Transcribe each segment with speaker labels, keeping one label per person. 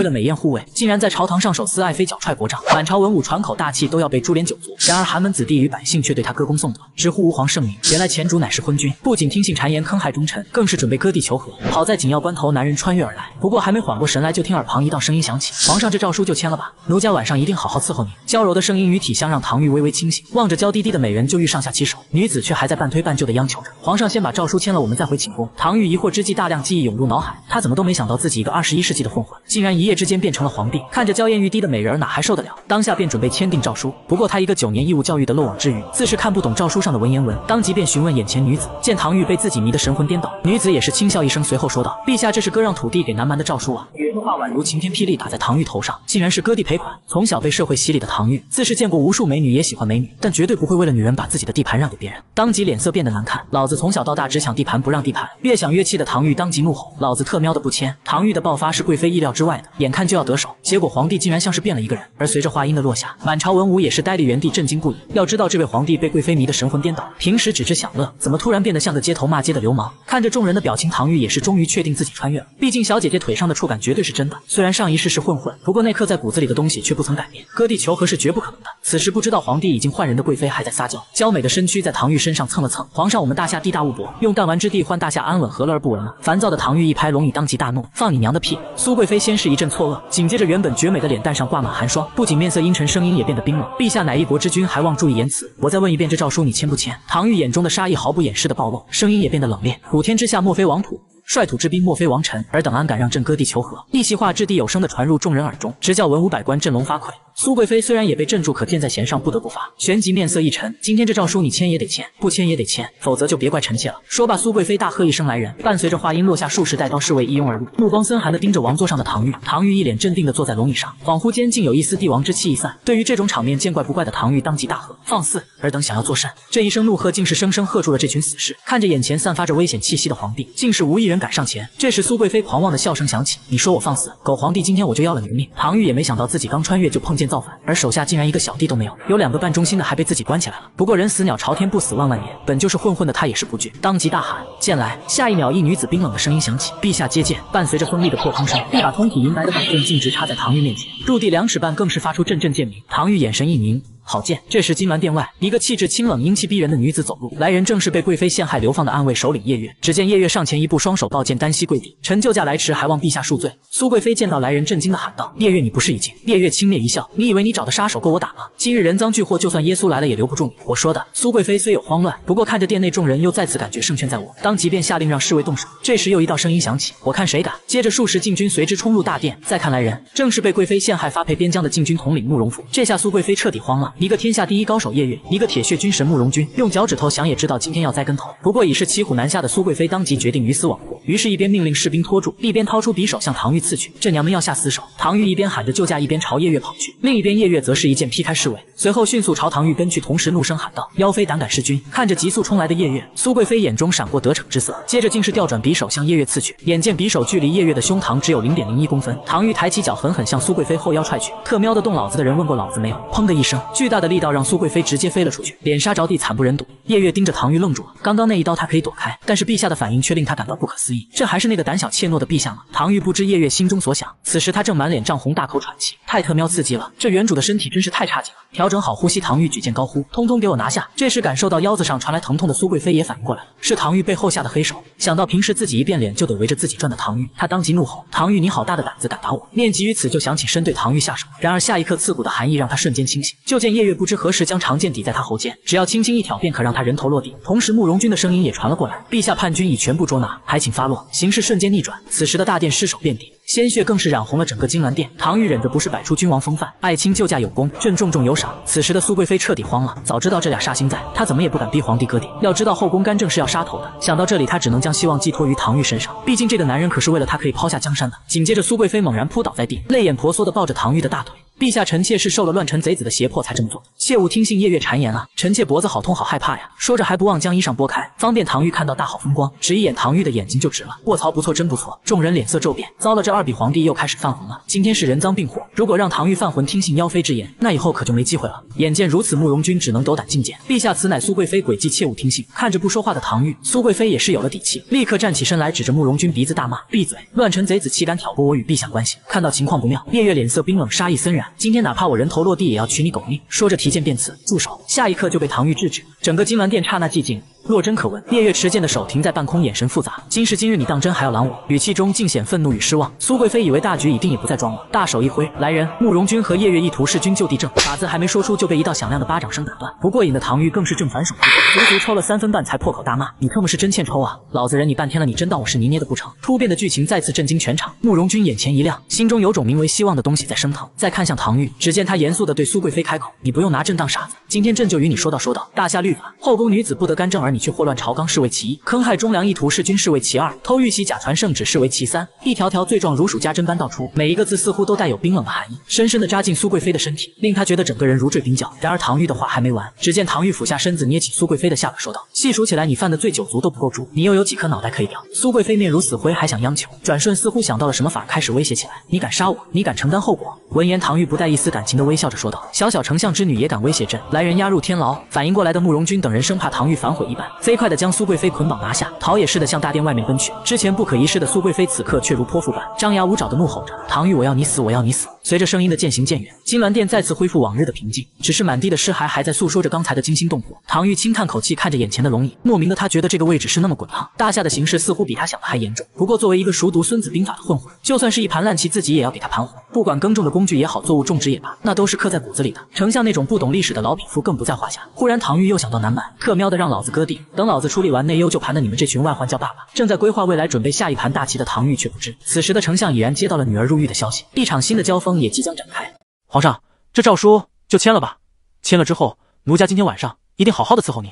Speaker 1: 为了美艳护卫，竟然在朝堂上手撕爱妃，脚踹国丈，满朝文武喘口大气都要被株连九族。然而寒门子弟与百姓却对他歌功颂德，直呼吾皇圣明。原来前主乃是昏君，不仅听信谗言坑害忠臣，更是准备割地求和。好在紧要关头，男人穿越而来。不过还没缓过神来，就听耳旁一道声音响起：“皇上，这诏书就签了吧，奴家晚上一定好好伺候您。”娇柔的声音与体香让唐钰微微清醒，望着娇滴滴的美人就欲上下其手，女子却还在半推半就的央求着：“皇上先把诏书签了，我们再回寝宫。”唐钰疑惑之际，大量记忆涌入脑海，他怎么都没想到自己一个二十一世纪的混混，竟然一一夜之间变成了皇帝，看着娇艳欲滴的美人，哪还受得了？当下便准备签订诏书。不过他一个九年义务教育的漏网之鱼，自是看不懂诏书上的文言文，当即便询问眼前女子。见唐钰被自己迷得神魂颠倒，女子也是轻笑一声，随后说道：“陛下这是割让土地给南蛮的诏书啊！”这句话宛如晴天霹雳打在唐钰头上，竟然是割地赔款。从小被社会洗礼的唐钰，自是见过无数美女，也喜欢美女，但绝对不会为了女人把自己的地盘让给别人。当即脸色变得难看：“老子从小到大只抢地盘，不让地盘。”越想越气的唐钰当即怒吼：“老子特喵的不签！”唐钰的爆发是贵妃意料之外的。眼看就要得手，结果皇帝竟然像是变了一个人。而随着话音的落下，满朝文武也是呆立原地，震惊不已。要知道这位皇帝被贵妃迷得神魂颠倒，平时只知享乐，怎么突然变得像个街头骂街的流氓？看着众人的表情，唐钰也是终于确定自己穿越了。毕竟小姐姐腿上的触感绝对是真的。虽然上一世是混混，不过那刻在骨子里的东西却不曾改变。割地求和是绝不可能的。此时不知道皇帝已经换人的贵妃还在撒娇，娇美的身躯在唐钰身上蹭了蹭。皇上，我们大夏地大物博，用弹丸之地换大夏安稳，何乐而不为呢？烦躁的唐钰一拍龙椅，当即大怒：“放你娘的屁！”苏贵妃先是一阵。错愕，紧接着原本绝美的脸蛋上挂满寒霜，不仅面色阴沉，声音也变得冰冷。陛下乃一国之君，还望注意言辞。我再问一遍，这诏书你签不签？唐钰眼中的杀意毫不掩饰的暴露，声音也变得冷冽。普天之下莫非王土，率土之滨莫非王臣，尔等安敢让朕割地求和？一席话掷地有声的传入众人耳中，直叫文武百官振聋发聩。苏贵妃虽然也被镇住，可箭在弦上，不得不发。旋即面色一沉，今天这诏书你签也得签，不签也得签，否则就别怪臣妾了。说罢，苏贵妃大喝一声：“来人！”伴随着话音落下，数十带刀侍卫一拥而入，目光森寒的盯着王座上的唐玉。唐玉一脸镇定的坐在龙椅上，恍惚间竟有一丝帝王之气一散。对于这种场面见怪不怪的唐玉，当即大喝：“放肆！尔等想要做甚？”这一声怒喝竟是生生喝住了这群死士。看着眼前散发着危险气息的皇帝，竟是无一人敢上前。这时，苏贵妃狂妄的笑声响起：“你说我放肆？狗皇帝，今天我就要了你的命！”唐玉也没想到自己刚穿越就碰见。造反，而手下竟然一个小弟都没有，有两个半忠心的还被自己关起来了。不过人死鸟朝天，不死万万年，本就是混混的他也是不惧，当即大喊剑来。下一秒，一女子冰冷的声音响起：“陛下接剑。”伴随着锋利的破空声，一把通体银白的宝剑径直插在唐钰面前，入地两尺半，更是发出阵阵剑鸣。唐钰眼神一凝。好剑！这时金銮殿外，一个气质清冷、英气逼人的女子走路来，人正是被贵妃陷害流放的暗卫首领夜月。只见夜月上前一步，双手抱剑，单膝跪地：“臣救驾来迟，还望陛下恕罪。”苏贵妃见到来人，震惊的喊道：“夜月，你不是已经……”夜月轻蔑一笑：“你以为你找的杀手够我打吗？今日人赃俱获，就算耶稣来了也留不住你。”我说的。苏贵妃虽有慌乱，不过看着殿内众人，又再次感觉胜券在握，当即便下令让侍卫动手。这时又一道声音响起：“我看谁敢！”接着数十禁军随之冲入大殿。再看来人，正是被贵妃陷害发配边疆的禁军统领慕容复。这下苏贵妃彻底慌了。一个天下第一高手叶月，一个铁血军神慕容军，用脚趾头想也知道今天要栽跟头。不过已是骑虎难下的苏贵妃当即决定鱼死网破，于是，一边命令士兵拖住，一边掏出匕首向唐玉刺去。这娘们要下死手！唐玉一边喊着救驾，一边朝叶月跑去。另一边，叶月则是一剑劈开侍卫，随后迅速朝唐玉奔去，同时怒声喊道：“妖妃胆敢弑君！”看着急速冲来的叶月，苏贵妃眼中闪过得逞之色，接着竟是调转匕首向叶月刺去。眼见匕首距离叶月的胸膛只有零点零一公分，唐玉抬起脚狠狠向苏贵妃后腰踹去。特喵的，动老子的人问过老子没有？砰的一声，巨。大的力道让苏贵妃直接飞了出去，脸杀着地惨不忍睹。夜月盯着唐玉愣住了，刚刚那一刀他可以躲开，但是陛下的反应却令他感到不可思议，这还是那个胆小怯懦的陛下吗？唐玉不知夜月心中所想，此时他正满脸涨红，大口喘气，太特喵刺激了，这原主的身体真是太差劲了。调整好呼吸，唐玉举剑高呼：“通通给我拿下！”这时感受到腰子上传来疼痛的苏贵妃也反应过来，了，是唐玉背后下的黑手。想到平时自己一变脸就得围着自己转的唐玉，他当即怒吼：“唐玉，你好大的胆子，敢打我！”念及于此，就想起身对唐玉下手。然而下一刻，刺骨的寒意让他瞬间清醒，就见一。夜月不知何时将长剑抵在他喉间，只要轻轻一挑，便可让他人头落地。同时，慕容军的声音也传了过来：“陛下，叛军已全部捉拿，还请发落。”形势瞬间逆转，此时的大殿尸首遍地。鲜血更是染红了整个金銮殿。唐钰忍着不是摆出君王风范，爱卿救驾有功，朕重重有赏。此时的苏贵妃彻底慌了，早知道这俩煞星在，她怎么也不敢逼皇帝割地。要知道后宫干政是要杀头的。想到这里，她只能将希望寄托于唐钰身上，毕竟这个男人可是为了她可以抛下江山的。紧接着，苏贵妃猛然扑倒在地，泪眼婆娑的抱着唐钰的大腿：“陛下，臣妾是受了乱臣贼子的胁迫才这么做，切勿听信夜月谗言啊！臣妾脖子好痛，好害怕呀！”说着还不忘将衣裳拨开，方便唐钰看到大好风光。只一眼，唐钰的眼睛就直了：“卧槽，不错，真不错！”众人脸色骤变，糟了，这二。二比皇帝又开始犯浑了。今天是人赃并获，如果让唐钰犯浑听信妖妃之言，那以后可就没机会了。眼见如此，慕容君只能斗胆觐见陛下，此乃苏贵妃诡计，切勿听信。看着不说话的唐钰，苏贵妃也是有了底气，立刻站起身来，指着慕容君鼻子大骂：闭嘴！乱臣贼子，岂敢挑拨我与陛下关系？看到情况不妙，夜月脸色冰冷，杀意森然。今天哪怕我人头落地，也要取你狗命！说着提剑便刺，住手！下一刻就被唐钰制止。整个金銮殿刹那寂静。若真可问，夜月持剑的手停在半空，眼神复杂。今时今日，你当真还要拦我？语气中尽显愤怒与失望。苏贵妃以为大局已定，也不再装了，大手一挥，来人！慕容君和夜月意图弑君就地正，法字还没说出，就被一道响亮的巴掌声打断。不过瘾的唐钰更是正反手，足足抽了三分半才破口大骂：“你特么是真欠抽啊！老子忍你半天了，你真当我是泥捏的不成？”突变的剧情再次震惊全场。慕容君眼前一亮，心中有种名为希望的东西在升腾。再看向唐钰，只见他严肃地对苏贵妃开口：“你不用拿朕当傻子，今天朕就与你说道说道。大夏律法，后宫女子不得干政而。”你却祸乱朝纲，是为其一；坑害忠良，意图弑君，是为其二；偷玉玺、假传圣旨，是为其三。一条条罪状如数家珍般道出，每一个字似乎都带有冰冷的含义，深深的扎进苏贵妃的身体，令她觉得整个人如坠冰窖。然而唐钰的话还没完，只见唐钰俯下身子，捏起苏贵妃的下巴，说道：“细数起来，你犯的罪酒族都不够诛，你又有几颗脑袋可以掉？”苏贵妃面如死灰，还想央求，转瞬似乎想到了什么法，开始威胁起来：“你敢杀我？你敢承担后果？”闻言，唐钰不带一丝感情的微笑着说道：“小小丞相之女也敢威胁朕？来人，押入天牢！”反应过来的慕容军等人生怕唐钰反悔，一。飞快的将苏贵妃捆绑拿下，逃也似的向大殿外面奔去。之前不可一世的苏贵妃，此刻却如泼妇般张牙舞爪的怒吼着：“唐玉，我要你死，我要你死！”随着声音的渐行渐远，金銮殿再次恢复往日的平静。只是满地的尸骸还在诉说着刚才的惊心动魄。唐玉轻叹口气，看着眼前的龙椅，莫名的他觉得这个位置是那么滚烫。大夏的形势似乎比他想的还严重。不过作为一个熟读《孙子兵法》的混混，就算是一盘烂棋，自己也要给他盘活。不管耕种的工具也好，作物种植也罢，那都是刻在骨子里的。丞相那种不懂历史的老匹夫更不在话下。忽然唐玉又想到南蛮，特喵的让老子割。等老子处理完内忧，就盘的你们这群外患叫爸爸。正在规划未来，准备下一盘大棋的唐钰却不知，此时的丞相已然接到了女儿入狱的消息，一场新的交锋也即将展开。皇上，这诏书就签了吧。签了之后，奴家今天晚上一定好好的伺候您。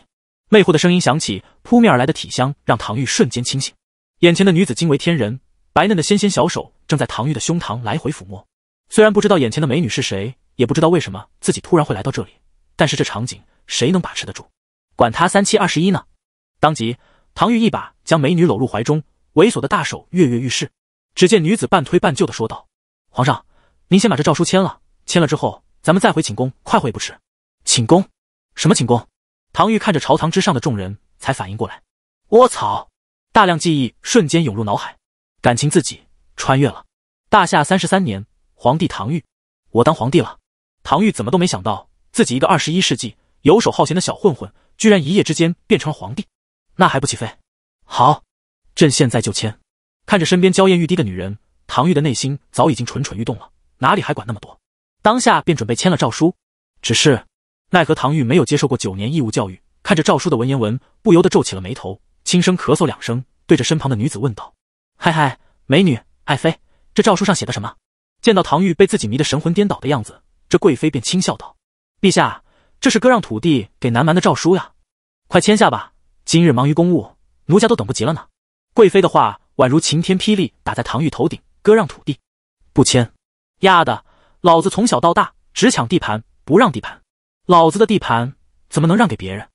Speaker 1: 魅惑的声音响起，扑面而来的体香让唐钰瞬间清醒。眼前的女子惊为天人，白嫩的纤纤小手正在唐钰的胸膛来回抚摸。虽然不知道眼前的美女是谁，也不知道为什么自己突然会来到这里，但是这场景谁能把持得住？管他三七二十一呢！当即，唐玉一把将美女搂入怀中，猥琐的大手跃跃欲试。只见女子半推半就的说道：“皇上，您先把这诏书签了，签了之后，咱们再回寝宫快活也不迟。”寝宫？什么寝宫？唐玉看着朝堂之上的众人，才反应过来。我操！大量记忆瞬间涌入脑海，感情自己穿越了。大夏三十三年，皇帝唐玉，我当皇帝了！唐玉怎么都没想到，自己一个二十一世纪游手好闲的小混混。居然一夜之间变成了皇帝，那还不起飞？好，朕现在就签。看着身边娇艳欲滴的女人，唐玉的内心早已经蠢蠢欲动了，哪里还管那么多？当下便准备签了诏书。只是奈何唐玉没有接受过九年义务教育，看着诏书的文言文，不由得皱起了眉头，轻声咳嗽两声，对着身旁的女子问道：“嗨嗨，美女爱妃，这诏书上写的什么？”见到唐玉被自己迷得神魂颠倒的样子，这贵妃便轻笑道：“陛下。”这是割让土地给南蛮的诏书呀，快签下吧！今日忙于公务，奴家都等不及了呢。贵妃的话宛如晴天霹雳打在唐钰头顶，割让土地，不签！丫的，老子从小到大只抢地盘，不让地盘，老子的地盘怎么能让给别人？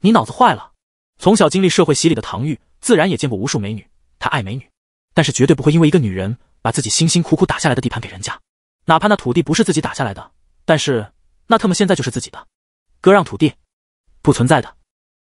Speaker 1: 你脑子坏了！从小经历社会洗礼的唐钰自然也见过无数美女，他爱美女，但是绝对不会因为一个女人把自己辛辛苦苦打下来的地盘给人家，哪怕那土地不是自己打下来的，但是那特么现在就是自己的。割让土地，不存在的。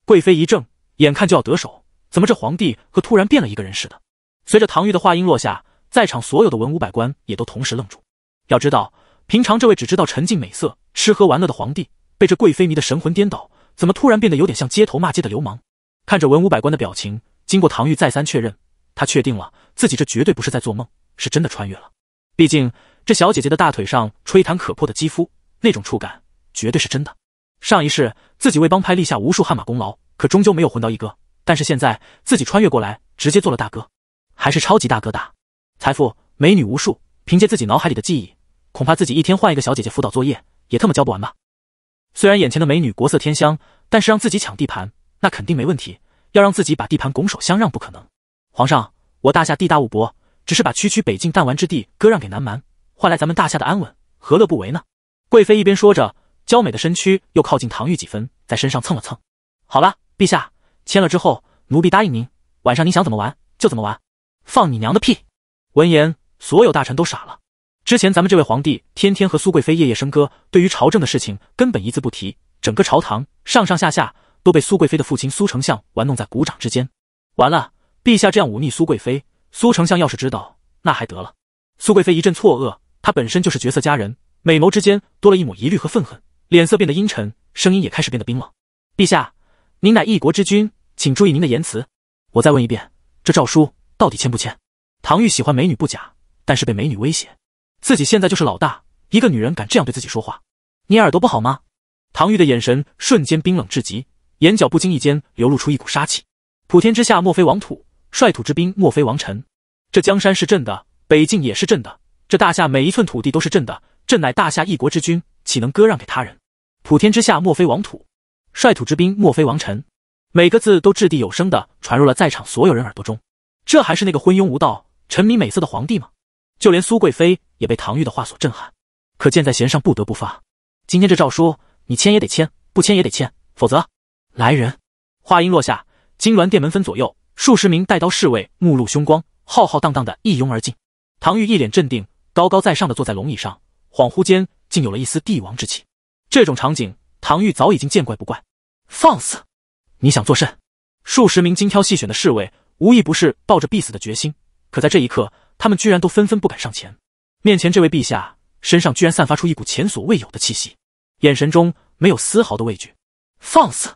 Speaker 1: 贵妃一怔，眼看就要得手，怎么这皇帝和突然变了一个人似的？随着唐钰的话音落下，在场所有的文武百官也都同时愣住。要知道，平常这位只知道沉浸美色、吃喝玩乐的皇帝，被这贵妃迷得神魂颠倒，怎么突然变得有点像街头骂街的流氓？看着文武百官的表情，经过唐钰再三确认，他确定了自己这绝对不是在做梦，是真的穿越了。毕竟，这小姐姐的大腿上吹弹可破的肌肤，那种触感绝对是真的。上一世自己为帮派立下无数汗马功劳，可终究没有混到一哥。但是现在自己穿越过来，直接做了大哥，还是超级大哥大，财富美女无数。凭借自己脑海里的记忆，恐怕自己一天换一个小姐姐辅导作业，也特么教不完吧。虽然眼前的美女国色天香，但是让自己抢地盘，那肯定没问题。要让自己把地盘拱手相让，不可能。皇上，我大夏地大物博，只是把区区北境弹丸之地割让给南蛮，换来咱们大夏的安稳，何乐不为呢？贵妃一边说着。娇美的身躯又靠近唐玉几分，在身上蹭了蹭。好了，陛下，签了之后，奴婢答应您，晚上您想怎么玩就怎么玩。放你娘的屁！闻言，所有大臣都傻了。之前咱们这位皇帝天天和苏贵妃夜夜笙歌，对于朝政的事情根本一字不提，整个朝堂上上下下都被苏贵妃的父亲苏丞相玩弄在鼓掌之间。完了，陛下这样忤逆苏贵妃，苏丞相要是知道，那还得了？苏贵妃一阵错愕，她本身就是绝色佳人，美眸之间多了一抹疑虑和愤恨。脸色变得阴沉，声音也开始变得冰冷。陛下，您乃一国之君，请注意您的言辞。我再问一遍，这诏书到底签不签？唐钰喜欢美女不假，但是被美女威胁，自己现在就是老大，一个女人敢这样对自己说话，你耳朵不好吗？唐钰的眼神瞬间冰冷至极，眼角不经意间流露出一股杀气。普天之下莫非王土，率土之滨莫非王臣。这江山是朕的，北境也是朕的，这大夏每一寸土地都是朕的。朕乃大夏一国之君，岂能割让给他人？普天之下，莫非王土；率土之滨，莫非王臣。每个字都掷地有声的传入了在场所有人耳朵中。这还是那个昏庸无道、沉迷美色的皇帝吗？就连苏贵妃也被唐玉的话所震撼。可箭在弦上，不得不发。今天这诏书，你签也得签，不签也得签，否则……来人！话音落下，金銮殿门分左右，数十名带刀侍卫目露凶光，浩浩荡荡的一拥而进。唐玉一脸镇定，高高在上的坐在龙椅上，恍惚间竟有了一丝帝王之气。这种场景，唐钰早已经见怪不怪。放肆！你想做甚？数十名精挑细选的侍卫，无一不是抱着必死的决心。可在这一刻，他们居然都纷纷不敢上前。面前这位陛下，身上居然散发出一股前所未有的气息，眼神中没有丝毫的畏惧。放肆！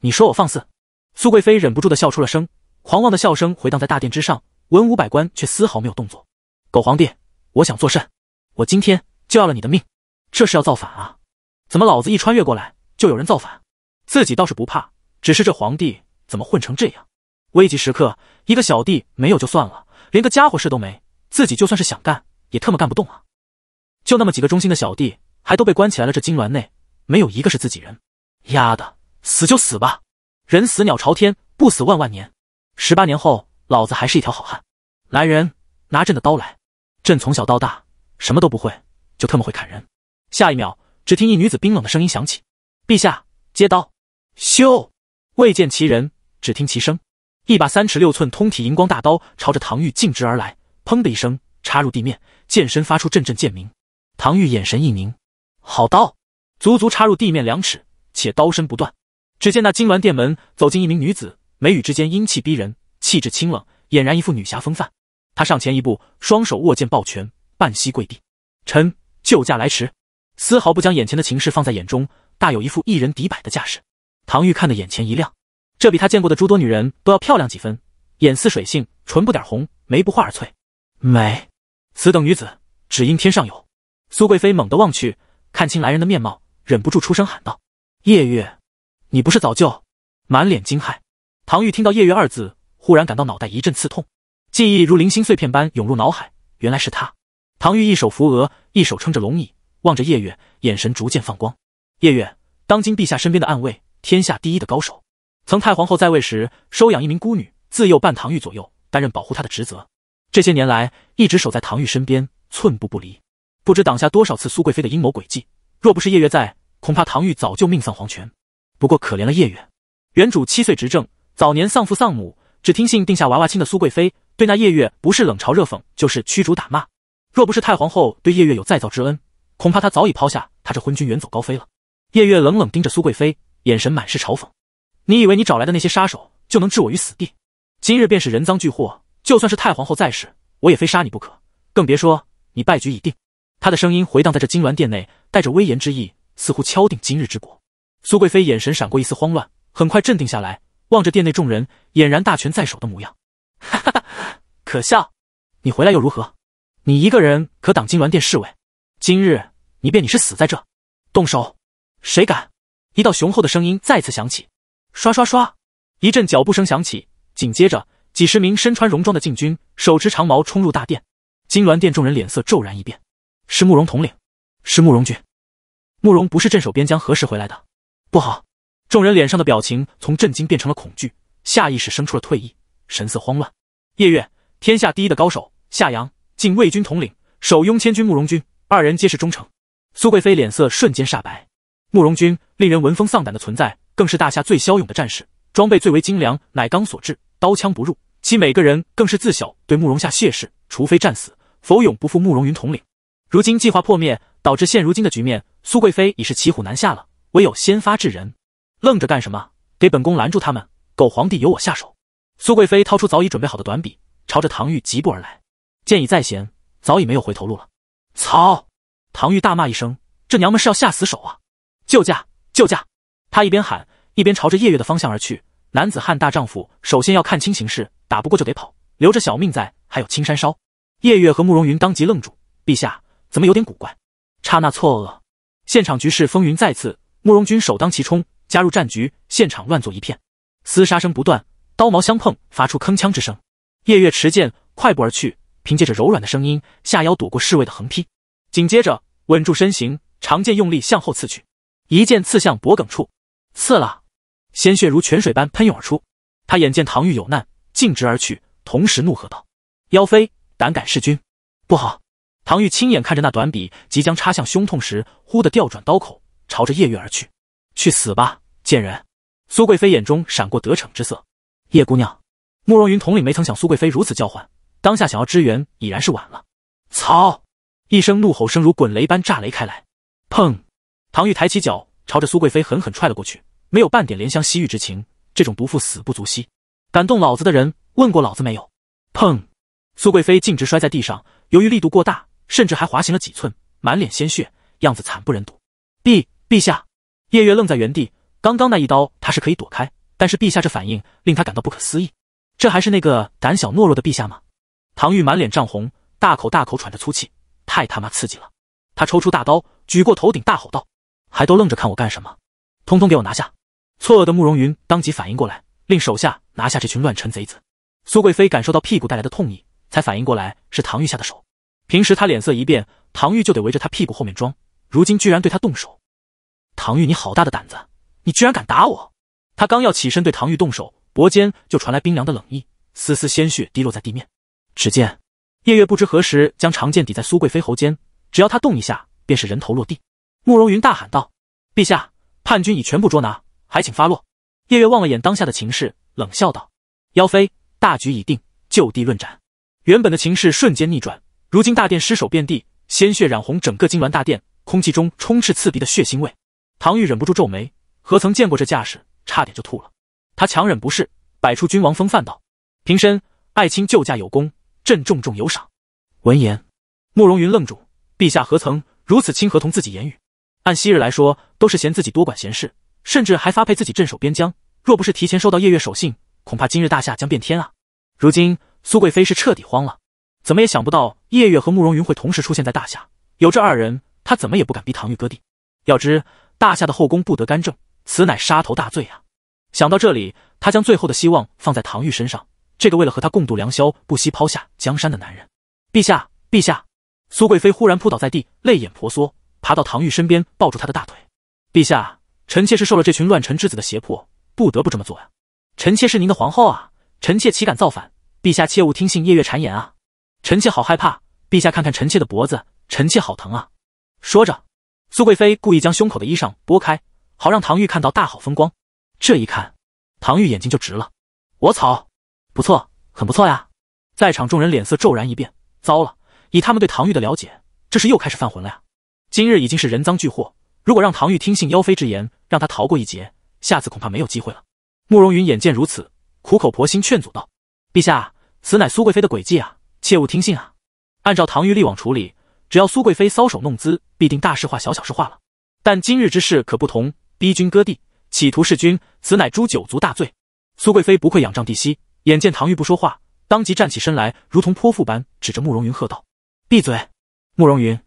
Speaker 1: 你说我放肆？苏贵妃忍不住的笑出了声，狂妄的笑声回荡在大殿之上。文武百官却丝毫没有动作。狗皇帝，我想做甚？我今天就要了你的命！这是要造反啊！怎么，老子一穿越过来就有人造反？自己倒是不怕，只是这皇帝怎么混成这样？危急时刻，一个小弟没有就算了，连个家伙事都没，自己就算是想干也特么干不动啊！就那么几个忠心的小弟，还都被关起来了。这金銮内没有一个是自己人，丫的，死就死吧，人死鸟朝天，不死万万年。十八年后，老子还是一条好汉。来人，拿朕的刀来！朕从小到大什么都不会，就特么会砍人。下一秒。只听一女子冰冷的声音响起：“陛下，接刀！”咻，未见其人，只听其声。一把三尺六寸、通体银光大刀朝着唐钰径直而来。砰的一声，插入地面，剑身发出阵阵剑鸣。唐钰眼神一凝：“好刀！”足足插入地面两尺，且刀身不断。只见那金銮殿门走进一名女子，眉宇之间英气逼人，气质清冷，俨然一副女侠风范。她上前一步，双手握剑抱拳，半膝跪地：“臣救驾来迟。”丝毫不将眼前的情势放在眼中，大有一副一人敌百的架势。唐钰看得眼前一亮，这比他见过的诸多女人都要漂亮几分，眼似水性，唇不点红，眉不画而翠，美。此等女子，只因天上有。苏贵妃猛地望去，看清来人的面貌，忍不住出声喊道：“夜月，你不是早就……”满脸惊骇。唐钰听到“夜月”二字，忽然感到脑袋一阵刺痛，记忆如零星碎片般涌入脑海。原来是他。唐钰一手扶额，一手撑着龙椅。望着夜月，眼神逐渐放光。夜月，当今陛下身边的暗卫，天下第一的高手。曾太皇后在位时，收养一名孤女，自幼伴唐玉左右，担任保护她的职责。这些年来，一直守在唐玉身边，寸步不离。不知挡下多少次苏贵妃的阴谋诡计。若不是夜月在，恐怕唐玉早就命丧黄泉。不过可怜了夜月，原主七岁执政，早年丧父丧母，只听信定下娃娃亲的苏贵妃，对那夜月不是冷嘲热讽，就是驱逐打骂。若不是太皇后对夜月有再造之恩。恐怕他早已抛下他这昏君远走高飞了。夜月冷冷盯着苏贵妃，眼神满是嘲讽：“你以为你找来的那些杀手就能置我于死地？今日便是人赃俱获，就算是太皇后在世，我也非杀你不可。更别说你败局已定。”他的声音回荡在这金銮殿内，带着威严之意，似乎敲定今日之果。苏贵妃眼神闪过一丝慌乱，很快镇定下来，望着殿内众人，俨然大权在手的模样。哈哈，可笑！你回来又如何？你一个人可挡金銮殿侍卫？今日你便你是死在这，动手！谁敢？一道雄厚的声音再次响起。刷刷刷，一阵脚步声响起，紧接着几十名身穿戎装的禁军，手持长矛冲入大殿。金銮殿众人脸色骤然一变，是慕容统领，是慕容君。慕容不是镇守边疆，何时回来的？不好！众人脸上的表情从震惊变成了恐惧，下意识生出了退意，神色慌乱。夜月，天下第一的高手，夏阳，禁卫军统领，守拥千军慕容军。二人皆是忠诚。苏贵妃脸色瞬间煞白。慕容君令人闻风丧胆的存在，更是大夏最骁勇的战士，装备最为精良，乃钢所制，刀枪不入。其每个人更是自小对慕容夏谢誓，除非战死，否永不负慕容云统领。如今计划破灭，导致现如今的局面，苏贵妃已是骑虎难下了，唯有先发制人。愣着干什么？给本宫拦住他们！狗皇帝由我下手。苏贵妃掏出早已准备好的短笔，朝着唐钰疾步而来。剑已在弦，早已没有回头路了。操！唐钰大骂一声：“这娘们是要下死手啊！”救驾！救驾！他一边喊，一边朝着夜月的方向而去。男子汉大丈夫，首先要看清形势，打不过就得跑，留着小命在。还有青山烧！夜月和慕容云当即愣住：“陛下怎么有点古怪？”刹那错愕，现场局势风云再次。慕容军首当其冲，加入战局，现场乱作一片，厮杀声不断，刀矛相碰，发出铿锵之声。夜月持剑，快步而去。凭借着柔软的声音，下腰躲过侍卫的横劈，紧接着稳住身形，长剑用力向后刺去，一剑刺向脖梗处，刺了，鲜血如泉水般喷涌而出。他眼见唐钰有难，径直而去，同时怒喝道：“妖妃，胆敢弑君，不好！”唐钰亲眼看着那短匕即将插向胸痛时，忽地调转刀口，朝着夜月而去：“去死吧，贱人！”苏贵妃眼中闪过得逞之色。叶姑娘，慕容云统领没曾想苏贵妃如此叫唤。当下想要支援已然是晚了。操！一声怒吼声如滚雷般炸雷开来。砰！唐钰抬起脚，朝着苏贵妃狠狠踹了过去，没有半点怜香惜玉之情。这种毒妇死不足惜。敢动老子的人，问过老子没有？砰！苏贵妃径直摔在地上，由于力度过大，甚至还滑行了几寸，满脸鲜血，样子惨不忍睹。陛陛下，夜月愣在原地。刚刚那一刀他是可以躲开，但是陛下这反应令他感到不可思议。这还是那个胆小懦弱的陛下吗？唐玉满脸涨红，大口大口喘着粗气，太他妈刺激了！他抽出大刀，举过头顶，大吼道：“还都愣着看我干什么？通通给我拿下！”错愕的慕容云当即反应过来，令手下拿下这群乱臣贼子。苏贵妃感受到屁股带来的痛意，才反应过来是唐玉下的手。平时他脸色一变，唐玉就得围着他屁股后面装，如今居然对他动手！唐玉，你好大的胆子！你居然敢打我！他刚要起身对唐玉动手，脖间就传来冰凉的冷意，丝丝鲜血滴落在地面。只见夜月不知何时将长剑抵在苏贵妃喉间，只要她动一下，便是人头落地。慕容云大喊道：“陛下，叛军已全部捉拿，还请发落。”夜月望了眼当下的情势，冷笑道：“妖妃，大局已定，就地论斩。”原本的情势瞬间逆转，如今大殿尸首遍地，鲜血染红整个金銮大殿，空气中充斥刺鼻的血腥味。唐玉忍不住皱眉，何曾见过这架势，差点就吐了。他强忍不适，摆出君王风范道：“平身，爱卿救驾有功。”朕重重有赏。闻言，慕容云愣住。陛下何曾如此亲和同自己言语？按昔日来说，都是嫌自己多管闲事，甚至还发配自己镇守边疆。若不是提前收到夜月守信，恐怕今日大夏将变天啊！如今苏贵妃是彻底慌了，怎么也想不到夜月和慕容云会同时出现在大夏。有这二人，他怎么也不敢逼唐玉割地。要知大夏的后宫不得干政，此乃杀头大罪啊！想到这里，他将最后的希望放在唐钰身上。这个为了和他共度良宵不惜抛下江山的男人，陛下！陛下！苏贵妃忽然扑倒在地，泪眼婆娑，爬到唐钰身边，抱住他的大腿。陛下，臣妾是受了这群乱臣之子的胁迫，不得不这么做呀！臣妾是您的皇后啊，臣妾岂敢造反？陛下切勿听信夜月谗言啊！臣妾好害怕，陛下看看臣妾的脖子，臣妾好疼啊！说着，苏贵妃故意将胸口的衣裳拨开，好让唐钰看到大好风光。这一看，唐钰眼睛就直了，我操！不错，很不错呀！在场众人脸色骤然一变，糟了！以他们对唐钰的了解，这是又开始犯浑了呀！今日已经是人赃俱获，如果让唐钰听信妖妃之言，让他逃过一劫，下次恐怕没有机会了。慕容云眼见如此，苦口婆心劝阻道：“陛下，此乃苏贵妃的诡计啊，切勿听信啊！按照唐玉立网处理，只要苏贵妃搔首弄姿，必定大事化小，小事化了。但今日之事可不同，逼君割地，企图弑君，此乃诛九族大罪，苏贵妃不会仰仗帝息。”眼见唐钰不说话，当即站起身来，如同泼妇般指着慕容云喝道：“闭嘴！慕容云，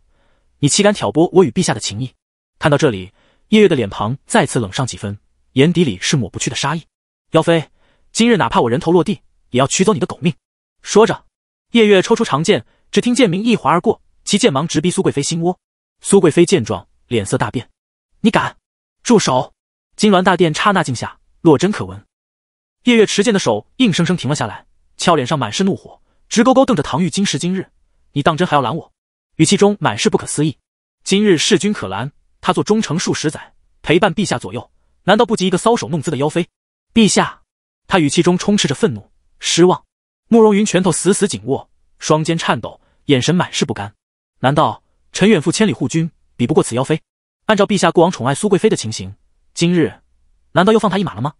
Speaker 1: 你岂敢挑拨我与陛下的情谊？”看到这里，夜月的脸庞再次冷上几分，眼底里是抹不去的杀意。妖妃，今日哪怕我人头落地，也要取走你的狗命！说着，夜月抽出长剑，只听剑鸣一划而过，其剑芒直逼苏贵妃心窝。苏贵妃见状，脸色大变：“你敢！住手！”金銮大殿刹那静下，落针可闻。夜月持剑的手硬生生停了下来，俏脸上满是怒火，直勾勾瞪着唐钰。今时今日，你当真还要拦我？语气中满是不可思议。今日弑君可拦？他做忠诚数十载，陪伴陛下左右，难道不及一个搔首弄姿的妖妃？陛下，他语气中充斥着愤怒、失望。慕容云拳头死死紧握，双肩颤抖，眼神满是不甘。难道陈远赴千里护君，比不过此妖妃？按照陛下过往宠爱苏贵妃的情形，今日难道又放他一马了吗？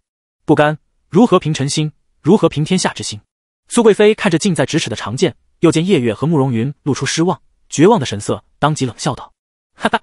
Speaker 1: 不甘。如何平臣心？如何平天下之心？苏贵妃看着近在咫尺的长剑，又见夜月和慕容云露出失望、绝望的神色，当即冷笑道：“哈哈，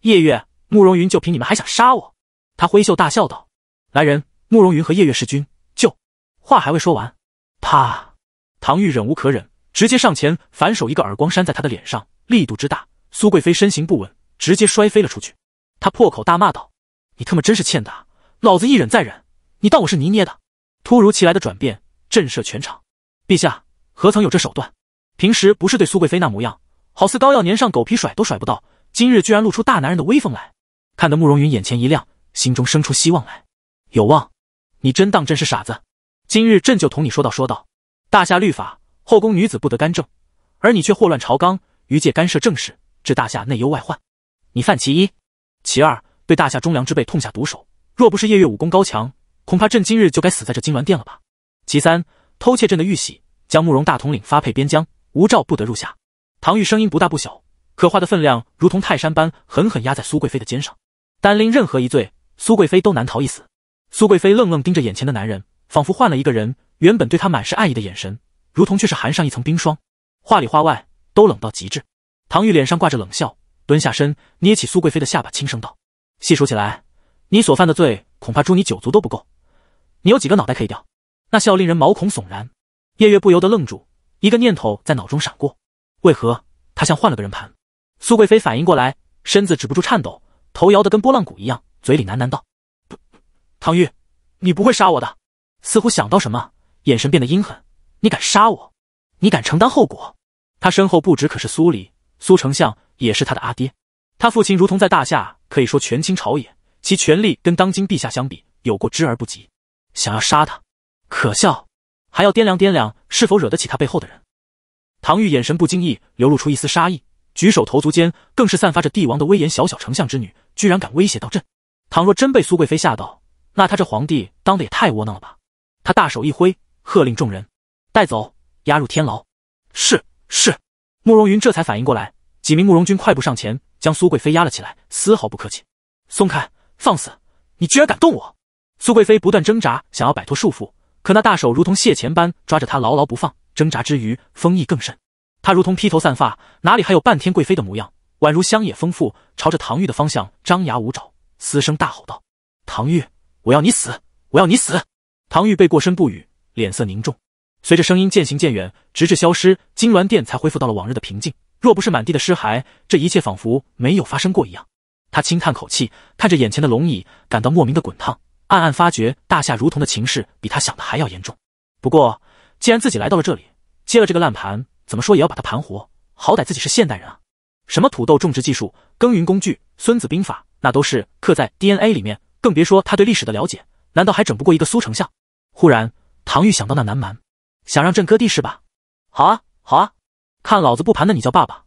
Speaker 1: 夜月、慕容云，就凭你们还想杀我？”他挥袖大笑道：“来人，慕容云和夜月是君，救！”话还未说完，啪！唐钰忍无可忍，直接上前，反手一个耳光扇在他的脸上，力度之大，苏贵妃身形不稳，直接摔飞了出去。他破口大骂道：“你他妈真是欠打！老子一忍再忍，你当我是泥捏的？”突如其来的转变震慑全场。陛下何曾有这手段？平时不是对苏贵妃那模样，好似膏药粘上，狗皮甩都甩不到。今日居然露出大男人的威风来，看得慕容云眼前一亮，心中生出希望来。有望？你真当朕是傻子？今日朕就同你说道说道。大夏律法，后宫女子不得干政，而你却祸乱朝纲，逾界干涉政事，致大夏内忧外患。你犯其一，其二，对大夏忠良之辈痛下毒手。若不是夜月武功高强。恐怕朕今日就该死在这金銮殿了吧。其三，偷窃朕的玉玺，将慕容大统领发配边疆，无诏不得入下。唐玉声音不大不小，可话的分量如同泰山般狠狠压在苏贵妃的肩上。单拎任何一罪，苏贵妃都难逃一死。苏贵妃愣愣盯着眼前的男人，仿佛换了一个人。原本对他满是爱意的眼神，如同却是含上一层冰霜，话里话外都冷到极致。唐玉脸上挂着冷笑，蹲下身，捏起苏贵妃的下巴，轻声道：“细数起来，你所犯的罪，恐怕诛你九族都不够。”你有几个脑袋可以掉？那笑令人毛孔悚然，夜月不由得愣住，一个念头在脑中闪过：为何他像换了个人盘？苏贵妃反应过来，身子止不住颤抖，头摇得跟拨浪鼓一样，嘴里喃喃道：“唐玉，你不会杀我的。”似乎想到什么，眼神变得阴狠：“你敢杀我？你敢承担后果？”他身后不止可是苏黎，苏丞相，也是他的阿爹。他父亲如同在大夏，可以说权倾朝野，其权力跟当今陛下相比，有过之而不及。想要杀他，可笑！还要掂量掂量是否惹得起他背后的人。唐钰眼神不经意流露出一丝杀意，举手投足间更是散发着帝王的威严。小小丞相之女居然敢威胁到朕，倘若真被苏贵妃吓到，那他这皇帝当的也太窝囊了吧！他大手一挥，喝令众人带走，押入天牢。是是。慕容云这才反应过来，几名慕容军快步上前，将苏贵妃压了起来，丝毫不客气。松开！放肆！你居然敢动我！苏贵妃不断挣扎，想要摆脱束缚，可那大手如同蟹钳般抓着她，牢牢不放。挣扎之余，风意更甚。她如同披头散发，哪里还有半天贵妃的模样，宛如乡野丰富，朝着唐玉的方向张牙舞爪，嘶声大吼道：“唐玉，我要你死！我要你死！”唐玉背过身不语，脸色凝重。随着声音渐行渐远，直至消失，金銮殿才恢复到了往日的平静。若不是满地的尸骸，这一切仿佛没有发生过一样。他轻叹口气，看着眼前的龙椅，感到莫名的滚烫。暗暗发觉，大夏如同的情势比他想的还要严重。不过，既然自己来到了这里，接了这个烂盘，怎么说也要把它盘活。好歹自己是现代人啊，什么土豆种植技术、耕耘工具、孙子兵法，那都是刻在 DNA 里面。更别说他对历史的了解，难道还整不过一个苏丞相？忽然，唐钰想到那南蛮，想让朕割地是吧？好啊，好啊，看老子不盘的，你叫爸爸！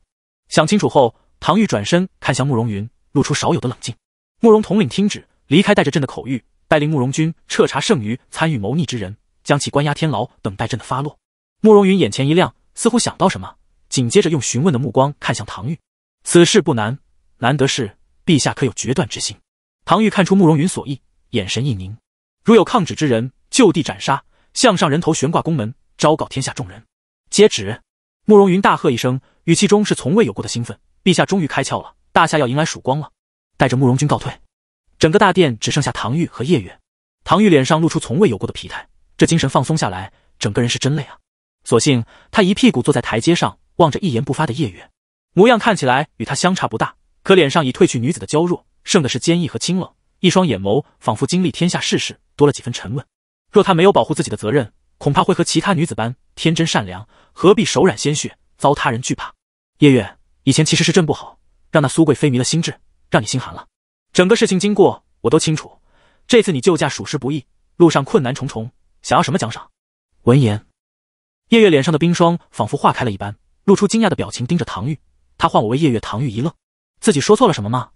Speaker 1: 想清楚后，唐钰转身看向慕容云，露出少有的冷静。慕容统领听旨，离开，带着朕的口谕。带领慕容军彻查剩余参与谋逆之人，将其关押天牢，等待朕的发落。慕容云眼前一亮，似乎想到什么，紧接着用询问的目光看向唐钰。此事不难，难得是陛下可有决断之心？唐钰看出慕容云所意，眼神一凝。如有抗旨之人，就地斩杀，项上人头悬挂宫门，昭告天下众人。接旨！慕容云大喝一声，语气中是从未有过的兴奋。陛下终于开窍了，大夏要迎来曙光了。带着慕容军告退。整个大殿只剩下唐钰和叶月，唐钰脸上露出从未有过的疲态，这精神放松下来，整个人是真累啊。所幸他一屁股坐在台阶上，望着一言不发的叶月，模样看起来与他相差不大，可脸上已褪去女子的娇弱，剩的是坚毅和清冷，一双眼眸仿佛经历天下世事，多了几分沉稳。若他没有保护自己的责任，恐怕会和其他女子般天真善良，何必手染鲜血，遭他人惧怕？叶月，以前其实是朕不好，让那苏贵妃迷了心智，让你心寒了。整个事情经过我都清楚，这次你救驾属实不易，路上困难重重。想要什么奖赏？闻言，夜月脸上的冰霜仿佛化开了一般，露出惊讶的表情，盯着唐钰。他唤我为夜月，唐钰一愣，自己说错了什么吗？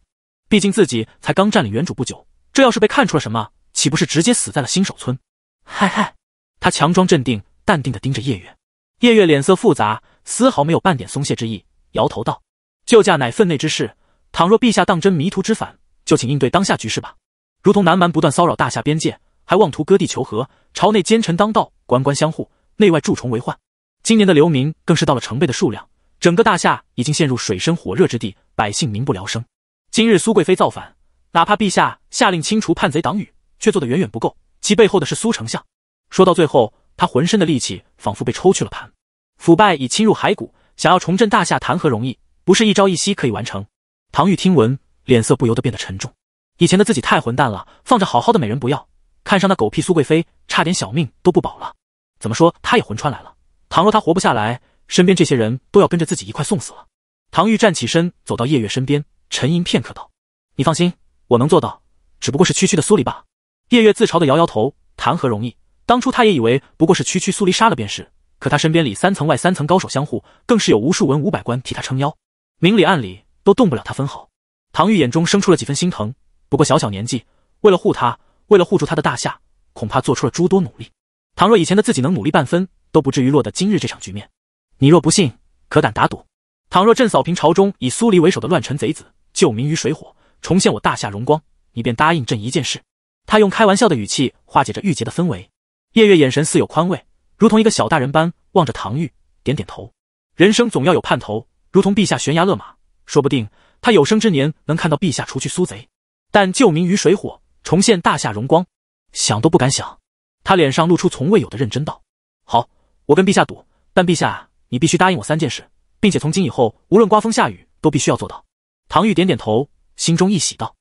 Speaker 1: 毕竟自己才刚占领原主不久，这要是被看出了什么，岂不是直接死在了新手村？嗨嗨，他强装镇定，淡定的盯着夜月。夜月脸色复杂，丝毫没有半点松懈之意，摇头道：“救驾乃分内之事，倘若陛下当真迷途知返。”就请应对当下局势吧。如同南蛮不断骚扰大夏边界，还妄图割地求和；朝内奸臣当道，官官相护，内外蛀虫为患。今年的流民更是到了成倍的数量，整个大夏已经陷入水深火热之地，百姓民不聊生。今日苏贵妃造反，哪怕陛下下令清除叛贼党羽，却做得远远不够。其背后的是苏丞相。说到最后，他浑身的力气仿佛被抽去了盘，腐败已侵入骸骨，想要重振大夏，谈何容易？不是一朝一夕可以完成。唐玉听闻。脸色不由得变得沉重。以前的自己太混蛋了，放着好好的美人不要，看上那狗屁苏贵妃，差点小命都不保了。怎么说他也魂穿来了，倘若他活不下来，身边这些人都要跟着自己一块送死了。唐玉站起身，走到夜月身边，沉吟片刻道：“你放心，我能做到。只不过是区区的苏离罢了。”夜月自嘲地摇摇头：“谈何容易？当初他也以为不过是区区苏离杀了便是，可他身边里三层外三层高手相护，更是有无数文武百官替他撑腰，明里暗里都动不了他分毫。”唐玉眼中生出了几分心疼，不过小小年纪，为了护他，为了护住他的大夏，恐怕做出了诸多努力。倘若以前的自己能努力半分，都不至于落得今日这场局面。你若不信，可敢打赌？倘若朕扫平朝中以苏黎为首的乱臣贼子，救民于水火，重现我大夏荣光，你便答应朕一件事。他用开玩笑的语气化解着郁结的氛围。夜月眼神似有宽慰，如同一个小大人般望着唐玉，点点头。人生总要有盼头，如同陛下悬崖勒马，说不定。他有生之年能看到陛下除去苏贼，但救民于水火，重现大夏荣光，想都不敢想。他脸上露出从未有的认真，道：“好，我跟陛下赌，但陛下你必须答应我三件事，并且从今以后无论刮风下雨都必须要做到。”唐钰点点头，心中一喜，道：“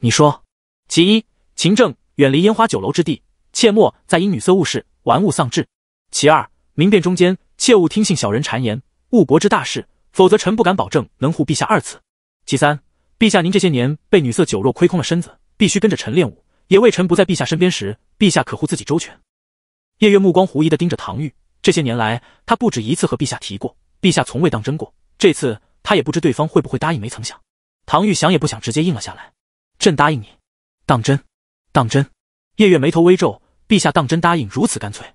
Speaker 1: 你说，其一，勤政，远离烟花酒楼之地，切莫再因女色误事，玩物丧志；其二，明辨忠奸，切勿听信小人谗言，误国之大事，否则臣不敢保证能护陛下二次。”其三，陛下，您这些年被女色酒肉亏空了身子，必须跟着臣练武，也为臣不在陛下身边时，陛下可护自己周全。夜月目光狐疑的盯着唐钰，这些年来，他不止一次和陛下提过，陛下从未当真过。这次他也不知对方会不会答应，没曾想，唐钰想也不想，直接应了下来：“朕答应你，当真，当真。”夜月眉头微皱，陛下当真答应如此干脆？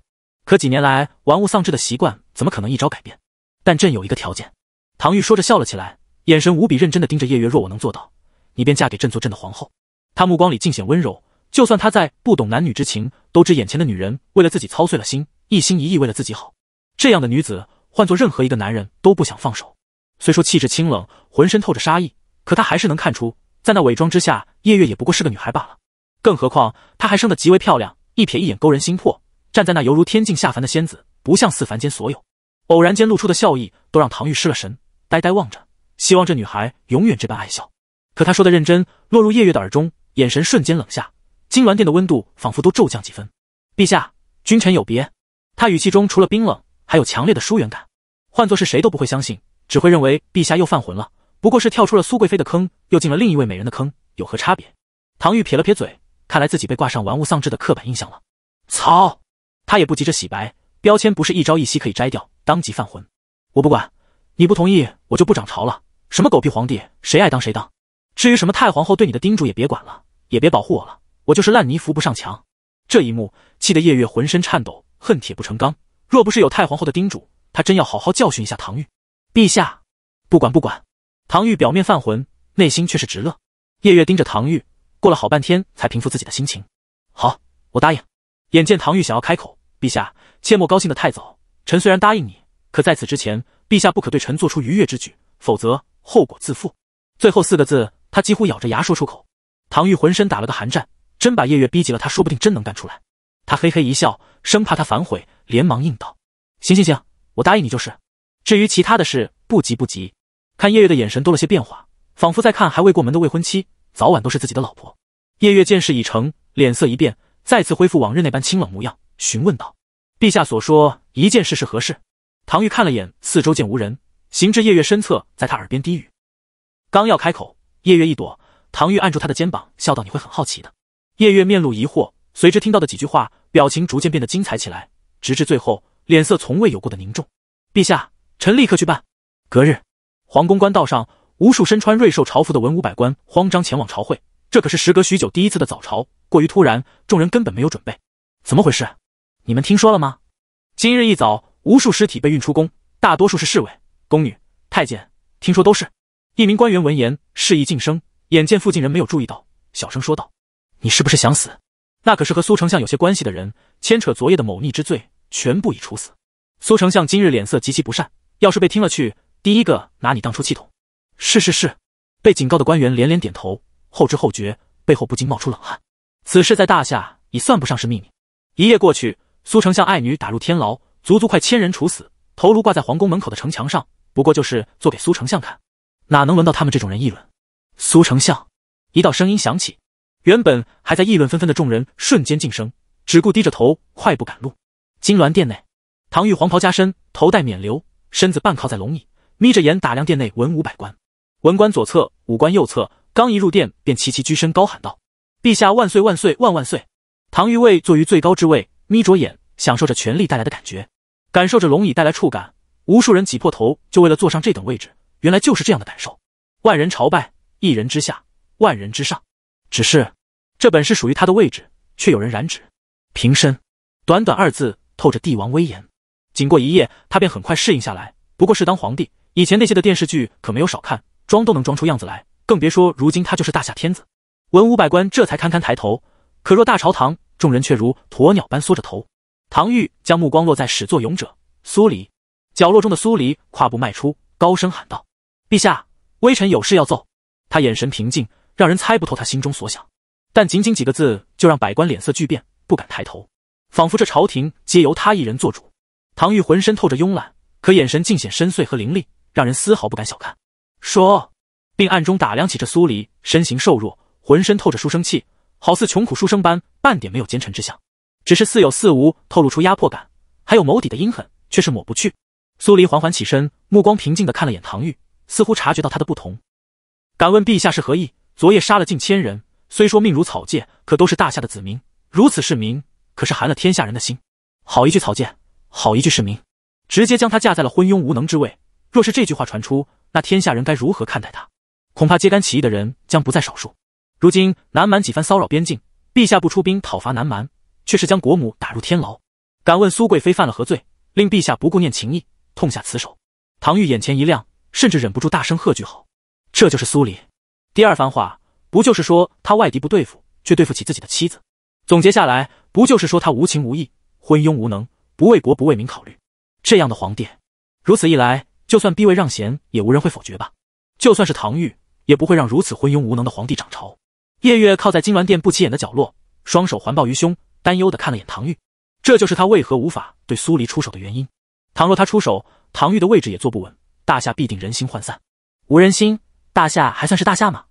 Speaker 1: 可几年来玩物丧志的习惯，怎么可能一朝改变？但朕有一个条件。唐钰说着笑了起来。眼神无比认真地盯着夜月，若我能做到，你便嫁给朕做朕的皇后。他目光里尽显温柔，就算他在不懂男女之情，都知眼前的女人为了自己操碎了心，一心一意为了自己好。这样的女子，换做任何一个男人都不想放手。虽说气质清冷，浑身透着杀意，可他还是能看出，在那伪装之下，夜月也不过是个女孩罢了。更何况她还生得极为漂亮，一瞥一眼勾人心魄，站在那犹如天境下凡的仙子，不像似凡间所有。偶然间露出的笑意，都让唐钰失了神，呆呆望着。希望这女孩永远这般爱笑，可他说的认真，落入夜月的耳中，眼神瞬间冷下，金銮殿的温度仿佛都骤降几分。陛下，君臣有别，他语气中除了冰冷，还有强烈的疏远感。换作是谁都不会相信，只会认为陛下又犯浑了，不过是跳出了苏贵妃的坑，又进了另一位美人的坑，有何差别？唐钰撇了撇嘴，看来自己被挂上玩物丧志的刻板印象了。操！他也不急着洗白，标签不是一朝一夕可以摘掉。当即犯浑，我不管，你不同意，我就不涨潮了。什么狗屁皇帝，谁爱当谁当。至于什么太皇后对你的叮嘱，也别管了，也别保护我了，我就是烂泥扶不上墙。这一幕气得夜月浑身颤抖，恨铁不成钢。若不是有太皇后的叮嘱，他真要好好教训一下唐玉。陛下，不管不管。唐玉表面犯浑，内心却是直乐。夜月盯着唐玉，过了好半天才平复自己的心情。好，我答应。眼见唐玉想要开口，陛下切莫高兴的太早。臣虽然答应你，可在此之前，陛下不可对臣做出逾越之举，否则。后果自负，最后四个字他几乎咬着牙说出口。唐玉浑身打了个寒战，真把夜月逼急了，他说不定真能干出来。他嘿嘿一笑，生怕他反悔，连忙应道：“行行行，我答应你就是。至于其他的事，不急不急。”看夜月的眼神多了些变化，仿佛在看还未过门的未婚妻，早晚都是自己的老婆。夜月见事已成，脸色一变，再次恢复往日那般清冷模样，询问道：“陛下所说一件事是何事？”唐玉看了眼四周，见无人。行至夜月身侧，在他耳边低语，刚要开口，夜月一躲。唐钰按住他的肩膀，笑道：“你会很好奇的。”夜月面露疑惑，随之听到的几句话，表情逐渐变得精彩起来，直至最后，脸色从未有过的凝重。陛下，臣立刻去办。隔日，皇宫官道上，无数身穿瑞兽朝服的文武百官慌张前往朝会。这可是时隔许久第一次的早朝，过于突然，众人根本没有准备。怎么回事？你们听说了吗？今日一早，无数尸体被运出宫，大多数是侍卫。宫女、太监，听说都是一名官员。闻言，示意晋升。眼见附近人没有注意到，小声说道：“你是不是想死？那可是和苏丞相有些关系的人，牵扯昨夜的谋逆之罪，全部已处死。苏丞相今日脸色极其不善，要是被听了去，第一个拿你当出气筒。”“是是是。”被警告的官员连连点头，后知后觉，背后不禁冒出冷汗。此事在大夏已算不上是秘密。一夜过去，苏丞相爱女打入天牢，足足快千人处死，头颅挂在皇宫门口的城墙上。不过就是做给苏丞相看，哪能轮到他们这种人议论？苏丞相，一道声音响起，原本还在议论纷纷的众人瞬间噤声，只顾低着头快步赶路。金銮殿内，唐玉黄袍加身，头戴冕旒，身子半靠在龙椅，眯着眼打量殿内文武百官。文官左侧，武官右侧，刚一入殿便齐齐鞠身，高喊道：“陛下万岁万岁万万岁！”唐玉卫坐于最高之位，眯着眼享受着权力带来的感觉，感受着龙椅带来触感。无数人挤破头，就为了坐上这等位置，原来就是这样的感受。万人朝拜，一人之下，万人之上。只是这本是属于他的位置，却有人染指。平身。短短二字，透着帝王威严。仅过一夜，他便很快适应下来。不过是当皇帝，以前那些的电视剧可没有少看，装都能装出样子来，更别说如今他就是大夏天子。文武百官这才堪堪抬头，可若大朝堂，众人却如鸵鸟般缩着头。唐玉将目光落在始作俑者苏黎。角落中的苏黎跨步迈出，高声喊道：“陛下，微臣有事要奏。”他眼神平静，让人猜不透他心中所想。但仅仅几个字，就让百官脸色巨变，不敢抬头，仿佛这朝廷皆由他一人做主。唐钰浑身透着慵懒，可眼神尽显深邃和凌厉，让人丝毫不敢小看。说，并暗中打量起这苏黎，身形瘦弱，浑身透着书生气，好似穷苦书生般，半点没有奸臣之相。只是似有似无透露出压迫感，还有眸底的阴狠，却是抹不去。苏黎缓缓起身，目光平静的看了眼唐钰，似乎察觉到他的不同。敢问陛下是何意？昨夜杀了近千人，虽说命如草芥，可都是大夏的子民。如此是民，可是寒了天下人的心。好一句草芥，好一句是民，直接将他架在了昏庸无能之位。若是这句话传出，那天下人该如何看待他？恐怕揭竿起义的人将不在少数。如今南蛮几番骚扰边境，陛下不出兵讨伐南蛮，却是将国母打入天牢。敢问苏贵妃犯了何罪，令陛下不顾念情义？痛下此手，唐钰眼前一亮，甚至忍不住大声喝句好。这就是苏黎！”第二番话不就是说他外敌不对付，却对付起自己的妻子？总结下来，不就是说他无情无义、昏庸无能、不为国不为民考虑？这样的皇帝，如此一来，就算逼位让贤，也无人会否决吧？就算是唐钰，也不会让如此昏庸无能的皇帝掌朝。夜月靠在金銮殿不起眼的角落，双手环抱于胸，担忧的看了眼唐钰。这就是他为何无法对苏黎出手的原因。倘若他出手，唐玉的位置也坐不稳，大夏必定人心涣散，无人心，大夏还算是大夏吗？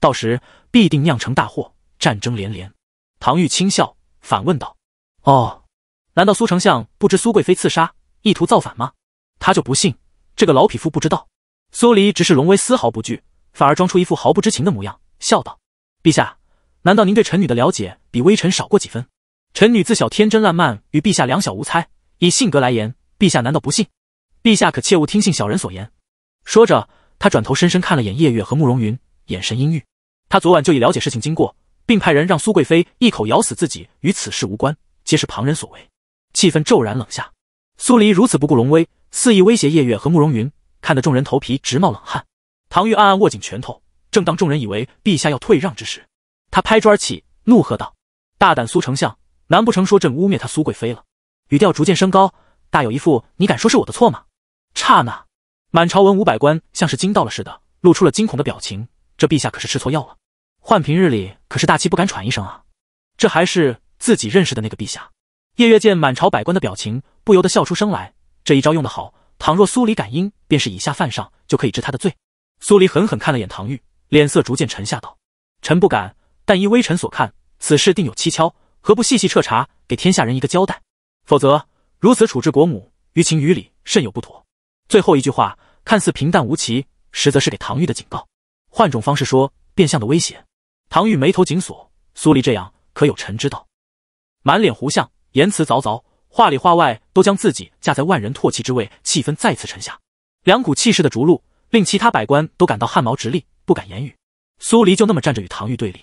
Speaker 1: 到时必定酿成大祸，战争连连。唐玉轻笑，反问道：“哦，难道苏丞相不知苏贵妃刺杀意图造反吗？他就不信这个老匹夫不知道。”苏黎只是龙威丝毫不惧，反而装出一副毫不知情的模样，笑道：“陛下，难道您对臣女的了解比微臣少过几分？臣女自小天真烂漫，与陛下两小无猜，以性格来言。”陛下难道不信？陛下可切勿听信小人所言。说着，他转头深深看了眼夜月和慕容云，眼神阴郁。他昨晚就已了解事情经过，并派人让苏贵妃一口咬死自己与此事无关，皆是旁人所为。气氛骤然冷下。苏黎如此不顾龙威，肆意威胁夜月和慕容云，看得众人头皮直冒冷汗。唐钰暗暗握紧拳头。正当众人以为陛下要退让之时，他拍桌而起，怒喝道：“大胆苏丞相，难不成说朕污蔑他苏贵妃了？”语调逐渐升高。大有一副“你敢说是我的错吗？”刹那，满朝文武百官像是惊到了似的，露出了惊恐的表情。这陛下可是吃错药了，换平日里可是大气不敢喘一声啊！这还是自己认识的那个陛下。夜月见满朝百官的表情，不由得笑出声来。这一招用得好，倘若苏黎感应，便是以下犯上，就可以治他的罪。苏黎狠狠看了眼唐玉，脸色逐渐沉下，道：“臣不敢，但依微臣所看，此事定有蹊跷，何不细细彻查，给天下人一个交代？否则……”如此处置国母，于情于理甚有不妥。最后一句话看似平淡无奇，实则是给唐钰的警告，换种方式说，变相的威胁。唐钰眉头紧锁，苏黎这样可有臣之道？满脸胡相，言辞凿凿，话里话外都将自己架在万人唾弃之位，气氛再次沉下。两股气势的逐鹿，令其他百官都感到汗毛直立，不敢言语。苏黎就那么站着与唐钰对立，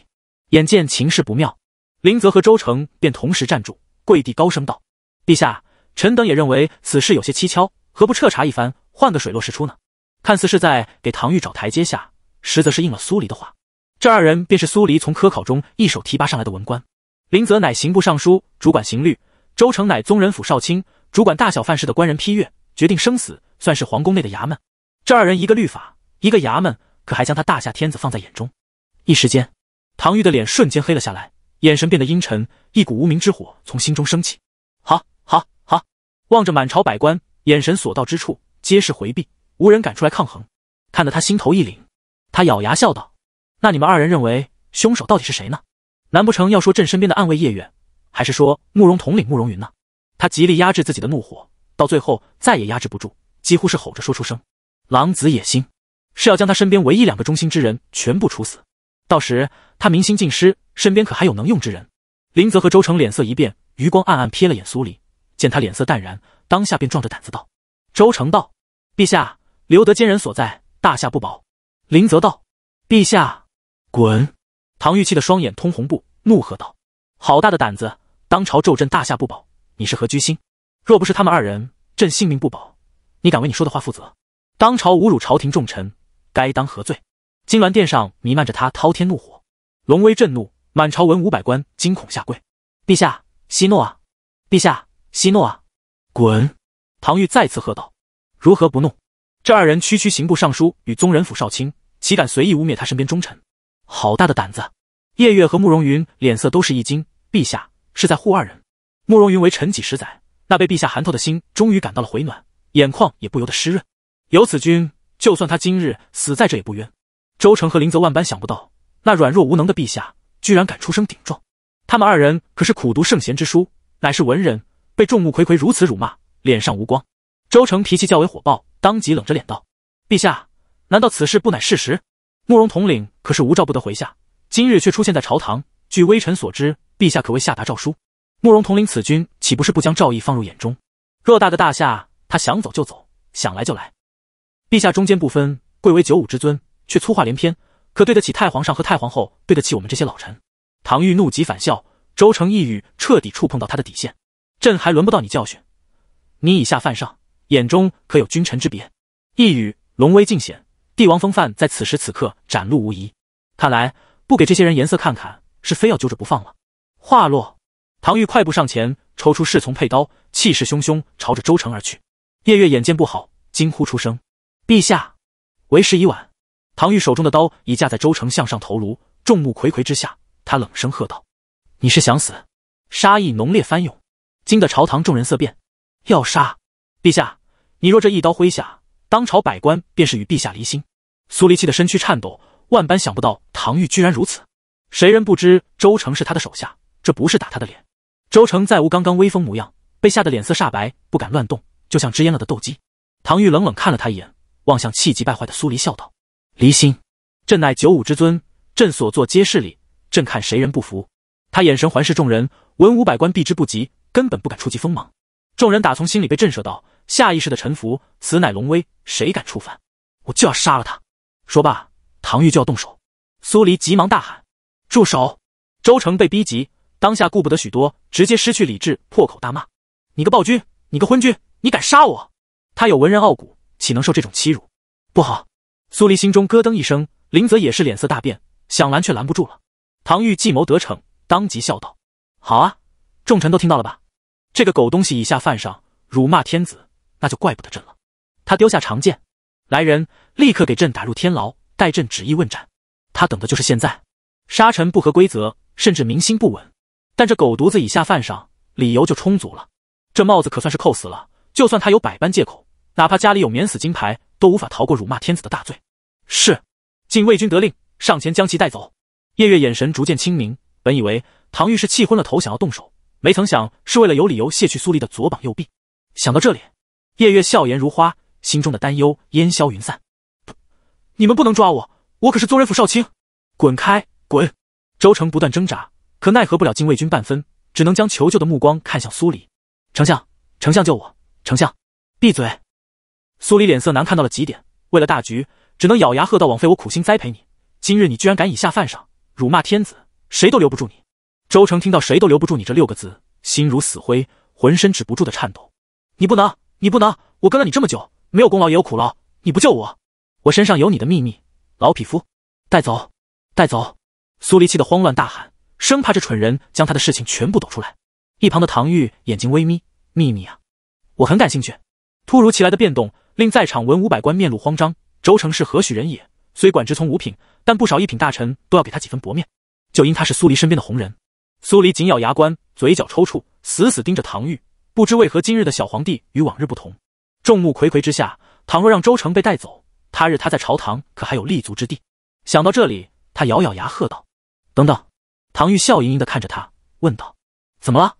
Speaker 1: 眼见情势不妙，林泽和周成便同时站住，跪地高声道：“陛下。”臣等也认为此事有些蹊跷，何不彻查一番，换个水落石出呢？看似是在给唐钰找台阶下，实则是应了苏黎的话。这二人便是苏黎从科考中一手提拔上来的文官，林泽乃刑部尚书，主管刑律；周成乃宗人府少卿，主管大小犯事的官人批阅，决定生死，算是皇宫内的衙门。这二人一个律法，一个衙门，可还将他大夏天子放在眼中？一时间，唐钰的脸瞬间黑了下来，眼神变得阴沉，一股无名之火从心中升起。望着满朝百官，眼神所到之处皆是回避，无人敢出来抗衡，看得他心头一凛。他咬牙笑道：“那你们二人认为凶手到底是谁呢？难不成要说朕身边的暗卫叶远，还是说慕容统领慕容云呢？”他极力压制自己的怒火，到最后再也压制不住，几乎是吼着说出声：“狼子野心，是要将他身边唯一两个忠心之人全部处死，到时他民心尽失，身边可还有能用之人？”林泽和周成脸色一变，余光暗暗瞥了眼苏黎，见他脸色淡然，当下便壮着胆子道：“周成道，陛下留得奸人所在，大夏不保。”林泽道：“陛下，滚！”唐玉气的双眼通红布，怒喝道：“好大的胆子！当朝骤震，大夏不保，你是何居心？若不是他们二人，朕性命不保。你敢为你说的话负责？当朝侮辱朝廷重臣，该当何罪？”金銮殿上弥漫着他滔天怒火，龙威震怒，满朝文武百官惊恐下跪：“陛下息怒啊，陛下！”息怒啊！滚！唐钰再次喝道：“如何不怒？这二人区区刑部尚书与宗人府少卿，岂敢随意污蔑他身边忠臣？好大的胆子！”夜月和慕容云脸色都是一惊：“陛下是在护二人。”慕容云为臣几十载，那被陛下寒透的心终于感到了回暖，眼眶也不由得湿润。有此君，就算他今日死在这也不冤。周成和林泽万般想不到，那软弱无能的陛下居然敢出声顶撞他们二人，可是苦读圣贤之书，乃是文人。被众目睽睽如此辱骂，脸上无光。周成脾气较为火爆，当即冷着脸道：“陛下，难道此事不乃事实？慕容统领可是无诏不得回下，今日却出现在朝堂。据微臣所知，陛下可谓下达诏书，慕容统领此君岂不是不将赵毅放入眼中？偌大的大夏，他想走就走，想来就来。陛下忠奸不分，贵为九五之尊，却粗话连篇，可对得起太皇上和太皇后？对得起我们这些老臣？”唐玉怒极反笑，周成一语彻底触碰到他的底线。朕还轮不到你教训，你以下犯上，眼中可有君臣之别？一语，龙威尽显，帝王风范在此时此刻展露无遗。看来不给这些人颜色看看，是非要揪着不放了。话落，唐玉快步上前，抽出侍从佩刀，气势汹汹朝着周成而去。夜月眼见不好，惊呼出声：“陛下，为时已晚。”唐玉手中的刀已架在周成向上头颅，众目睽睽之下，他冷声喝道：“你是想死？”杀意浓烈翻涌。惊得朝堂众人色变，要杀陛下！你若这一刀挥下，当朝百官便是与陛下离心。苏离气的身躯颤抖，万般想不到唐玉居然如此。谁人不知周成是他的手下？这不是打他的脸？周成再无刚刚威风模样，被吓得脸色煞白，不敢乱动，就像支烟了的斗鸡。唐玉冷冷看了他一眼，望向气急败坏的苏离，笑道：“离心，朕乃九五之尊，朕所做皆是理，朕看谁人不服？”他眼神环视众人，文武百官避之不及。根本不敢触及锋芒，众人打从心里被震慑到，下意识的臣服。此乃龙威，谁敢触犯，我就要杀了他。说罢，唐玉就要动手，苏黎急忙大喊：“住手！”周成被逼急，当下顾不得许多，直接失去理智，破口大骂：“你个暴君，你个昏君，你敢杀我！”他有文人傲骨，岂能受这种欺辱？不好！苏黎心中咯噔一声，林泽也是脸色大变，想拦却拦不住了。唐玉计谋得逞，当即笑道：“好啊。”众臣都听到了吧？这个狗东西以下犯上，辱骂天子，那就怪不得朕了。他丢下长剑，来人，立刻给朕打入天牢，待朕旨意问斩。他等的就是现在。杀臣不合规则，甚至民心不稳，但这狗犊子以下犯上，理由就充足了。这帽子可算是扣死了。就算他有百般借口，哪怕家里有免死金牌，都无法逃过辱骂天子的大罪。是，禁卫军得令，上前将其带走。夜月眼神逐渐清明。本以为唐钰是气昏了头，想要动手。没曾想，是为了有理由卸去苏黎的左膀右臂。想到这里，夜月笑颜如花，心中的担忧烟消云散。不，你们不能抓我，我可是宗人府少卿！滚开，滚！周成不断挣扎，可奈何不了禁卫军半分，只能将求救的目光看向苏黎。丞相，丞相救我！丞相，闭嘴！苏黎脸色难看到了极点，为了大局，只能咬牙喝道：“枉费我苦心栽培你，今日你居然敢以下犯上，辱骂天子，谁都留不住你！”周成听到“谁都留不住你”这六个字，心如死灰，浑身止不住的颤抖。你不能，你不能！我跟了你这么久，没有功劳也有苦劳，你不救我，我身上有你的秘密。老匹夫，带走，带走！苏离气得慌乱大喊，生怕这蠢人将他的事情全部抖出来。一旁的唐玉眼睛微眯，秘密啊，我很感兴趣。突如其来的变动令在场文武百官面露慌张。周成是何许人也？虽管职从五品，但不少一品大臣都要给他几分薄面，就因他是苏黎身边的红人。苏黎紧咬牙关，嘴角抽搐，死死盯着唐钰，不知为何今日的小皇帝与往日不同。众目睽睽之下，倘若让周成被带走，他日他在朝堂可还有立足之地？想到这里，他咬咬牙，喝道：“等等！”唐钰笑盈盈地看着他，问道：“怎么了？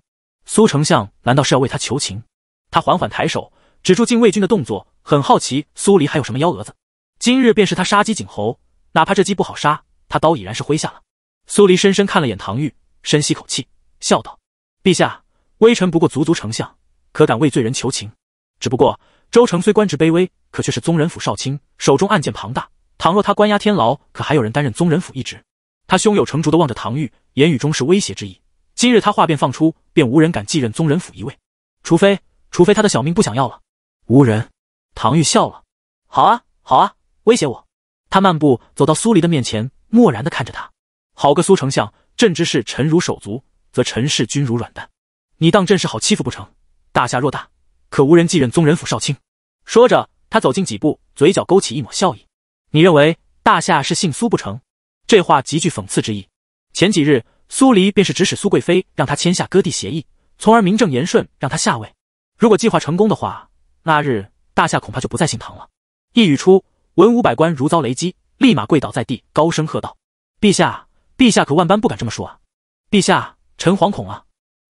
Speaker 1: 苏丞相难道是要为他求情？”他缓缓抬手，止住禁卫军的动作，很好奇苏黎还有什么幺蛾子。今日便是他杀鸡儆猴，哪怕这鸡不好杀，他刀已然是挥下了。苏黎深深看了眼唐钰。深吸口气，笑道：“陛下，微臣不过足足丞相，可敢为罪人求情？只不过周成虽官职卑微，可却是宗人府少卿，手中案件庞大。倘若他关押天牢，可还有人担任宗人府一职？”他胸有成竹的望着唐钰，言语中是威胁之意。今日他话便放出，便无人敢继任宗人府一位，除非，除非他的小命不想要了。无人，唐钰笑了：“好啊，好啊，威胁我。”他漫步走到苏黎的面前，漠然的看着他：“好个苏丞相！”朕之事臣如手足，则臣事君如软蛋。你当朕是好欺负不成？大夏若大，可无人继任宗人府少卿。说着，他走近几步，嘴角勾起一抹笑意。你认为大夏是姓苏不成？这话极具讽刺之意。前几日，苏黎便是指使苏贵妃让他签下割地协议，从而名正言顺让他下位。如果计划成功的话，那日大夏恐怕就不再姓唐了。一语出，文武百官如遭雷击，立马跪倒在地，高声喝道：“陛下！”陛下可万般不敢这么说啊！陛下，臣惶恐啊！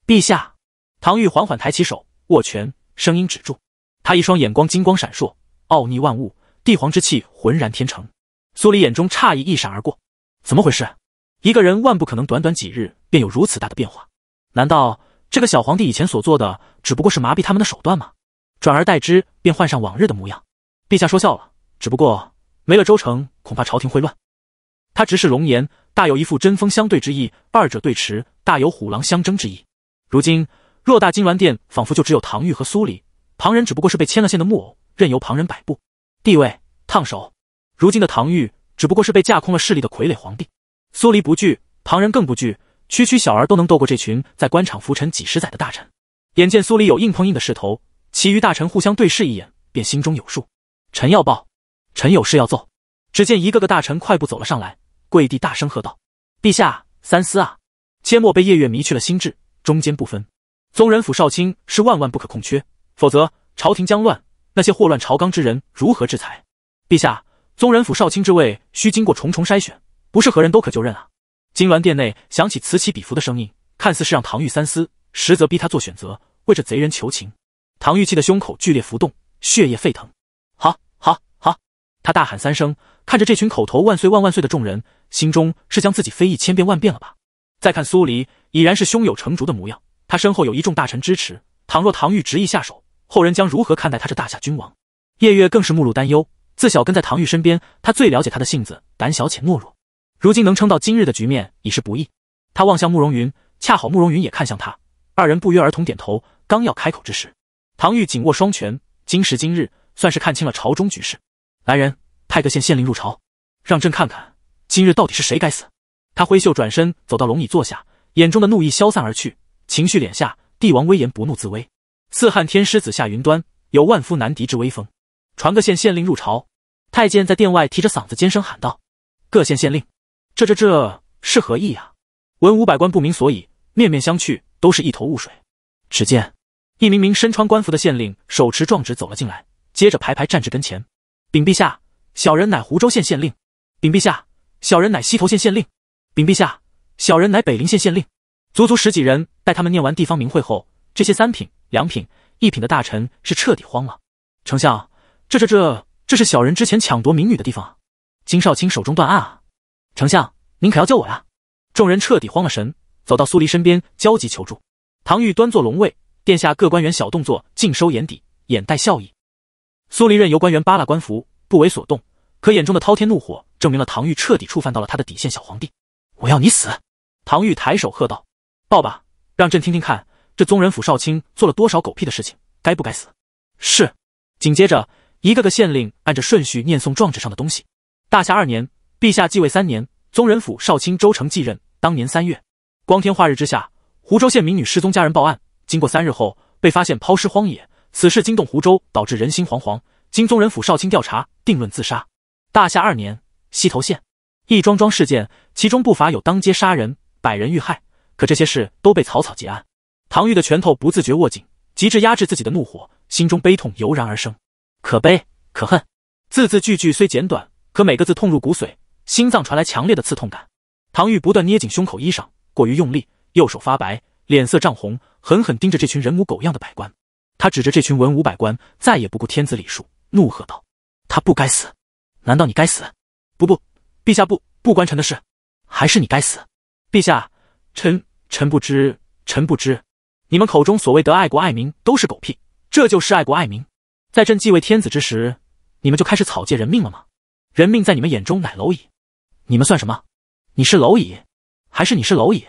Speaker 1: 陛下，唐玉缓缓抬起手，握拳，声音止住。他一双眼光金光闪烁，奥逆万物，帝皇之气浑然天成。苏黎眼中诧异一闪而过，怎么回事？一个人万不可能短短几日便有如此大的变化。难道这个小皇帝以前所做的只不过是麻痹他们的手段吗？转而代之，便换上往日的模样。陛下说笑了，只不过没了周城，恐怕朝廷会乱。他直视龙颜。大有一副针锋相对之意，二者对持，大有虎狼相争之意。如今偌大金銮殿，仿佛就只有唐玉和苏黎，旁人只不过是被牵了线的木偶，任由旁人摆布。地位烫手，如今的唐玉只不过是被架空了势力的傀儡皇帝。苏黎不惧，旁人更不惧，区区小儿都能斗过这群在官场浮沉几十载的大臣。眼见苏黎有硬碰硬的势头，其余大臣互相对视一眼，便心中有数。臣要报，臣有事要奏。只见一个个大臣快步走了上来。跪地大声喝道：“陛下，三思啊，切莫被夜月迷去了心智，中间不分。宗人府少卿是万万不可空缺，否则朝廷将乱。那些祸乱朝纲之人如何制裁？陛下，宗人府少卿之位需经过重重筛选，不是何人都可就任啊！”金銮殿内响起此起彼伏的声音，看似是让唐玉三思，实则逼他做选择，为这贼人求情。唐玉气的胸口剧烈浮动，血液沸腾。好，好，好！他大喊三声，看着这群口头万岁万万岁的众人。心中是将自己非议千变万变了吧？再看苏黎，已然是胸有成竹的模样。他身后有一众大臣支持。倘若唐钰执意下手，后人将如何看待他这大夏君王？夜月更是目露担忧。自小跟在唐钰身边，他最了解他的性子，胆小且懦弱。如今能撑到今日的局面已是不易。他望向慕容云，恰好慕容云也看向他，二人不约而同点头。刚要开口之时，唐钰紧握双拳。今时今日，算是看清了朝中局势。来人，派个县县令入朝，让朕看看。今日到底是谁该死？他挥袖转身，走到龙椅坐下，眼中的怒意消散而去，情绪敛下，帝王威严不怒自威。四汉天师子下云端，有万夫难敌之威风。传各县县令入朝。太监在殿外提着嗓子尖声喊道：“各县县令，这这这是何意呀？”文武百官不明所以，面面相觑，都是一头雾水。只见一名名身穿官服的县令手持状纸走了进来，接着排排站至跟前，禀陛下：“小人乃湖州县县令。”禀陛下。小人乃西头县县令，禀陛下，小人乃北陵县县令。足足十几人，待他们念完地方名讳后，这些三品、两品、一品的大臣是彻底慌了。丞相，这这这，这是小人之前抢夺民女的地方，啊！金少卿手中断案啊！丞相，您可要救我呀！众人彻底慌了神，走到苏黎身边，焦急求助。唐玉端坐龙位，殿下各官员小动作尽收眼底，眼带笑意。苏黎任由官员扒拉官服，不为所动，可眼中的滔天怒火。证明了唐钰彻底触犯到了他的底线。小皇帝，我要你死！唐钰抬手喝道：“报吧，让朕听听看，这宗人府少卿做了多少狗屁的事情，该不该死？”是。紧接着，一个个县令按着顺序念诵状纸上的东西。大夏二年，陛下继位三年，宗人府少卿周成继任。当年三月，光天化日之下，湖州县民女失踪，家人报案。经过三日后，被发现抛尸荒野。此事惊动湖州，导致人心惶惶。经宗人府少卿调查，定论自杀。大夏二年。西头县，一桩桩事件，其中不乏有当街杀人、百人遇害，可这些事都被草草结案。唐玉的拳头不自觉握紧，极致压制自己的怒火，心中悲痛油然而生，可悲可恨。字字句句虽简短，可每个字痛入骨髓，心脏传来强烈的刺痛感。唐玉不断捏紧胸口衣裳，过于用力，右手发白，脸色涨红，狠狠盯着这群人模狗样的百官。他指着这群文武百官，再也不顾天子礼数，怒喝道：“他不该死，难道你该死？”不不，陛下不不关臣的事，还是你该死，陛下，臣臣不知，臣不知，你们口中所谓得爱国爱民都是狗屁，这就是爱国爱民，在朕继位天子之时，你们就开始草芥人命了吗？人命在你们眼中乃蝼蚁，你们算什么？你是蝼蚁，还是你是蝼蚁？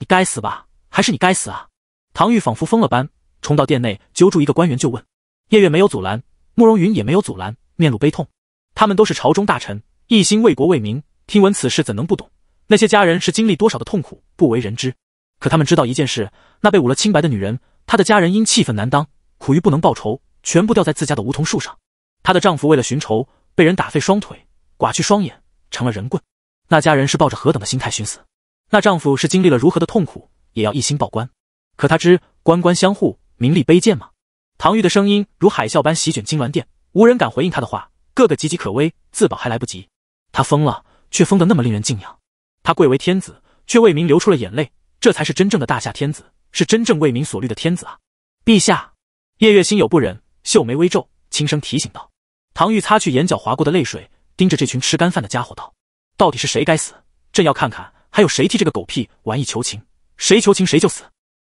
Speaker 1: 你该死吧？还是你该死啊？唐钰仿佛疯了般冲到殿内，揪住一个官员就问：“夜月没有阻拦，慕容云也没有阻拦，面露悲痛，他们都是朝中大臣。”一心为国为民，听闻此事怎能不懂？那些家人是经历多少的痛苦，不为人知。可他们知道一件事：那被捂了清白的女人，她的家人因气愤难当，苦于不能报仇，全部吊在自家的梧桐树上。她的丈夫为了寻仇，被人打废双腿，寡去双眼，成了人棍。那家人是抱着何等的心态寻死？那丈夫是经历了如何的痛苦，也要一心报官？可他知官官相护，名利卑贱吗？唐钰的声音如海啸般席卷金銮殿，无人敢回应他的话，个个岌岌可危，自保还来不及。他疯了，却疯得那么令人敬仰；他贵为天子，却为民流出了眼泪。这才是真正的大夏天子，是真正为民所虑的天子啊！陛下，夜月心有不忍，秀眉微皱，轻声提醒道。唐钰擦去眼角划过的泪水，盯着这群吃干饭的家伙道：“到底是谁该死？朕要看看还有谁替这个狗屁玩意求情，谁求情谁就死。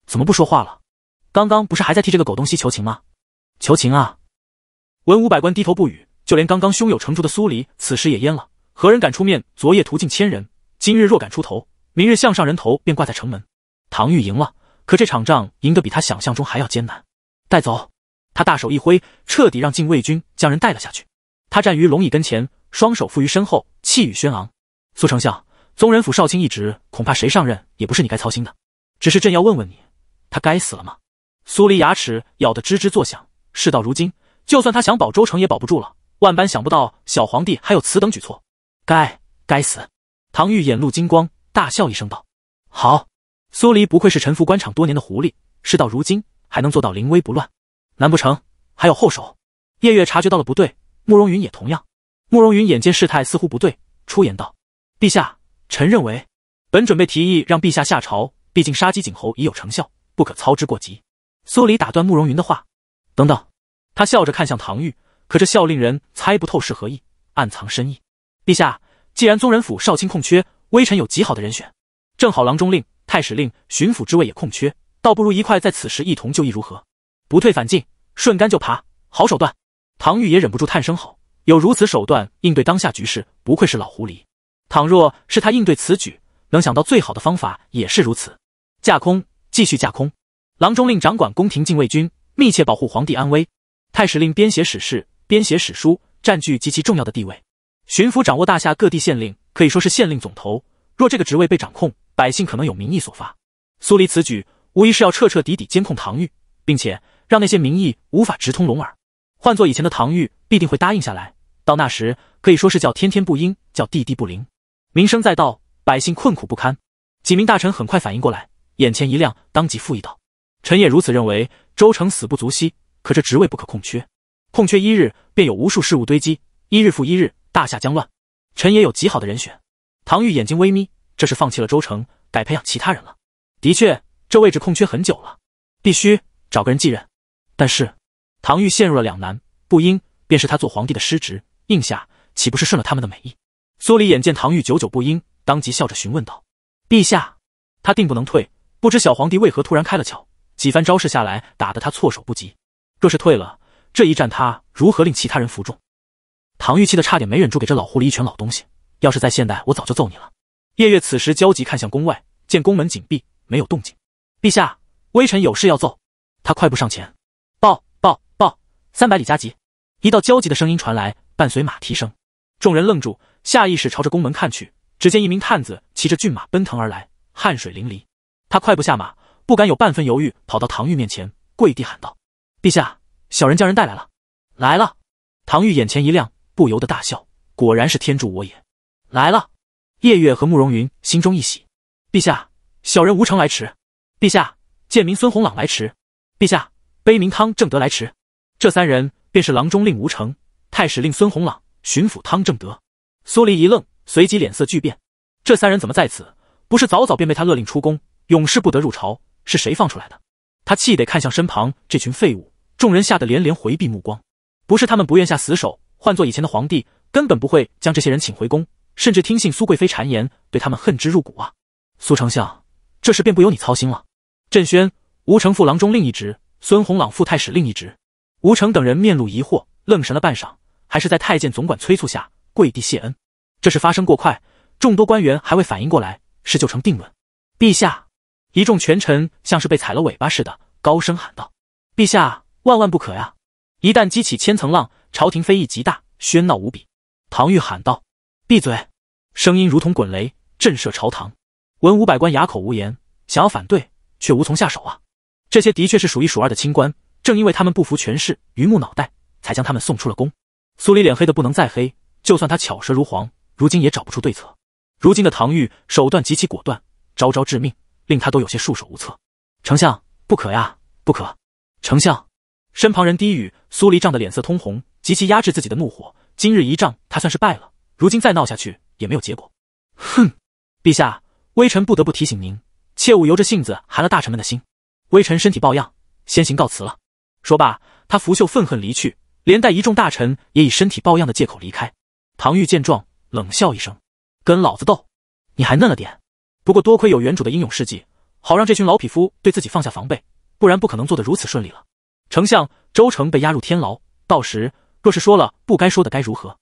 Speaker 1: 怎么不说话了？刚刚不是还在替这个狗东西求情吗？求情啊！”文武百官低头不语，就连刚刚胸有成竹的苏黎，此时也焉了。何人敢出面？昨夜屠尽千人，今日若敢出头，明日项上人头便挂在城门。唐钰赢了，可这场仗赢得比他想象中还要艰难。带走！他大手一挥，彻底让禁卫军将人带了下去。他站于龙椅跟前，双手负于身后，气宇轩昂。苏丞相，宗人府少卿一职，恐怕谁上任也不是你该操心的。只是朕要问问你，他该死了吗？苏黎牙齿咬得吱吱作响。事到如今，就算他想保周成，也保不住了。万般想不到，小皇帝还有此等举措。该该死！唐钰眼露金光，大笑一声道：“好，苏黎不愧是沉浮官场多年的狐狸，事到如今还能做到临危不乱，难不成还有后手？”夜月察觉到了不对，慕容云也同样。慕容云眼见事态似乎不对，出言道：“陛下，臣认为，本准备提议让陛下下朝，毕竟杀鸡儆猴已有成效，不可操之过急。”苏黎打断慕容云的话：“等等。”他笑着看向唐钰，可这笑令人猜不透是何意，暗藏深意。陛下，既然宗人府少卿空缺，微臣有极好的人选。正好郎中令、太史令、巡抚之位也空缺，倒不如一块在此时一同就义如何？不退反进，顺杆就爬，好手段！唐钰也忍不住叹声：“好，有如此手段应对当下局势，不愧是老狐狸。倘若是他应对此举，能想到最好的方法也是如此。架空，继续架空。郎中令掌管宫廷禁卫军，密切保护皇帝安危；太史令编写史事，编写史书，占据极其重要的地位。”巡抚掌握大夏各地县令，可以说是县令总头。若这个职位被掌控，百姓可能有民意所发。苏黎此举无疑是要彻彻底底监控唐钰，并且让那些民意无法直通龙耳。换做以前的唐钰，必定会答应下来。到那时，可以说是叫天天不应，叫地地不灵，名声在道，百姓困苦不堪。几名大臣很快反应过来，眼前一亮，当即附议道：“臣也如此认为。周成死不足惜，可这职位不可空缺，空缺一日，便有无数事物堆积，一日复一日。”大夏将乱，臣也有极好的人选。唐钰眼睛微眯，这是放弃了周成，改培养其他人了。的确，这位置空缺很久了，必须找个人继任。但是，唐钰陷入了两难，不应便是他做皇帝的失职，应下岂不是顺了他们的美意？苏黎眼见唐钰久久不应，当即笑着询问道：“陛下，他定不能退。不知小皇帝为何突然开了窍？几番招式下来，打得他措手不及。若是退了，这一战他如何令其他人服众？”唐钰气得差点没忍住，给这老狐狸一拳。老东西，要是在现代，我早就揍你了。夜月此时焦急看向宫外，见宫门紧闭，没有动静。陛下，微臣有事要奏。他快步上前，报报报，三百里加急。一道焦急的声音传来，伴随马蹄声，众人愣住，下意识朝着宫门看去。只见一名探子骑着骏马奔腾而来，汗水淋漓。他快步下马，不敢有半分犹豫，跑到唐钰面前，跪地喊道：“陛下，小人将人带来了。”来了。唐钰眼前一亮。不由得大笑，果然是天助我也！来了，夜月和慕容云心中一喜。陛下，小人吴成来迟。陛下，贱民孙洪朗来迟。陛下，卑民汤正德来迟。这三人便是郎中令吴成、太史令孙洪朗、巡抚汤正德。苏黎一愣，随即脸色巨变。这三人怎么在此？不是早早便被他勒令出宫，永世不得入朝？是谁放出来的？他气得看向身旁这群废物，众人吓得连连回避目光。不是他们不愿下死手。换做以前的皇帝，根本不会将这些人请回宫，甚至听信苏贵妃谗言，对他们恨之入骨啊！苏丞相，这事便不由你操心了。镇轩，吴成副郎中另一职，孙洪朗副太史另一职。吴成等人面露疑惑，愣神了半晌，还是在太监总管催促下跪地谢恩。这事发生过快，众多官员还未反应过来，事就成定论。陛下！一众权臣像是被踩了尾巴似的，高声喊道：“陛下，万万不可呀！一旦激起千层浪。”朝廷非议极大，喧闹无比。唐钰喊道：“闭嘴！”声音如同滚雷，震慑朝堂。文武百官哑口无言，想要反对却无从下手啊！这些的确是数一数二的清官，正因为他们不服权势、榆木脑袋，才将他们送出了宫。苏离脸黑的不能再黑，就算他巧舌如簧，如今也找不出对策。如今的唐钰手段极其果断，招招致命，令他都有些束手无策。丞相，不可呀，不可！丞相，身旁人低语。苏离涨得脸色通红。极其压制自己的怒火，今日一仗他算是败了。如今再闹下去也没有结果。哼，陛下，微臣不得不提醒您，切勿由着性子寒了大臣们的心。微臣身体抱恙，先行告辞了。说罢，他拂袖愤恨离去，连带一众大臣也以身体抱恙的借口离开。唐钰见状冷笑一声：“跟老子斗，你还嫩了点。不过多亏有原主的英勇事迹，好让这群老匹夫对自己放下防备，不然不可能做得如此顺利了。”丞相周成被押入天牢，到时。若是说了不该说的，该如何？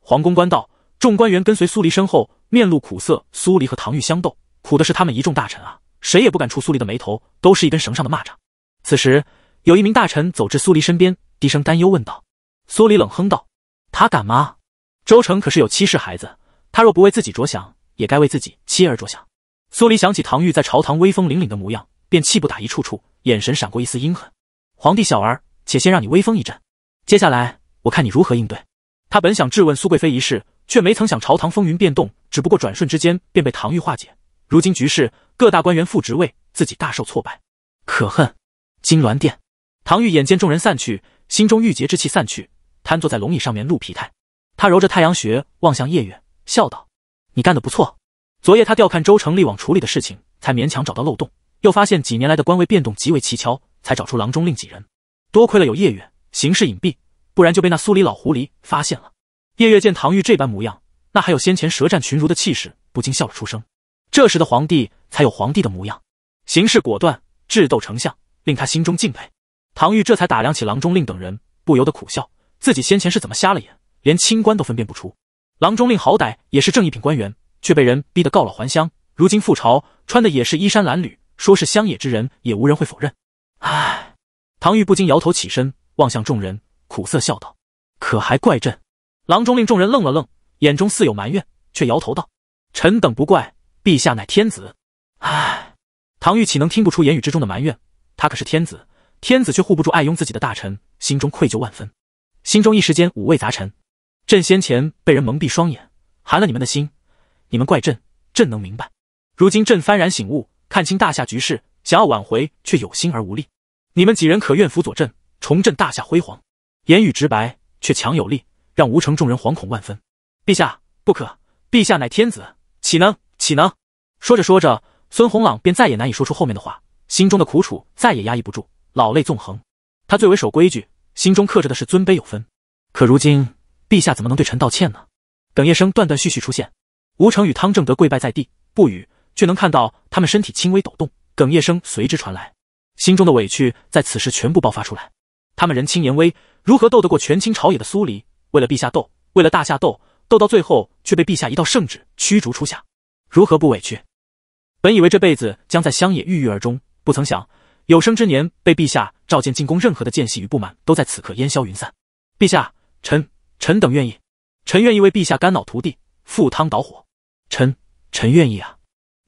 Speaker 1: 皇宫官道，众官员跟随苏黎身后，面露苦涩。苏黎和唐玉相斗，苦的是他们一众大臣啊，谁也不敢触苏黎的眉头，都是一根绳上的蚂蚱。此时，有一名大臣走至苏黎身边，低声担忧问道：“苏黎，冷哼道，他敢吗？周成可是有妻室孩子，他若不为自己着想，也该为自己妻儿着想。”苏黎想起唐玉在朝堂威风凛凛的模样，便气不打一处处，眼神闪过一丝阴狠。皇帝小儿，且先让你威风一阵，接下来。我看你如何应对。他本想质问苏贵妃一事，却没曾想朝堂风云变动，只不过转瞬之间便被唐玉化解。如今局势，各大官员副职位，自己大受挫败，可恨。金銮殿，唐玉眼见众人散去，心中郁结之气散去，瘫坐在龙椅上面，露疲态。他揉着太阳穴，望向叶月，笑道：“你干得不错。昨夜他调看周成立网处理的事情，才勉强找到漏洞，又发现几年来的官位变动极为蹊跷，才找出郎中令几人。多亏了有叶月，行事隐蔽。”不然就被那苏里老狐狸发现了。夜月见唐玉这般模样，那还有先前舌战群儒的气势，不禁笑了出声。这时的皇帝才有皇帝的模样，行事果断，智斗丞相，令他心中敬佩。唐玉这才打量起郎中令等人，不由得苦笑：自己先前是怎么瞎了眼，连清官都分辨不出。郎中令好歹也是正一品官员，却被人逼得告老还乡，如今复朝穿的也是衣衫褴褛，说是乡野之人，也无人会否认。唉，唐玉不禁摇头起身，望向众人。苦涩笑道：“可还怪朕？”郎中令众人愣了愣，眼中似有埋怨，却摇头道：“臣等不怪陛下，乃天子。”唉，唐钰岂能听不出言语之中的埋怨？他可是天子，天子却护不住爱拥自己的大臣，心中愧疚万分，心中一时间五味杂陈。朕先前被人蒙蔽双眼，寒了你们的心，你们怪朕，朕能明白。如今朕幡然醒悟，看清大夏局势，想要挽回却有心而无力。你们几人可愿辅佐朕，重振大夏辉煌？言语直白却强有力，让吴城众人惶恐万分。陛下不可！陛下乃天子，岂能岂能？说着说着，孙洪朗便再也难以说出后面的话，心中的苦楚再也压抑不住，老泪纵横。他最为守规矩，心中刻着的是尊卑有分。可如今，陛下怎么能对臣道歉呢？哽咽声断断续续出现，吴城与汤正德跪拜在地，不语，却能看到他们身体轻微抖动，哽咽声随之传来，心中的委屈在此时全部爆发出来。他们人轻言微，如何斗得过权倾朝野的苏黎？为了陛下斗，为了大夏斗，斗到最后却被陛下一道圣旨驱逐出夏，如何不委屈？本以为这辈子将在乡野郁郁而终，不曾想有生之年被陛下召见进宫，任何的间隙与不满都在此刻烟消云散。陛下，臣臣等愿意，臣愿意为陛下肝脑涂地，赴汤蹈火。臣臣愿意啊！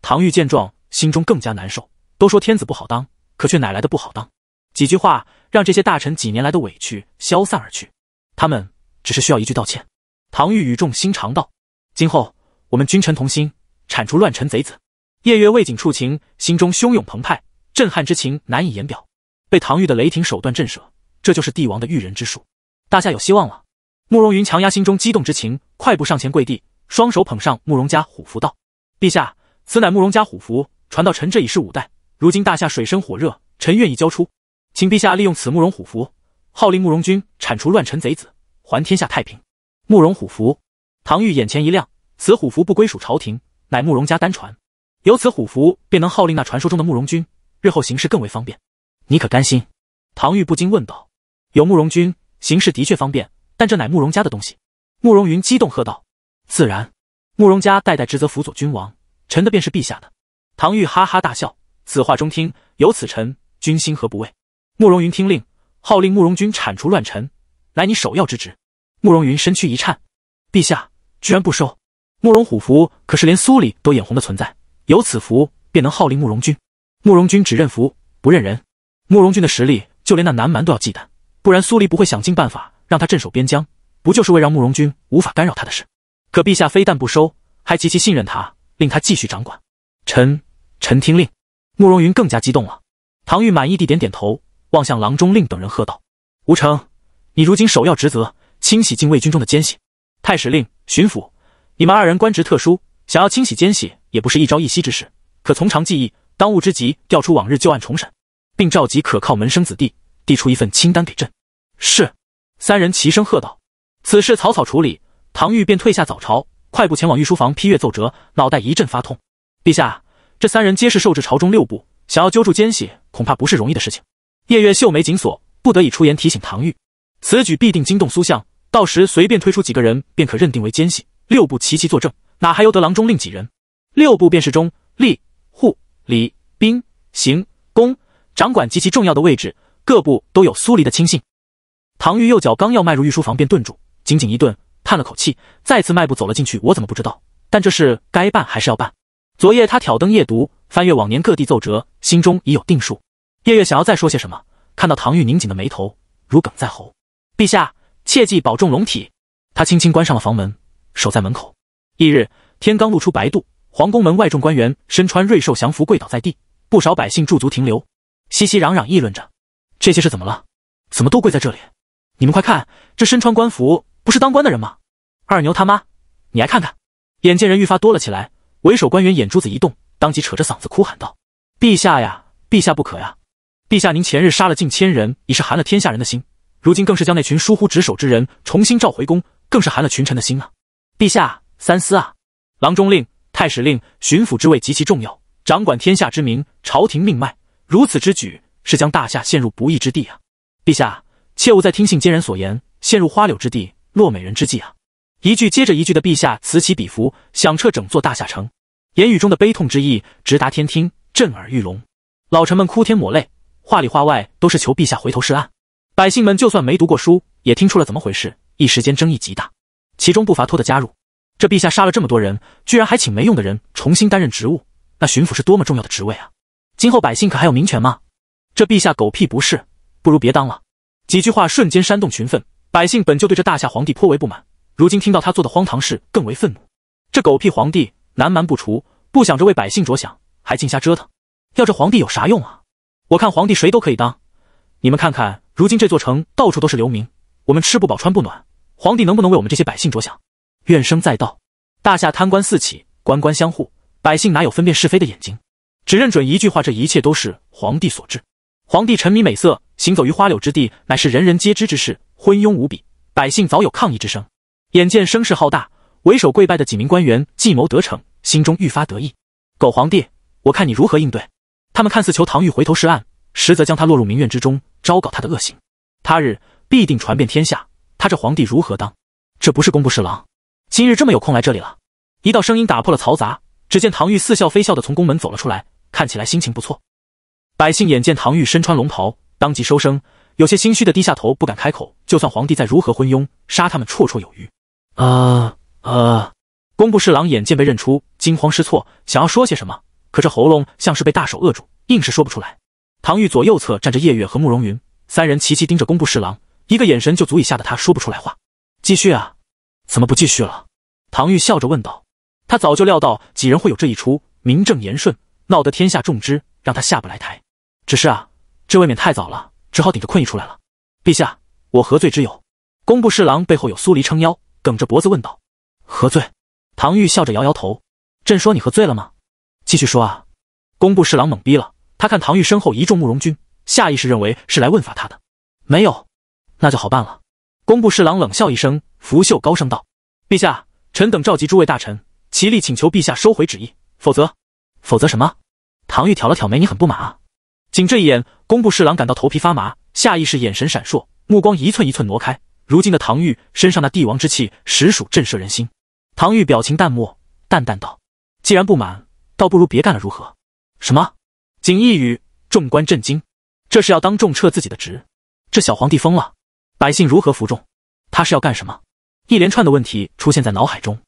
Speaker 1: 唐钰见状，心中更加难受。都说天子不好当，可却哪来的不好当？几句话让这些大臣几年来的委屈消散而去，他们只是需要一句道歉。唐钰语重心长道：“今后我们君臣同心，铲除乱臣贼子。”夜月未景触情，心中汹涌澎湃，震撼之情难以言表。被唐钰的雷霆手段震慑，这就是帝王的驭人之术。大夏有希望了。慕容云强压心中激动之情，快步上前跪地，双手捧上慕容家虎符道：“陛下，此乃慕容家虎符，传到臣这已是五代。如今大夏水深火热，臣愿意交出。”请陛下利用此慕容虎符，号令慕容军铲除乱臣贼子，还天下太平。慕容虎符，唐钰眼前一亮，此虎符不归属朝廷，乃慕容家单传，有此虎符便能号令那传说中的慕容军，日后行事更为方便。你可甘心？唐钰不禁问道。有慕容军行事的确方便，但这乃慕容家的东西。慕容云激动喝道：“自然，慕容家代代职责辅佐君王，臣的便是陛下的。”唐钰哈哈大笑：“此话中听，有此臣，君心何不畏？”慕容云听令，号令慕容军铲除乱臣，乃你首要之职。慕容云身躯一颤，陛下居然不收！慕容虎符可是连苏里都眼红的存在，有此符便能号令慕容军。慕容军只认符不认人，慕容军的实力就连那南蛮都要忌惮，不然苏黎不会想尽办法让他镇守边疆，不就是为让慕容军无法干扰他的事？可陛下非但不收，还极其信任他，令他继续掌管。臣臣听令。慕容云更加激动了。唐玉满意地点点头。望向郎中令等人，喝道：“吴成，你如今首要职责，清洗禁卫军中的奸细。太史令、巡抚，你们二人官职特殊，想要清洗奸细也不是一朝一夕之事，可从长计议。当务之急，调出往日旧案重审，并召集可靠门生子弟，递出一份清单给朕。”是。三人齐声喝道：“此事草草处理。”唐玉便退下早朝，快步前往御书房批阅奏折，脑袋一阵发痛。陛下，这三人皆是受制朝中六部，想要揪住奸细，恐怕不是容易的事情。夜月秀眉紧锁，不得已出言提醒唐钰：“此举必定惊动苏相，到时随便推出几个人，便可认定为奸细。六部齐齐作证，哪还由得郎中令几人？六部便是中、吏、户、礼、兵、刑、工，掌管极其重要的位置，各部都有苏离的亲信。”唐钰右脚刚要迈入御书房，便顿住，仅仅一顿，叹了口气，再次迈步走了进去。我怎么不知道？但这事该办还是要办。昨夜他挑灯夜读，翻阅往年各地奏折，心中已有定数。夜月想要再说些什么，看到唐钰拧紧的眉头，如鲠在喉。陛下，切记保重龙体。他轻轻关上了房门，守在门口。翌日，天刚露出白度，皇宫门外众官员身穿瑞兽降服跪倒在地，不少百姓驻足停留，熙熙攘攘议论着：这些是怎么了？怎么都跪在这里？你们快看，这身穿官服，不是当官的人吗？二牛他妈，你来看看！眼见人愈发多了起来，为首官员眼珠子一动，当即扯着嗓子哭喊道：“陛下呀，陛下不可呀！”陛下，您前日杀了近千人，已是寒了天下人的心；如今更是将那群疏忽职守之人重新召回宫，更是寒了群臣的心啊！陛下三思啊！郎中令、太史令、巡抚之位极其重要，掌管天下之民，朝廷命脉。如此之举，是将大夏陷入不义之地啊！陛下，切勿再听信奸人所言，陷入花柳之地，落美人之计啊！一句接着一句的陛下，此起彼伏，响彻整座大夏城，言语中的悲痛之意直达天听，震耳欲聋。老臣们哭天抹泪。话里话外都是求陛下回头是岸。百姓们就算没读过书，也听出了怎么回事。一时间争议极大，其中不乏托的加入。这陛下杀了这么多人，居然还请没用的人重新担任职务？那巡抚是多么重要的职位啊！今后百姓可还有民权吗？这陛下狗屁不是，不如别当了。几句话瞬间煽动群愤。百姓本就对这大夏皇帝颇为不满，如今听到他做的荒唐事，更为愤怒。这狗屁皇帝，南蛮不除，不想着为百姓着想，还净瞎折腾。要这皇帝有啥用啊？我看皇帝谁都可以当，你们看看，如今这座城到处都是流民，我们吃不饱穿不暖，皇帝能不能为我们这些百姓着想？怨声载道，大夏贪官四起，官官相护，百姓哪有分辨是非的眼睛？只认准一句话：这一切都是皇帝所致。皇帝沉迷美色，行走于花柳之地，乃是人人皆知之事，昏庸无比。百姓早有抗议之声。眼见声势浩大，为首跪拜的几名官员计谋得逞，心中愈发得意。狗皇帝，我看你如何应对？他们看似求唐钰回头是岸，实则将他落入民怨之中，昭告他的恶行，他日必定传遍天下。他这皇帝如何当？这不是工部侍郎，今日这么有空来这里了？一道声音打破了嘈杂。只见唐钰似笑非笑的从宫门走了出来，看起来心情不错。百姓眼见唐钰身穿龙袍，当即收声，有些心虚的低下头，不敢开口。就算皇帝再如何昏庸，杀他们绰绰有余。啊啊！工部侍郎眼见被认出，惊慌失措，想要说些什么。可这喉咙像是被大手扼住，硬是说不出来。唐钰左右侧站着叶月和慕容云三人，齐齐盯着工部侍郎，一个眼神就足以吓得他说不出来话。继续啊，怎么不继续了？唐钰笑着问道。他早就料到几人会有这一出，名正言顺，闹得天下众知，让他下不来台。只是啊，这未免太早了，只好顶着困意出来了。陛下，我何罪之有？工部侍郎背后有苏黎撑腰，梗着脖子问道。何罪？唐钰笑着摇摇头。朕说你何罪了吗？继续说啊！工部侍郎懵逼了，他看唐玉身后一众慕容军，下意识认为是来问法他的。没有，那就好办了。工部侍郎冷笑一声，拂袖高声道：“陛下，臣等召集诸位大臣，齐力请求陛下收回旨意，否则，否则什么？”唐玉挑了挑眉：“你很不满啊？”仅这一眼，工部侍郎感到头皮发麻，下意识眼神闪烁，目光一寸一寸挪开。如今的唐玉身上那帝王之气，实属震慑人心。唐玉表情淡漠，淡淡道：“既然不满。”倒不如别干了，如何？什么？仅一语，众官震惊，这是要当众撤自己的职？这小皇帝疯了？百姓如何服众？他是要干什么？一连串的问题出现在脑海中。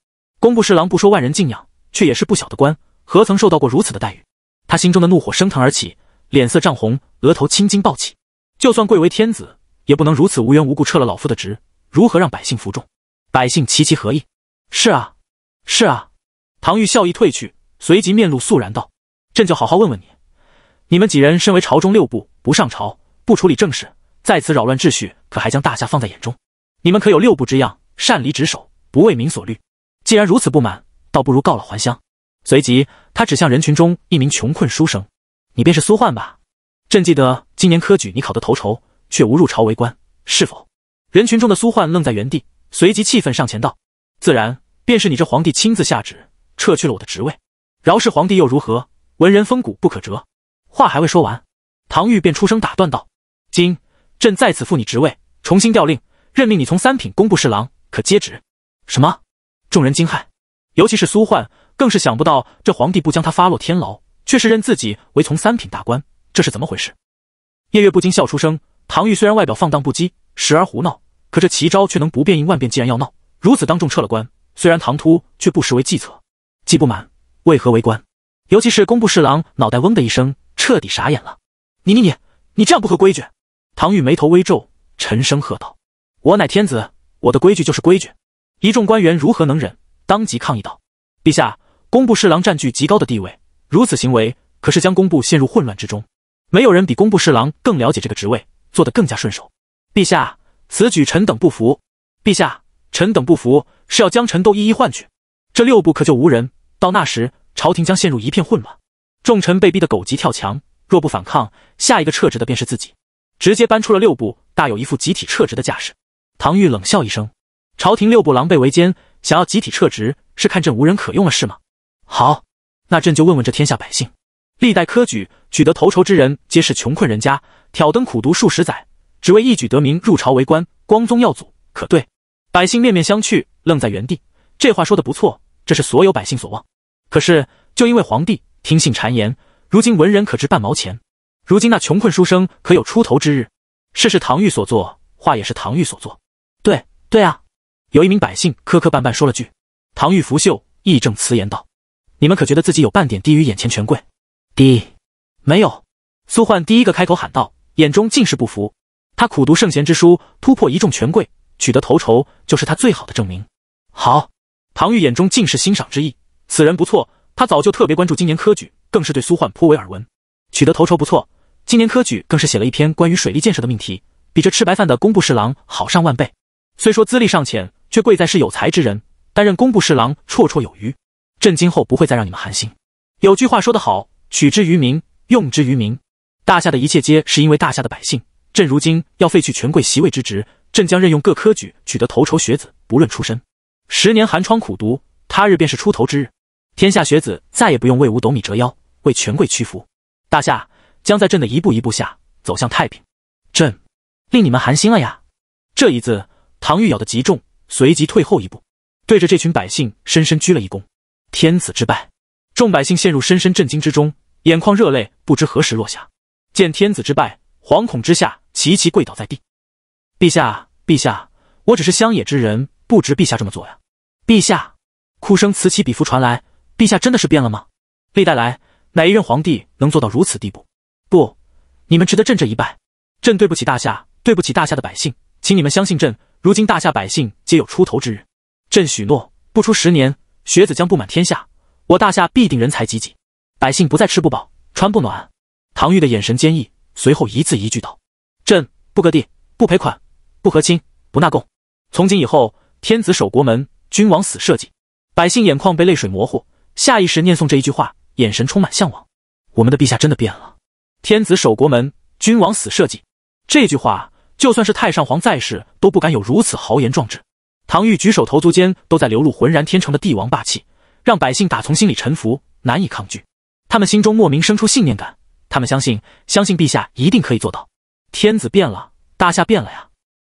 Speaker 1: 工部侍郎不说万人敬仰，却也是不小的官，何曾受到过如此的待遇？他心中的怒火升腾而起，脸色涨红，额头青筋暴起。就算贵为天子，也不能如此无缘无故撤了老夫的职，如何让百姓服众？百姓齐齐合意。是啊，是啊。唐玉笑意褪去。随即面露肃然道：“朕就好好问问你，你们几人身为朝中六部，不上朝，不处理政事，在此扰乱秩序，可还将大夏放在眼中？你们可有六部之样，擅离职守，不为民所虑？既然如此不满，倒不如告老还乡。”随即，他指向人群中一名穷困书生：“你便是苏焕吧？朕记得今年科举你考得头筹，却无入朝为官，是否？”人群中的苏焕愣在原地，随即气愤上前道：“自然，便是你这皇帝亲自下旨，撤去了我的职位。”饶是皇帝又如何？文人风骨不可折。话还未说完，唐钰便出声打断道：“今朕在此复你职位，重新调令，任命你从三品工部侍郎，可接旨？”什么？众人惊骇，尤其是苏焕，更是想不到这皇帝不将他发落天牢，却是认自己为从三品大官，这是怎么回事？夜月不禁笑出声。唐钰虽然外表放荡不羁，时而胡闹，可这奇招却能不变应万变。既然要闹，如此当众撤了官，虽然唐突，却不失为计策。既不满。为何为官？尤其是工部侍郎，脑袋嗡的一声，彻底傻眼了。你你你你这样不合规矩！唐钰眉头微皱，沉声喝道：“我乃天子，我的规矩就是规矩。”一众官员如何能忍？当即抗议道：“陛下，工部侍郎占据极高的地位，如此行为可是将工部陷入混乱之中。没有人比工部侍郎更了解这个职位，做得更加顺手。陛下此举，臣等不服。陛下，臣等不服，是要将臣都一一换去。这六部可就无人。”到那时，朝廷将陷入一片混乱，众臣被逼得狗急跳墙，若不反抗，下一个撤职的便是自己。直接搬出了六部，大有一副集体撤职的架势。唐钰冷笑一声：“朝廷六部狼狈为奸，想要集体撤职，是看朕无人可用了是吗？”好，那朕就问问这天下百姓：历代科举取得头筹之人，皆是穷困人家，挑灯苦读数十载，只为一举得名，入朝为官，光宗耀祖，可对？百姓面面相觑，愣在原地。这话说的不错。这是所有百姓所望，可是就因为皇帝听信谗言，如今文人可值半毛钱？如今那穷困书生可有出头之日？事是唐玉所做，话也是唐玉所做。对对啊！有一名百姓磕磕绊绊说了句：“唐玉拂袖，义正辞严道：‘你们可觉得自己有半点低于眼前权贵？’低没有。”苏焕第一个开口喊道，眼中尽是不服。他苦读圣贤之书，突破一众权贵，取得头筹，就是他最好的证明。好。唐钰眼中尽是欣赏之意，此人不错。他早就特别关注今年科举，更是对苏焕颇为耳闻。取得头筹不错，今年科举更是写了一篇关于水利建设的命题，比这吃白饭的工部侍郎好上万倍。虽说资历尚浅，却贵在是有才之人，担任工部侍郎绰绰有余。朕今后不会再让你们寒心。有句话说得好，取之于民，用之于民。大夏的一切皆是因为大夏的百姓。朕如今要废去权贵席位之职，朕将任用各科举取得头筹学子，不论出身。十年寒窗苦读，他日便是出头之日。天下学子再也不用为五斗米折腰，为权贵屈服。大夏将在朕的一步一步下走向太平。朕令你们寒心了呀！这一字，唐钰咬得极重，随即退后一步，对着这群百姓深深鞠了一躬。天子之败，众百姓陷入深深震惊之中，眼眶热泪不知何时落下。见天子之败，惶恐之下齐齐跪倒在地。陛下，陛下，我只是乡野之人，不值陛下这么做呀。陛下，哭声此起彼伏传来。陛下真的是变了吗？历代来，哪一任皇帝能做到如此地步？不，你们值得朕这一拜。朕对不起大夏，对不起大夏的百姓，请你们相信朕。如今大夏百姓皆有出头之日。朕许诺，不出十年，学子将布满天下，我大夏必定人才济济，百姓不再吃不饱，穿不暖。唐钰的眼神坚毅，随后一字一句道：“朕不割地，不赔款，不和亲，不纳贡。从今以后，天子守国门。”君王死社稷，百姓眼眶被泪水模糊，下意识念诵这一句话，眼神充满向往。我们的陛下真的变了。天子守国门，君王死社稷。这句话，就算是太上皇在世，都不敢有如此豪言壮志。唐钰举手投足间都在流露浑然天成的帝王霸气，让百姓打从心里臣服，难以抗拒。他们心中莫名生出信念感，他们相信，相信陛下一定可以做到。天子变了，大夏变了呀！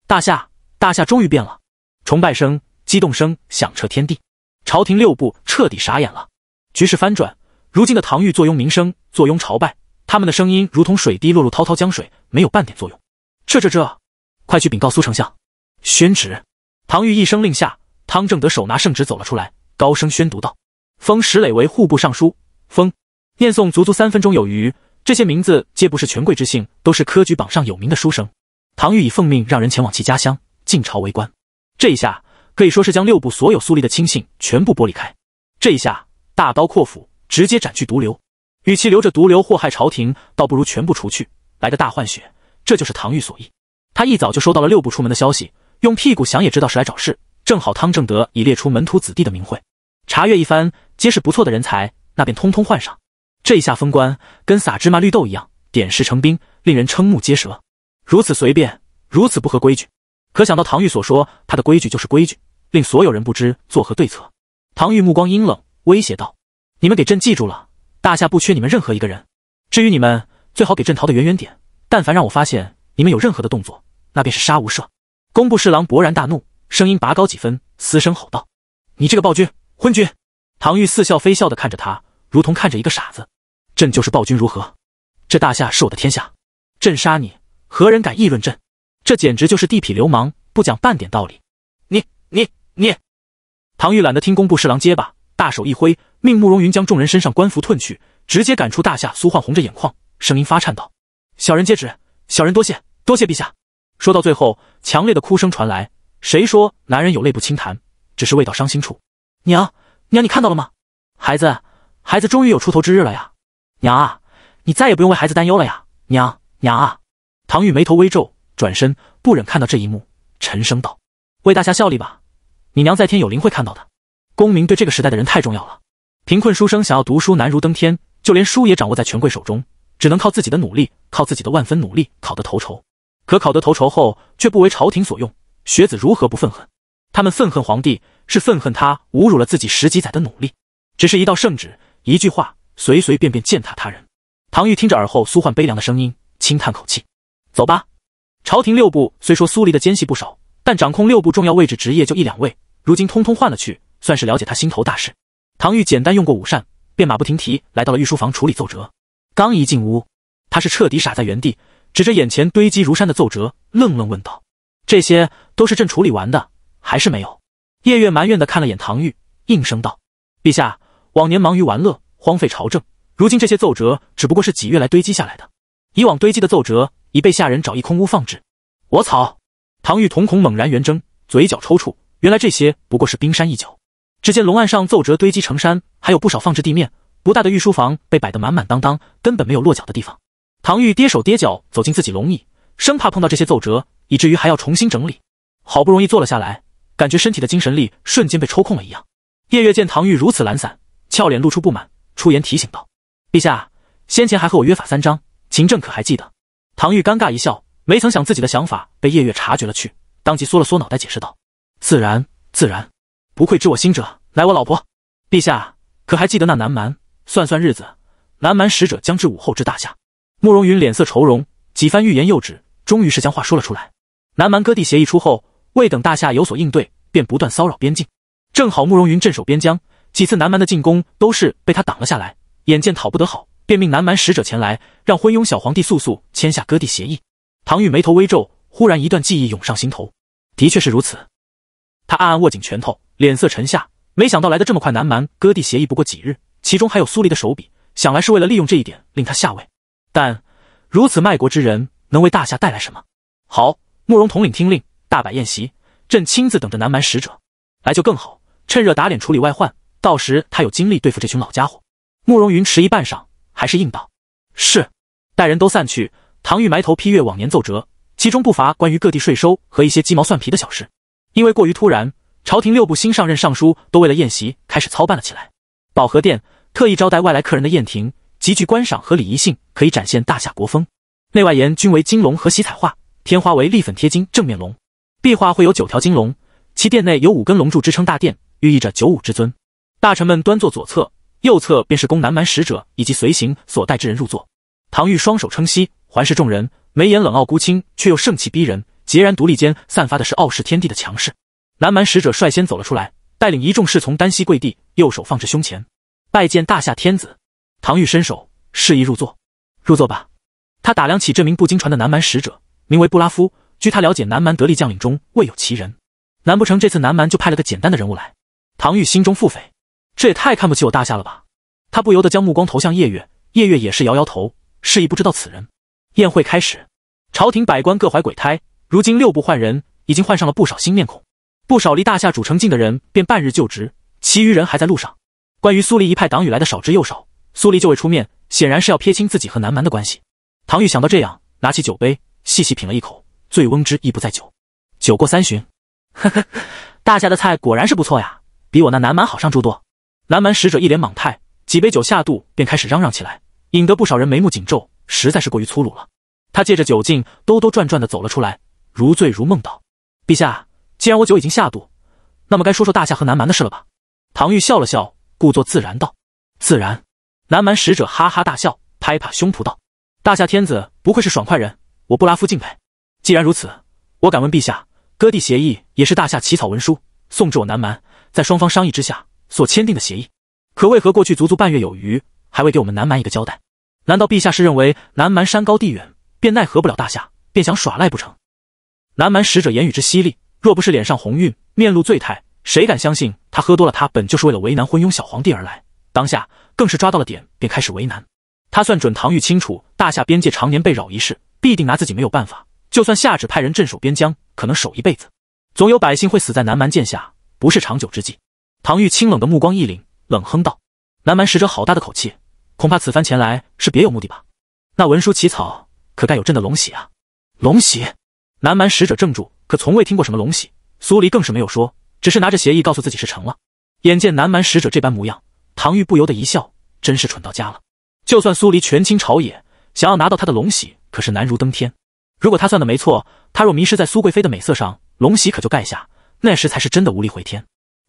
Speaker 1: 大夏，大夏终于变了！崇拜声。激动声响彻天地，朝廷六部彻底傻眼了。局势翻转，如今的唐钰坐拥名声，坐拥朝拜，他们的声音如同水滴落入滔滔江水，没有半点作用。这这这，快去禀告苏丞相，宣旨！唐玉一声令下，汤正德手拿圣旨走了出来，高声宣读道：“封石磊为户部尚书。”封，念诵足足三分钟有余。这些名字皆不是权贵之姓，都是科举榜上有名的书生。唐玉已奉命让人前往其家乡晋朝为官。这一下。可以说是将六部所有苏立的亲信全部剥离开，这一下大刀阔斧，直接斩去毒瘤。与其留着毒瘤祸害朝廷，倒不如全部除去，来个大换血。这就是唐钰所意。他一早就收到了六部出门的消息，用屁股想也知道是来找事。正好汤正德已列出门徒子弟的名讳，查阅一番，皆是不错的人才，那便通通换上。这一下封官，跟撒芝麻绿豆一样，点石成冰，令人瞠目结舌。如此随便，如此不合规矩。可想到唐钰所说，他的规矩就是规矩。令所有人不知作何对策。唐钰目光阴冷，威胁道：“你们给朕记住了，大夏不缺你们任何一个人。至于你们，最好给朕逃得远远点。但凡让我发现你们有任何的动作，那便是杀无赦。”工部侍郎勃然大怒，声音拔高几分，嘶声吼道：“你这个暴君，昏君！”唐钰似笑非笑地看着他，如同看着一个傻子。“朕就是暴君如何？这大夏是我的天下，朕杀你，何人敢议论朕？这简直就是地痞流氓，不讲半点道理！”你你。你，唐玉懒得听工部侍郎结巴，大手一挥，命慕容云将众人身上官服褪去，直接赶出大夏。苏焕红着眼眶，声音发颤道：“小人接旨，小人多谢，多谢陛下。”说到最后，强烈的哭声传来。谁说男人有泪不轻弹？只是未到伤心处。娘娘，你看到了吗？孩子，孩子终于有出头之日了呀！娘啊，你再也不用为孩子担忧了呀！娘娘啊！唐玉眉头微皱，转身不忍看到这一幕，沉声道：“为大家效力吧。”你娘在天有灵会看到的，功名对这个时代的人太重要了。贫困书生想要读书难如登天，就连书也掌握在权贵手中，只能靠自己的努力，靠自己的万分努力考得头筹。可考得头筹后却不为朝廷所用，学子如何不愤恨？他们愤恨皇帝，是愤恨他侮辱了自己十几载的努力。只是一道圣旨，一句话，随随便便践踏他人。唐玉听着耳后苏焕悲凉的声音，轻叹口气：“走吧。”朝廷六部虽说苏黎的奸细不少，但掌控六部重要位置职业就一两位。如今通通换了去，算是了解他心头大事。唐钰简单用过午膳，便马不停蹄来到了御书房处理奏折。刚一进屋，他是彻底傻在原地，指着眼前堆积如山的奏折，愣愣问道：“这些都是朕处理完的，还是没有？”叶月埋怨的看了眼唐钰，应声道：“陛下往年忙于玩乐，荒废朝政，如今这些奏折只不过是几月来堆积下来的。以往堆积的奏折已被下人找一空屋放置。”我操！唐钰瞳孔猛然圆睁，嘴角抽搐。原来这些不过是冰山一角。只见龙案上奏折堆积成山，还有不少放置地面。不大的御书房被摆得满满当当，根本没有落脚的地方。唐钰跌手跌脚走进自己龙椅，生怕碰到这些奏折，以至于还要重新整理。好不容易坐了下来，感觉身体的精神力瞬间被抽空了一样。夜月见唐钰如此懒散，俏脸露出不满，出言提醒道：“陛下先前还和我约法三章，秦政可还记得？”唐钰尴尬一笑，没曾想自己的想法被夜月察觉了去，当即缩了缩脑袋，解释道。自然自然，不愧知我心者，乃我老婆。陛下可还记得那南蛮？算算日子，南蛮使者将至武后之大夏。慕容云脸色愁容，几番欲言又止，终于是将话说了出来。南蛮割地协议出后，未等大夏有所应对，便不断骚扰边境。正好慕容云镇守边疆，几次南蛮的进攻都是被他挡了下来。眼见讨不得好，便命南蛮使者前来，让昏庸小皇帝速速签下割地协议。唐钰眉头微皱，忽然一段记忆涌上心头，的确是如此。他暗暗握紧拳头，脸色沉下。没想到来的这么快，南蛮割地协议不过几日，其中还有苏黎的手笔，想来是为了利用这一点令他下位。但如此卖国之人，能为大夏带来什么？好，慕容统领听令，大摆宴席，朕亲自等着南蛮使者来就更好，趁热打脸，处理外患。到时他有精力对付这群老家伙。慕容云迟疑半晌，还是应道：“是。”待人都散去，唐玉埋头批阅往年奏折，其中不乏关于各地税收和一些鸡毛蒜皮的小事。因为过于突然，朝廷六部新上任尚书都为了宴席开始操办了起来。保和殿特意招待外来客人的宴亭极具观赏和礼仪性，可以展现大夏国风。内外檐均为金龙和玺彩画，天花为立粉贴金正面龙，壁画会有九条金龙。其殿内有五根龙柱支撑大殿，寓意着九五之尊。大臣们端坐左侧，右侧便是供南蛮使者以及随行所带之人入座。唐钰双手撑膝，环视众人，眉眼冷傲孤清，却又盛气逼人。孑然独立间散发的是傲视天地的强势。南蛮使者率先走了出来，带领一众侍从单膝跪地，右手放至胸前，拜见大夏天子。唐钰伸手示意入座，入座吧。他打量起这名不经传的南蛮使者，名为布拉夫。据他了解，南蛮得力将领中未有其人。难不成这次南蛮就派了个简单的人物来？唐钰心中腹诽，这也太看不起我大夏了吧？他不由得将目光投向夜月，夜月也是摇摇头，示意不知道此人。宴会开始，朝廷百官各怀鬼胎。如今六部换人，已经换上了不少新面孔。不少离大夏主城近的人便半日就职，其余人还在路上。关于苏黎一派党羽来的少之又少，苏黎就未出面，显然是要撇清自己和南蛮的关系。唐玉想到这样，拿起酒杯细细品了一口。醉翁之意不在酒，酒过三巡，呵呵，大夏的菜果然是不错呀，比我那南蛮好上诸多。南蛮使者一脸莽态，几杯酒下肚便开始嚷嚷起来，引得不少人眉目紧皱，实在是过于粗鲁了。他借着酒劲兜兜转转的走了出来。如醉如梦道：“陛下，既然我酒已经下肚，那么该说说大夏和南蛮的事了吧？”唐钰笑了笑，故作自然道：“自然。”南蛮使者哈哈大笑，拍拍胸脯道：“大夏天子不愧是爽快人，我布拉夫敬佩。既然如此，我敢问陛下，割地协议也是大夏起草文书，送至我南蛮，在双方商议之下所签订的协议，可为何过去足足半月有余，还未给我们南蛮一个交代？难道陛下是认为南蛮山高地远，便奈何不了大夏，便想耍赖不成？”南蛮使者言语之犀利，若不是脸上红晕，面露醉态，谁敢相信他喝多了？他本就是为了为难昏庸小皇帝而来，当下更是抓到了点，便开始为难。他算准唐玉清楚大夏边界常年被扰一事，必定拿自己没有办法。就算下旨派人镇守边疆，可能守一辈子，总有百姓会死在南蛮剑下，不是长久之计。唐玉清冷的目光一凛，冷哼道：“南蛮使者好大的口气，恐怕此番前来是别有目的吧？那文书起草可盖有朕的龙玺啊，龙玺！”南蛮使者怔住，可从未听过什么龙玺。苏黎更是没有说，只是拿着协议告诉自己是成了。眼见南蛮使者这般模样，唐钰不由得一笑，真是蠢到家了。就算苏黎权倾朝野，想要拿到他的龙玺，可是难如登天。如果他算的没错，他若迷失在苏贵妃的美色上，龙玺可就盖下，那时才是真的无力回天。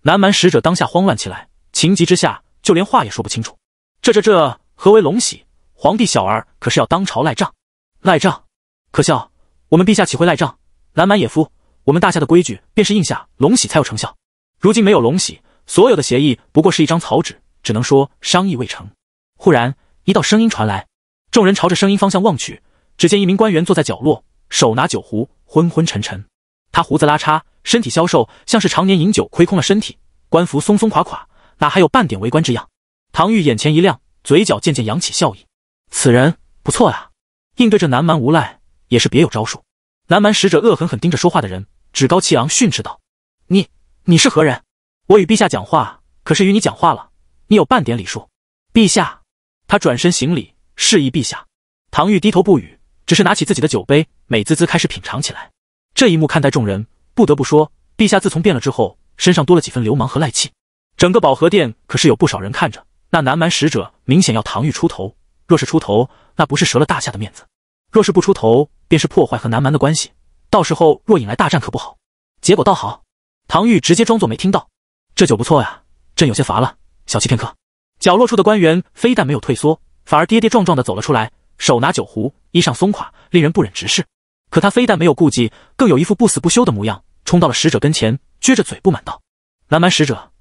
Speaker 1: 南蛮使者当下慌乱起来，情急之下就连话也说不清楚。这这这，何为龙玺？皇帝小儿可是要当朝赖账？赖账？可笑！我们陛下岂会赖账？南蛮野夫，我们大夏的规矩便是应下龙玺才有成效。如今没有龙玺，所有的协议不过是一张草纸，只能说商议未成。忽然，一道声音传来，众人朝着声音方向望去，只见一名官员坐在角落，手拿酒壶，昏昏沉沉。他胡子拉碴，身体消瘦，像是常年饮酒亏空了身体，官服松松垮垮，哪还有半点为官之样？唐钰眼前一亮，嘴角渐渐扬起笑意。此人不错呀，应对这南蛮无赖。也是别有招数。南蛮使者恶狠狠盯着说话的人，趾高气昂训斥道：“你你是何人？我与陛下讲话，可是与你讲话了？你有半点礼数？”陛下，他转身行礼，示意陛下。唐钰低头不语，只是拿起自己的酒杯，美滋滋开始品尝起来。这一幕，看待众人，不得不说，陛下自从变了之后，身上多了几分流氓和赖气。整个保和殿可是有不少人看着。那南蛮使者明显要唐玉出头，若是出头，那不是折了大夏的面子？若是不出头，便是破坏和南蛮的关系。到时候若引来大战，可不好。结果倒好，唐钰直接装作没听到。这酒不错呀，朕有些乏了，小憩片刻。角落处的官员非但没有退缩，反而跌跌撞撞的走了出来，手拿酒壶，衣裳松垮，令人不忍直视。可他非但没有顾忌，更有一副不死不休的模样，冲到了使者跟前，撅着嘴不满道：“南蛮使者，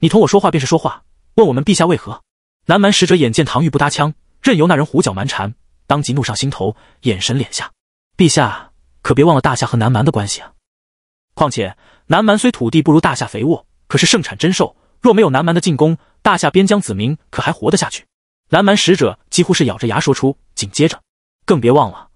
Speaker 1: 你同我说话便是说话，问我们陛下为何？”南蛮使者眼见唐玉不搭腔，任由那人胡搅蛮缠。当即怒上心头，眼神敛下。陛下可别忘了大夏和南蛮的关系啊！况且南蛮虽土地不如大夏肥沃，可是盛产珍兽。若没有南蛮的进攻，大夏边疆子民可还活得下去？南蛮使者几乎是咬着牙说出。紧接着，更别忘了，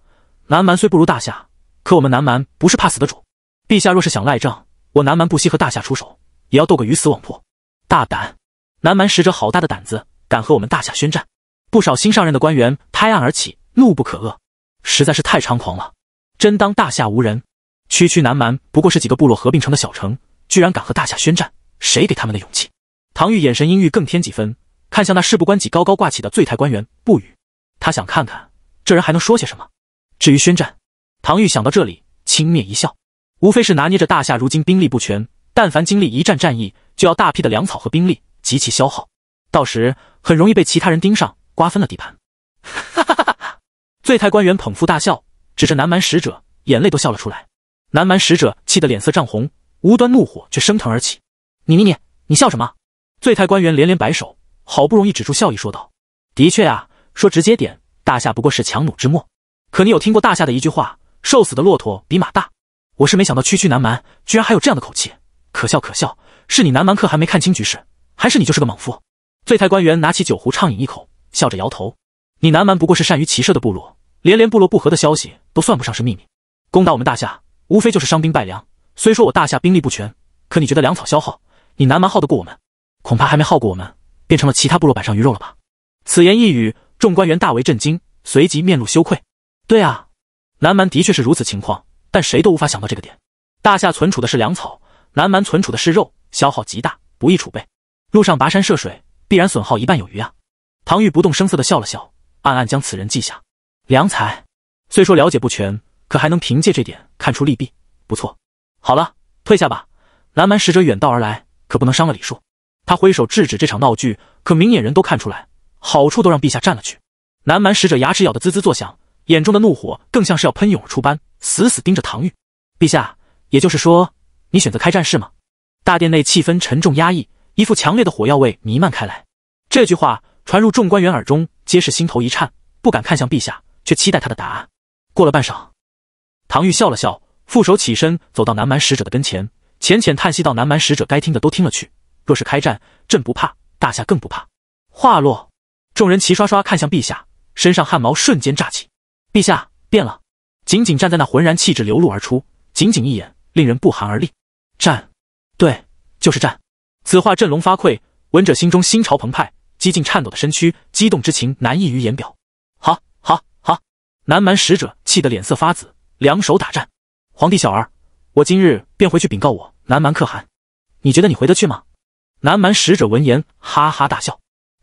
Speaker 1: 南蛮虽不如大夏，可我们南蛮不是怕死的主。陛下若是想赖账，我南蛮不惜和大夏出手，也要斗个鱼死网破。大胆！南蛮使者好大的胆子，敢和我们大夏宣战！不少新上任的官员拍案而起，怒不可遏，实在是太猖狂了！真当大夏无人？区区南蛮不过是几个部落合并成的小城，居然敢和大夏宣战，谁给他们的勇气？唐钰眼神阴郁更添几分，看向那事不关己高高挂起的醉态官员，不语。他想看看这人还能说些什么。至于宣战，唐钰想到这里，轻蔑一笑，无非是拿捏着大夏如今兵力不全，但凡经历一战战役，就要大批的粮草和兵力极其消耗，到时很容易被其他人盯上。瓜分了地盘，哈哈哈哈哈！醉太官员捧腹大笑，指着南蛮使者，眼泪都笑了出来。南蛮使者气得脸色涨红，无端怒火却升腾而起。你你你，你笑什么？醉太官员连连摆手，好不容易止住笑意，说道：“的确啊，说直接点，大夏不过是强弩之末。可你有听过大夏的一句话：瘦死的骆驼比马大。我是没想到，区区南蛮居然还有这样的口气，可笑可笑！是你南蛮客还没看清局势，还是你就是个莽夫？”醉太官员拿起酒壶畅饮一口。笑着摇头，你南蛮不过是善于骑射的部落，连连部落不和的消息都算不上是秘密。攻打我们大夏，无非就是伤兵败粮。虽说我大夏兵力不全，可你觉得粮草消耗，你南蛮耗得过我们？恐怕还没耗过我们，变成了其他部落板上鱼肉了吧？此言一语，众官员大为震惊，随即面露羞愧。对啊，南蛮的确是如此情况，但谁都无法想到这个点。大夏存储的是粮草，南蛮存储的是肉，消耗极大，不易储备。路上跋山涉水，必然损耗一半有余啊。唐钰不动声色地笑了笑，暗暗将此人记下。良才虽说了解不全，可还能凭借这点看出利弊，不错。好了，退下吧。南蛮使者远道而来，可不能伤了礼数。他挥手制止这场闹剧，可明眼人都看出来，好处都让陛下占了去。南蛮使者牙齿咬得滋滋作响，眼中的怒火更像是要喷涌而出般，死死盯着唐钰。陛下，也就是说，你选择开战是吗？大殿内气氛沉重压抑，一副强烈的火药味弥漫开来。这句话。传入众官员耳中，皆是心头一颤，不敢看向陛下，却期待他的答案。过了半晌，唐玉笑了笑，负手起身，走到南蛮使者的跟前，浅浅叹息道：“南蛮使者该听的都听了去，若是开战，朕不怕，大夏更不怕。”话落，众人齐刷刷看向陛下，身上汗毛瞬间炸起。陛下变了，仅仅站在那，浑然气质流露而出，仅仅一眼，令人不寒而栗。战，对，就是战。此话振聋发聩，闻者心中心潮澎湃。激进颤抖的身躯，激动之情难溢于言表。好，好，好！南蛮使者气得脸色发紫，两手打颤。皇帝小儿，我今日便回去禀告我南蛮可汗。你觉得你回得去吗？南蛮使者闻言哈哈大笑。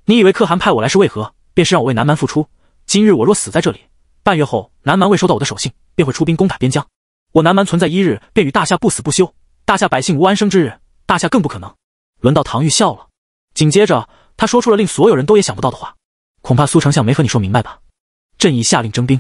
Speaker 1: 你以为可汗派我来是为何？便是让我为南蛮付出。今日我若死在这里，半月后南蛮未收到我的手信，便会出兵攻打边疆。我南蛮存在一日，便与大夏不死不休。大夏百姓无安生之日，大夏更不可能。轮到唐钰笑了，紧接着。他说出了令所有人都也想不到的话，恐怕苏丞相没和你说明白吧？朕已下令征兵。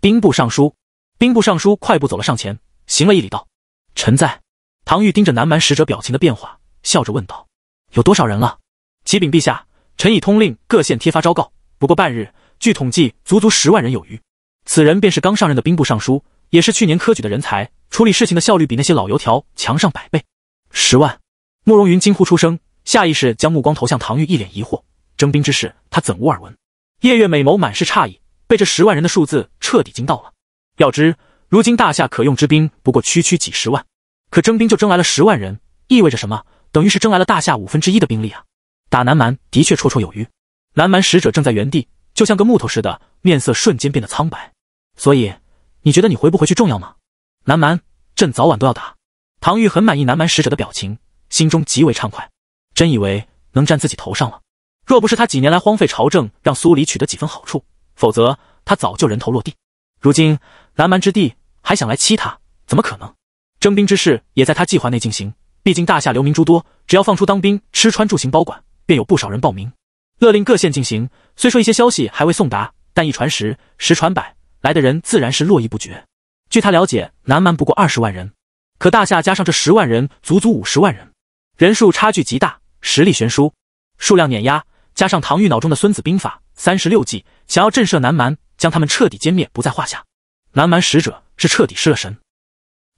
Speaker 1: 兵部尚书，兵部尚书快步走了上前，行了一礼道：“臣在。”唐玉盯着南蛮使者表情的变化，笑着问道：“有多少人了？”启禀陛下，臣已通令各县贴发昭告，不过半日，据统计足足十万人有余。此人便是刚上任的兵部尚书，也是去年科举的人才，处理事情的效率比那些老油条强上百倍。十万！慕容云惊呼出声。下意识将目光投向唐钰，一脸疑惑。征兵之事，他怎无耳闻？夜月美眸满是诧异，被这十万人的数字彻底惊到了。要知，如今大夏可用之兵不过区区几十万，可征兵就征来了十万人，意味着什么？等于是征来了大夏五分之一的兵力啊！打南蛮的确绰绰有余。南蛮使者正在原地，就像个木头似的，面色瞬间变得苍白。所以，你觉得你回不回去重要吗？南蛮，朕早晚都要打。唐钰很满意南蛮使者的表情，心中极为畅快。真以为能占自己头上了？若不是他几年来荒废朝政，让苏黎取得几分好处，否则他早就人头落地。如今南蛮之地还想来欺他，怎么可能？征兵之事也在他计划内进行。毕竟大夏流民诸多，只要放出当兵，吃穿住行包管，便有不少人报名。勒令各县进行，虽说一些消息还未送达，但一传十，十传百，来的人自然是络绎不绝。据他了解，南蛮不过二十万人，可大夏加上这十万人，足足五十万人，人数差距极大。实力悬殊，数量碾压，加上唐钰脑中的《孙子兵法》三十六计，想要震慑南蛮，将他们彻底歼灭不在话下。南蛮使者是彻底失了神，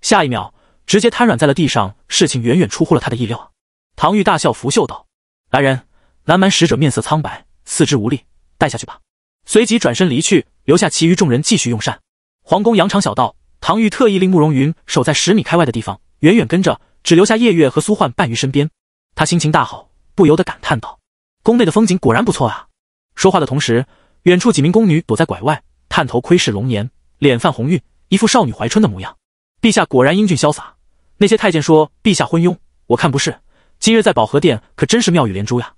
Speaker 1: 下一秒直接瘫软在了地上。事情远远出乎了他的意料。唐钰大笑，拂袖道：“来人！”南蛮使者面色苍白，四肢无力，带下去吧。随即转身离去，留下其余众人继续用膳。皇宫羊肠小道，唐钰特意令慕容云守在十米开外的地方，远远跟着，只留下夜月和苏焕伴于身边。他心情大好，不由得感叹道：“宫内的风景果然不错啊！”说话的同时，远处几名宫女躲在拐外，探头窥视容颜，脸泛红晕，一副少女怀春的模样。陛下果然英俊潇洒。那些太监说陛下昏庸，我看不是。今日在保和殿可真是妙语连珠呀！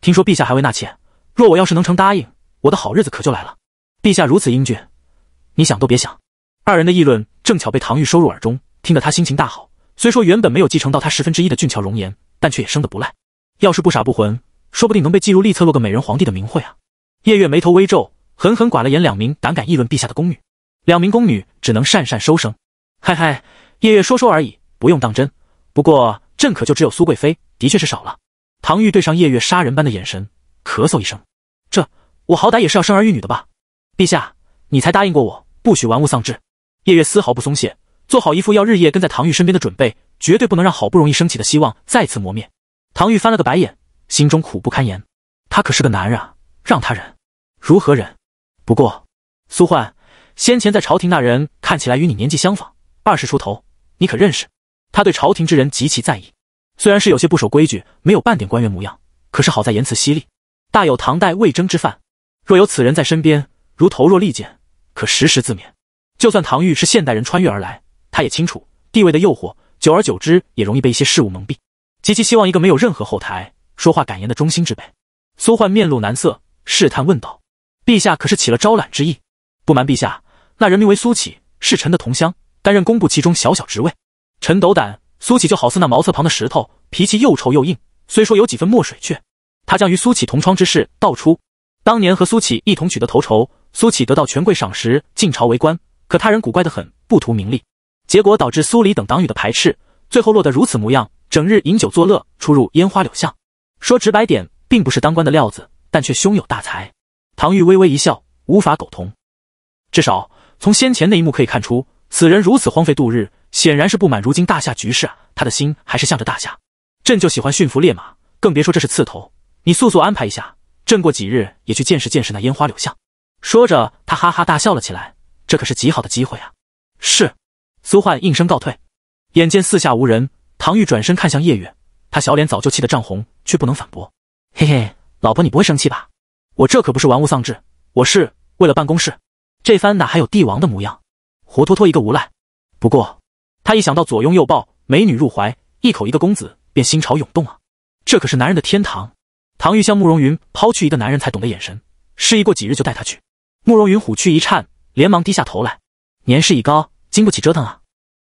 Speaker 1: 听说陛下还未纳妾，若我要是能成答应，我的好日子可就来了。陛下如此英俊，你想都别想。二人的议论正巧被唐钰收入耳中，听得他心情大好。虽说原本没有继承到他十分之一的俊俏容颜。但却也生得不赖，要是不傻不浑，说不定能被记入历册，落个美人皇帝的名讳啊！夜月眉头微皱，狠狠剐了眼两名胆敢议论陛下的宫女，两名宫女只能讪讪收声。嗨嗨，夜月说说而已，不用当真。不过朕可就只有苏贵妃，的确是少了。唐玉对上夜月杀人般的眼神，咳嗽一声，这我好歹也是要生儿育女的吧？陛下，你才答应过我不许玩物丧志。夜月丝毫不松懈，做好一副要日夜跟在唐钰身边的准备。绝对不能让好不容易升起的希望再次磨灭。唐钰翻了个白眼，心中苦不堪言。他可是个男人啊，让他忍，如何忍？不过，苏焕先前在朝廷那人看起来与你年纪相仿，二十出头，你可认识？他对朝廷之人极其在意，虽然是有些不守规矩，没有半点官员模样，可是好在言辞犀利，大有唐代魏征之范。若有此人在身边，如投若利剑，可时时自勉。就算唐钰是现代人穿越而来，他也清楚地位的诱惑。久而久之，也容易被一些事物蒙蔽。极其希望一个没有任何后台、说话敢言的忠心之辈。苏焕面露难色，试探问道：“陛下可是起了招揽之意？”不瞒陛下，那人名为苏启，是臣的同乡，担任工部其中小小职位。臣斗胆，苏启就好似那茅厕旁的石头，脾气又臭又硬。虽说有几分墨水，却他将与苏启同窗之事道出。当年和苏启一同取得头筹，苏启得到权贵赏识，进朝为官。可他人古怪得很，不图名利。结果导致苏黎等党羽的排斥，最后落得如此模样，整日饮酒作乐，出入烟花柳巷。说直白点，并不是当官的料子，但却胸有大才。唐钰微微一笑，无法苟同。至少从先前那一幕可以看出，此人如此荒废度日，显然是不满如今大夏局势啊。他的心还是向着大夏。朕就喜欢驯服烈马，更别说这是刺头。你速速安排一下，朕过几日也去见识见识那烟花柳巷。说着，他哈哈大笑了起来。这可是极好的机会啊！是。苏焕应声告退，眼见四下无人，唐钰转身看向叶月，他小脸早就气得涨红，却不能反驳。嘿嘿，老婆你不会生气吧？我这可不是玩物丧志，我是为了办公室。这番哪还有帝王的模样，活脱脱一个无赖。不过他一想到左拥右抱，美女入怀，一口一个公子，便心潮涌动啊。这可是男人的天堂。唐钰向慕容云抛去一个男人才懂的眼神，示意过几日就带他去。慕容云虎躯一颤，连忙低下头来，年事已高。经不起折腾啊！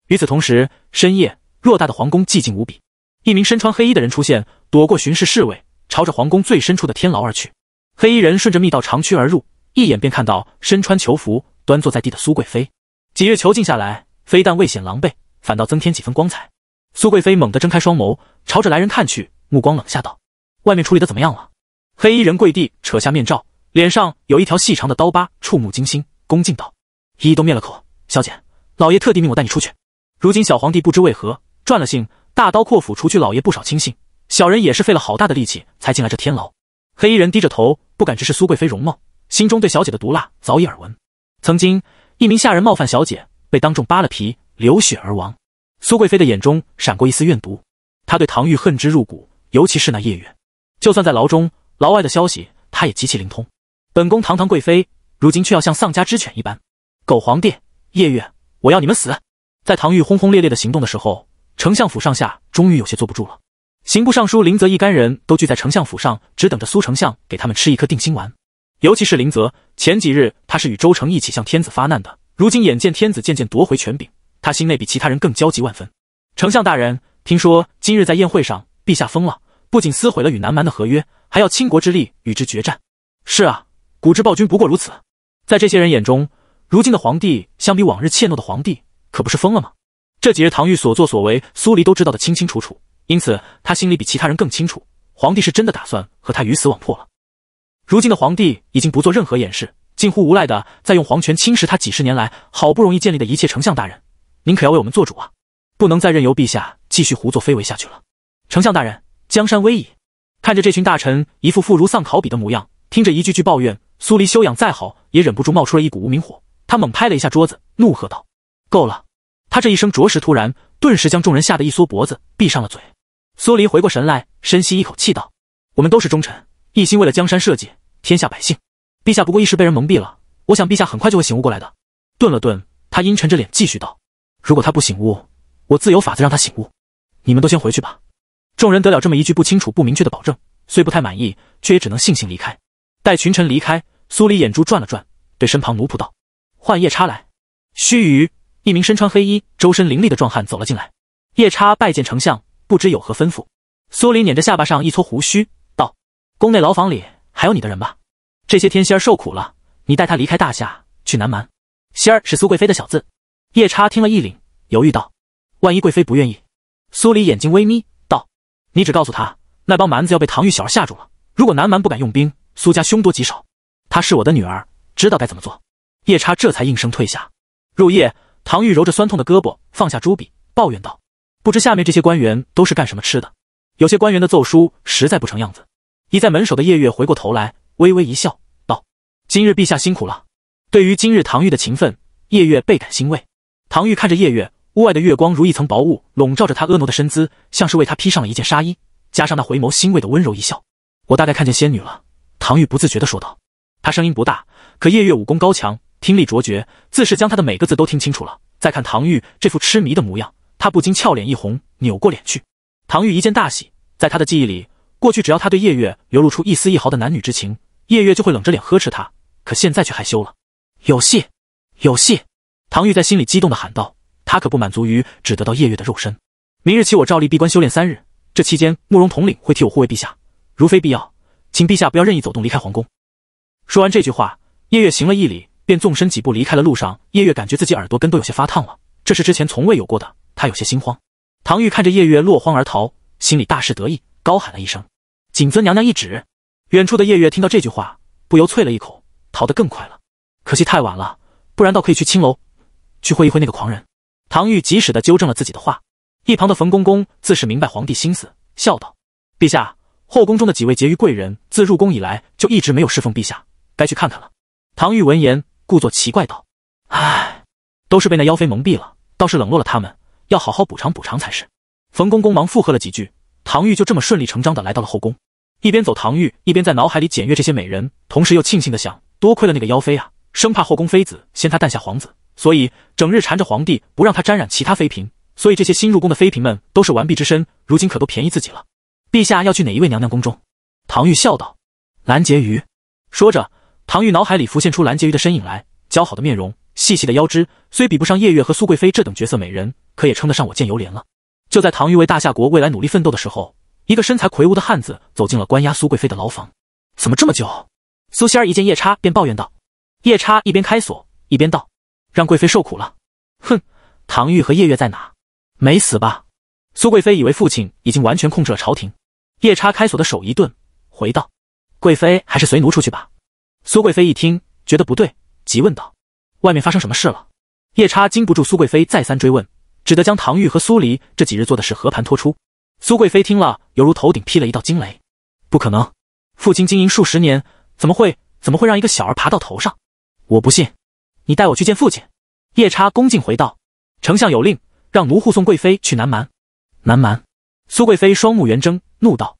Speaker 1: 与此同时，深夜，偌大的皇宫寂静无比。一名身穿黑衣的人出现，躲过巡视侍卫，朝着皇宫最深处的天牢而去。黑衣人顺着密道长驱而入，一眼便看到身穿囚服端坐在地的苏贵妃。几日囚禁下来，非但未显狼狈，反倒增添几分光彩。苏贵妃猛地睁开双眸，朝着来人看去，目光冷下道：“外面处理的怎么样了？”黑衣人跪地扯下面罩，脸上有一条细长的刀疤，触目惊心，恭敬道：“一都灭了口，小姐，老爷特地命我带你出去。如今小皇帝不知为何转了性，大刀阔斧除去老爷不少亲信，小人也是费了好大的力气才进来这天牢。黑衣人低着头，不敢直视苏贵妃容貌，心中对小姐的毒辣早已耳闻。曾经一名下人冒犯小姐，被当众扒了皮，流血而亡。苏贵妃的眼中闪过一丝怨毒，她对唐玉恨之入骨，尤其是那夜月。就算在牢中、牢外的消息，她也极其灵通。本宫堂堂贵妃，如今却要像丧家之犬一般。狗皇帝，夜月。我要你们死！在唐钰轰轰烈烈的行动的时候，丞相府上下终于有些坐不住了。刑部尚书林泽一干人都聚在丞相府上，只等着苏丞相给他们吃一颗定心丸。尤其是林泽，前几日他是与周成一起向天子发难的，如今眼见天子渐渐夺回权柄，他心内比其他人更焦急万分。丞相大人，听说今日在宴会上，陛下疯了，不仅撕毁了与南蛮的合约，还要倾国之力与之决战。是啊，古之暴君不过如此。在这些人眼中，如今的皇帝。相比往日怯懦的皇帝，可不是疯了吗？这几日唐钰所作所为，苏黎都知道的清清楚楚，因此他心里比其他人更清楚，皇帝是真的打算和他鱼死网破了。如今的皇帝已经不做任何掩饰，近乎无赖的在用皇权侵蚀他几十年来好不容易建立的一切。丞相大人，您可要为我们做主啊！不能再任由陛下继续胡作非为下去了。丞相大人，江山危矣！看着这群大臣一副妇如丧考妣的模样，听着一句句抱怨，苏黎修养再好，也忍不住冒出了一股无名火。他猛拍了一下桌子，怒喝道：“够了！”他这一声着实突然，顿时将众人吓得一缩脖子，闭上了嘴。苏黎回过神来，深吸一口气道：“我们都是忠臣，一心为了江山社稷、天下百姓。陛下不过一时被人蒙蔽了，我想陛下很快就会醒悟过来的。”顿了顿，他阴沉着脸继续道：“如果他不醒悟，我自有法子让他醒悟。你们都先回去吧。”众人得了这么一句不清楚、不明确的保证，虽不太满意，却也只能悻悻离开。待群臣离开，苏黎眼珠转了转，对身旁奴仆道。唤夜叉来，须臾，一名身穿黑衣、周身凌厉的壮汉走了进来。夜叉拜见丞相，不知有何吩咐。苏黎捻着下巴上一撮胡须，道：“宫内牢房里还有你的人吧？这些天仙受苦了，你带他离开大夏，去南蛮。仙儿是苏贵妃的小字。”夜叉听了一凛，犹豫道：“万一贵妃不愿意？”苏黎眼睛微眯，道：“你只告诉他，那帮蛮子要被唐玉小儿吓住了。如果南蛮不敢用兵，苏家凶多吉少。她是我的女儿，知道该怎么做。”夜叉这才应声退下。入夜，唐钰揉着酸痛的胳膊，放下朱笔，抱怨道：“不知下面这些官员都是干什么吃的？有些官员的奏书实在不成样子。”倚在门首的夜月回过头来，微微一笑，道：“今日陛下辛苦了。”对于今日唐玉的勤奋，夜月倍感欣慰。唐玉看着夜月，屋外的月光如一层薄雾笼罩着他婀娜的身姿，像是为他披上了一件纱衣，加上那回眸欣慰的温柔一笑。我大概看见仙女了。”唐玉不自觉地说道。他声音不大，可夜月武功高强。听力卓绝，自是将他的每个字都听清楚了。再看唐钰这副痴迷的模样，他不禁俏脸一红，扭过脸去。唐钰一见大喜，在他的记忆里，过去只要他对夜月流露出一丝一毫的男女之情，夜月就会冷着脸呵斥他。可现在却害羞了，有戏，有戏！唐钰在心里激动地喊道。他可不满足于只得到夜月的肉身。明日起，我照例闭关修炼三日。这期间，慕容统领会替我护卫陛下。如非必要，请陛下不要任意走动，离开皇宫。说完这句话，夜月行了一礼。便纵身几步离开了。路上，夜月感觉自己耳朵根都有些发烫了，这是之前从未有过的，他有些心慌。唐玉看着夜月落荒而逃，心里大是得意，高喊了一声：“谨遵娘娘懿旨。”远处的夜月听到这句话，不由啐了一口，逃得更快了。可惜太晚了，不然倒可以去青楼，去会一会那个狂人。唐玉及时的纠正了自己的话。一旁的冯公公自是明白皇帝心思，笑道：“陛下，后宫中的几位婕妤贵人，自入宫以来就一直没有侍奉陛下，该去看看了。”唐玉闻言。故作奇怪道：“唉，都是被那妖妃蒙蔽了，倒是冷落了他们，要好好补偿补偿才是。”冯公公忙附和了几句。唐钰就这么顺理成章的来到了后宫。一边走，唐钰一边在脑海里检阅这些美人，同时又庆幸的想：多亏了那个妖妃啊，生怕后宫妃子嫌他诞下皇子，所以整日缠着皇帝不让他沾染其他妃嫔，所以这些新入宫的妃嫔们都是完璧之身。如今可都便宜自己了。陛下要去哪一位娘娘宫中？”唐钰笑道：“蓝婕妤。”说着。唐钰脑海里浮现出蓝婕妤的身影来，姣好的面容，细细的腰肢，虽比不上夜月和苏贵妃这等绝色美人，可也称得上我见犹怜了。就在唐钰为大夏国未来努力奋斗的时候，一个身材魁梧的汉子走进了关押苏贵妃的牢房。怎么这么久？苏仙儿一见夜叉便抱怨道。夜叉一边开锁一边道：“让贵妃受苦了。”哼，唐钰和夜月在哪？没死吧？苏贵妃以为父亲已经完全控制了朝廷。夜叉开锁的手一顿，回道：“贵妃还是随奴出去吧。”苏贵妃一听，觉得不对，急问道：“外面发生什么事了？”夜叉经不住苏贵妃再三追问，只得将唐钰和苏黎这几日做的事和盘托出。苏贵妃听了，犹如头顶劈了一道惊雷：“不可能！父亲经营数十年，怎么会怎么会让一个小儿爬到头上？我不信！你带我去见父亲。”夜叉恭敬回道：“丞相有令，让奴护送贵妃去南蛮。”南蛮。苏贵妃双目圆睁，怒道：“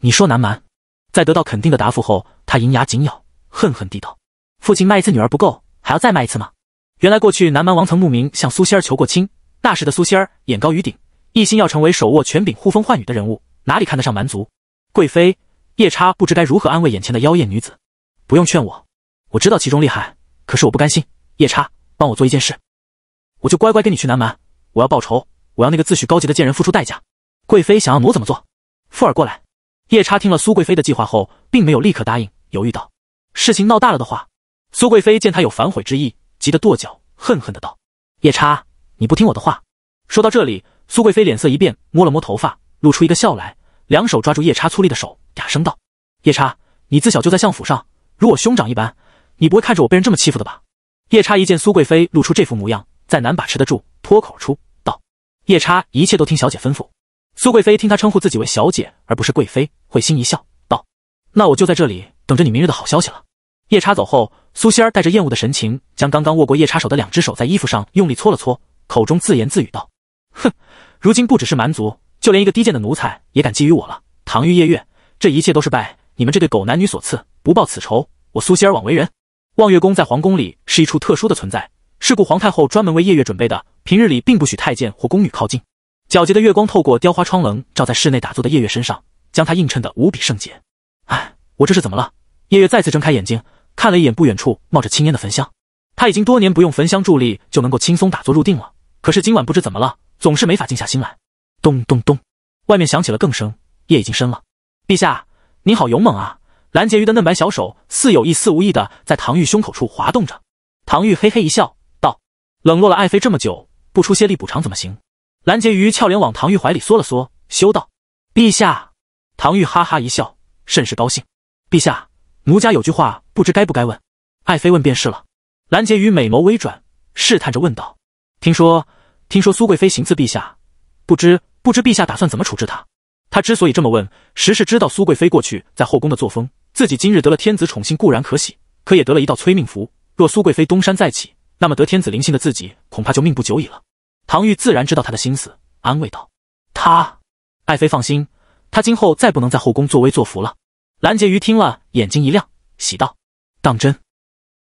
Speaker 1: 你说南蛮？”在得到肯定的答复后，她银牙紧咬。恨恨地道：“父亲卖一次女儿不够，还要再卖一次吗？”原来过去南蛮王曾慕名向苏仙儿求过亲，那时的苏仙儿眼高于顶，一心要成为手握权柄、呼风唤雨的人物，哪里看得上蛮族贵妃？夜叉不知该如何安慰眼前的妖艳女子。不用劝我，我知道其中厉害，可是我不甘心。夜叉，帮我做一件事，我就乖乖跟你去南蛮。我要报仇，我要那个自诩高级的贱人付出代价。贵妃想要奴怎么做？富儿过来。夜叉听了苏贵妃的计划后，并没有立刻答应，犹豫道。事情闹大了的话，苏贵妃见他有反悔之意，急得跺脚，恨恨的道：“夜叉，你不听我的话。”说到这里，苏贵妃脸色一变，摸了摸头发，露出一个笑来，两手抓住夜叉粗粝的手，哑声道：“夜叉，你自小就在相府上，如我兄长一般，你不会看着我被人这么欺负的吧？”夜叉一见苏贵妃露出这副模样，再难把持得住，脱口出道：“夜叉，一切都听小姐吩咐。”苏贵妃听他称呼自己为小姐，而不是贵妃，会心一笑，道：“那我就在这里等着你明日的好消息了。”夜叉走后，苏仙儿带着厌恶的神情，将刚刚握过夜叉手的两只手在衣服上用力搓了搓，口中自言自语道：“哼，如今不只是蛮族，就连一个低贱的奴才也敢觊觎我了。唐玉夜月，这一切都是拜你们这对狗男女所赐，不报此仇，我苏仙儿枉为人。”望月宫在皇宫里是一处特殊的存在，是故皇太后专门为夜月准备的，平日里并不许太监或宫女靠近。皎洁的月光透过雕花窗棱照在室内打坐的夜月身上，将她映衬得无比圣洁。哎，我这是怎么了？夜月再次睁开眼睛。看了一眼不远处冒着青烟的焚香，他已经多年不用焚香助力就能够轻松打坐入定了。可是今晚不知怎么了，总是没法静下心来。咚咚咚，外面响起了更声，夜已经深了。陛下，您好勇猛啊！蓝洁瑜的嫩白小手似有意似无意的在唐钰胸口处滑动着。唐钰嘿嘿一笑，道：“冷落了爱妃这么久，不出些力补偿怎么行？”蓝洁瑜俏脸往唐钰怀里缩了缩，羞道：“陛下。”唐钰哈哈一笑，甚是高兴。陛下。奴家有句话，不知该不该问，爱妃问便是了。兰婕妤美眸微转，试探着问道：“听说，听说苏贵妃行刺陛下，不知不知陛下打算怎么处置她？她之所以这么问，实是知道苏贵妃过去在后宫的作风。自己今日得了天子宠幸，固然可喜，可也得了一道催命符。若苏贵妃东山再起，那么得天子临幸的自己，恐怕就命不久矣了。”唐钰自然知道他的心思，安慰道：“他，爱妃放心，他今后再不能在后宫作威作福了。”蓝洁瑜听了，眼睛一亮，喜道：“当真？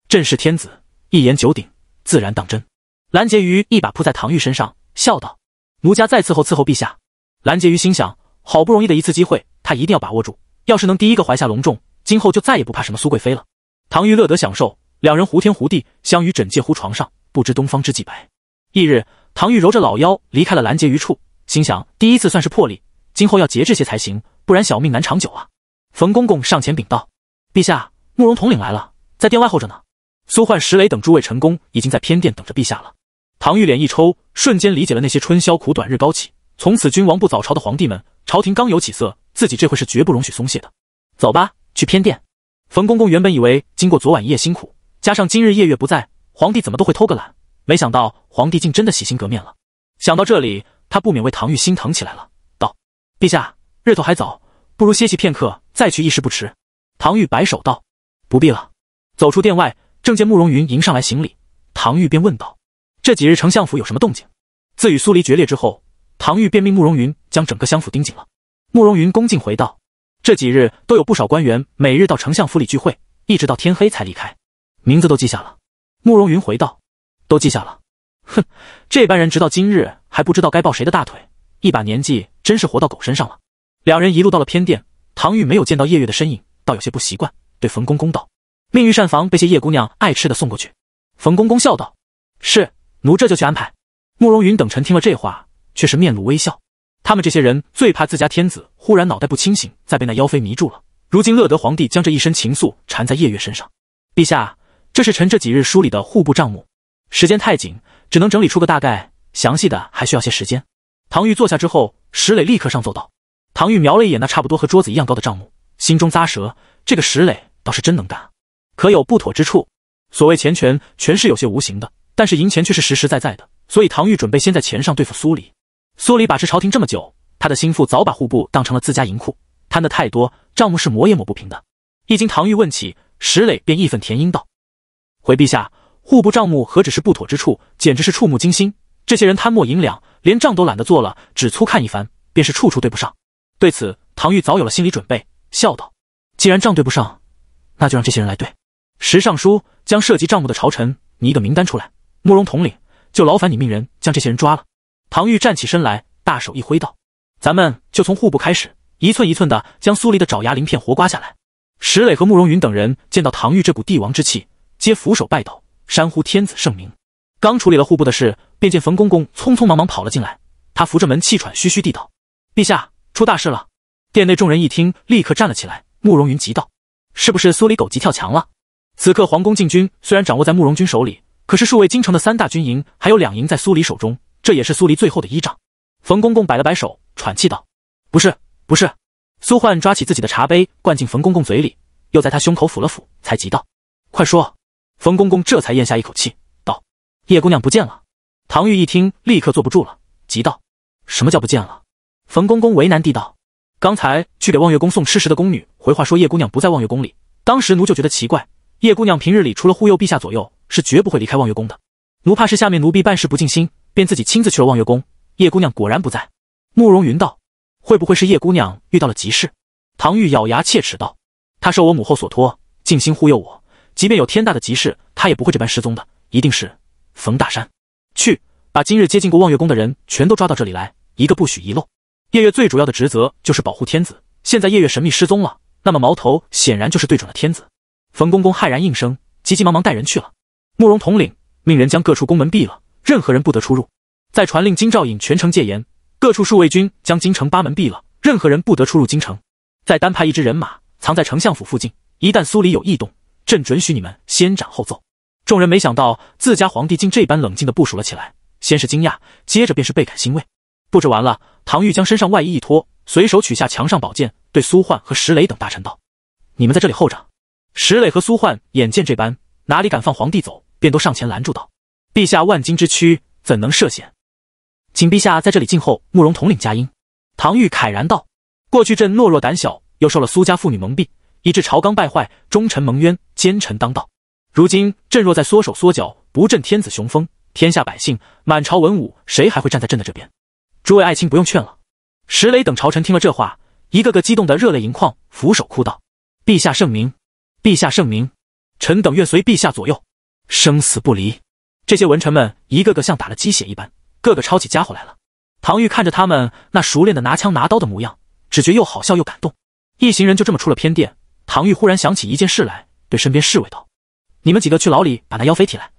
Speaker 1: 朕是天子，一言九鼎，自然当真。”蓝洁瑜一把扑在唐钰身上，笑道：“奴家再伺候伺候陛下。”蓝洁瑜心想，好不容易的一次机会，他一定要把握住。要是能第一个怀下龙种，今后就再也不怕什么苏贵妃了。唐钰乐得享受，两人胡天胡地，相于枕藉乎床上，不知东方之既白。翌日，唐钰揉着老腰离开了蓝洁瑜处，心想：第一次算是破例，今后要节制些才行，不然小命难长久啊。冯公公上前禀道：“陛下，慕容统领来了，在殿外候着呢。苏焕、石磊等诸位臣公已经在偏殿等着陛下了。”唐玉脸一抽，瞬间理解了那些“春宵苦短日高起，从此君王不早朝”的皇帝们。朝廷刚有起色，自己这回是绝不容许松懈的。走吧，去偏殿。冯公公原本以为，经过昨晚一夜辛苦，加上今日夜月不在，皇帝怎么都会偷个懒。没想到皇帝竟真的洗心革面了。想到这里，他不免为唐玉心疼起来了，道：“陛下，日头还早。”不如歇息片刻，再去议事不迟。唐钰摆手道：“不必了。”走出殿外，正见慕容云迎上来行礼，唐钰便问道：“这几日丞相府有什么动静？”自与苏离决裂之后，唐钰便命慕容云将整个相府盯紧了。慕容云恭敬回道：“这几日都有不少官员每日到丞相府里聚会，一直到天黑才离开，名字都记下了。”慕容云回道：“都记下了。”哼，这般人直到今日还不知道该抱谁的大腿，一把年纪真是活到狗身上了。两人一路到了偏殿，唐钰没有见到夜月的身影，倒有些不习惯，对冯公公道：“命御膳房备些叶姑娘爱吃的送过去。”冯公公笑道：“是，奴这就去安排。”慕容云等臣听了这话，却是面露微笑。他们这些人最怕自家天子忽然脑袋不清醒，再被那妖妃迷住了。如今乐得皇帝将这一身情愫缠在夜月身上。陛下，这是臣这几日梳理的户部账目，时间太紧，只能整理出个大概，详细的还需要些时间。唐钰坐下之后，石磊立刻上奏道。唐钰瞄了一眼那差不多和桌子一样高的账目，心中咂舌：“这个石磊倒是真能干，可有不妥之处？”所谓钱权，权是有些无形的，但是银钱却是实实在在的。所以唐钰准备先在钱上对付苏黎。苏黎把持朝廷这么久，他的心腹早把户部当成了自家银库，贪的太多，账目是抹也抹不平的。一经唐钰问起，石磊便义愤填膺道：“回陛下，户部账目何止是不妥之处，简直是触目惊心。这些人贪墨银两，连账都懒得做了，只粗看一番，便是处处对不上。”对此，唐钰早有了心理准备，笑道：“既然账对不上，那就让这些人来对。”石尚书将涉及账目的朝臣拟一个名单出来，慕容统领就劳烦你命人将这些人抓了。唐钰站起身来，大手一挥道：“咱们就从户部开始，一寸一寸的将苏黎的爪牙鳞片活刮下来。”石磊和慕容云等人见到唐钰这股帝王之气，皆俯首拜倒，山呼天子圣明。刚处理了户部的事，便见冯公公匆匆忙忙跑了进来，他扶着门，气喘吁吁地道：“陛下。”出大事了！殿内众人一听，立刻站了起来。慕容云急道：“是不是苏离狗急跳墙了？”此刻皇宫禁军虽然掌握在慕容军手里，可是数位京城的三大军营还有两营在苏离手中，这也是苏黎最后的依仗。冯公公摆了摆手，喘气道：“不是，不是。”苏焕抓起自己的茶杯，灌进冯公公嘴里，又在他胸口抚了抚，才急道：“快说！”冯公公这才咽下一口气，道：“叶姑娘不见了。”唐玉一听，立刻坐不住了，急道：“什么叫不见了？”冯公公为难地道：“刚才去给望月宫送吃食的宫女回话说，叶姑娘不在望月宫里。当时奴就觉得奇怪，叶姑娘平日里除了护佑陛下左右，是绝不会离开望月宫的。奴怕是下面奴婢办事不尽心，便自己亲自去了望月宫。叶姑娘果然不在。”慕容云道：“会不会是叶姑娘遇到了急事？”唐钰咬牙切齿道：“她受我母后所托，尽心护佑我。即便有天大的急事，她也不会这般失踪的。一定是冯大山，去把今日接近过望月宫的人全都抓到这里来，一个不许遗漏。”夜月最主要的职责就是保护天子，现在夜月神秘失踪了，那么矛头显然就是对准了天子。冯公公骇然应声，急急忙忙带人去了。慕容统领命人将各处宫门闭了，任何人不得出入。再传令金兆尹全城戒严，各处戍卫军将京城八门闭了，任何人不得出入京城。再单派一支人马藏在丞相府附近，一旦苏里有异动，朕准许你们先斩后奏。众人没想到自家皇帝竟这般冷静地部署了起来，先是惊讶，接着便是倍感欣慰。布置完了，唐玉将身上外衣一脱，随手取下墙上宝剑，对苏焕和石磊等大臣道：“你们在这里候着。”石磊和苏焕眼见这般，哪里敢放皇帝走，便都上前拦住道：“陛下万金之躯，怎能涉险？请陛下在这里静候慕容统领佳音。”唐玉慨然道：“过去朕懦弱胆小，又受了苏家妇女蒙蔽，以致朝纲败坏，忠臣蒙冤，奸臣当道。如今朕若再缩手缩脚，不振天子雄风，天下百姓、满朝文武，谁还会站在朕的这边？”诸位爱卿不用劝了。石磊等朝臣听了这话，一个个激动的热泪盈眶，俯首哭道：“陛下圣明，陛下圣明，臣等愿随陛下左右，生死不离。”这些文臣们一个个像打了鸡血一般，个个抄起家伙来了。唐玉看着他们那熟练的拿枪拿刀的模样，只觉又好笑又感动。一行人就这么出了偏殿。唐玉忽然想起一件事来，对身边侍卫道：“你们几个去牢里把那妖妃提来。”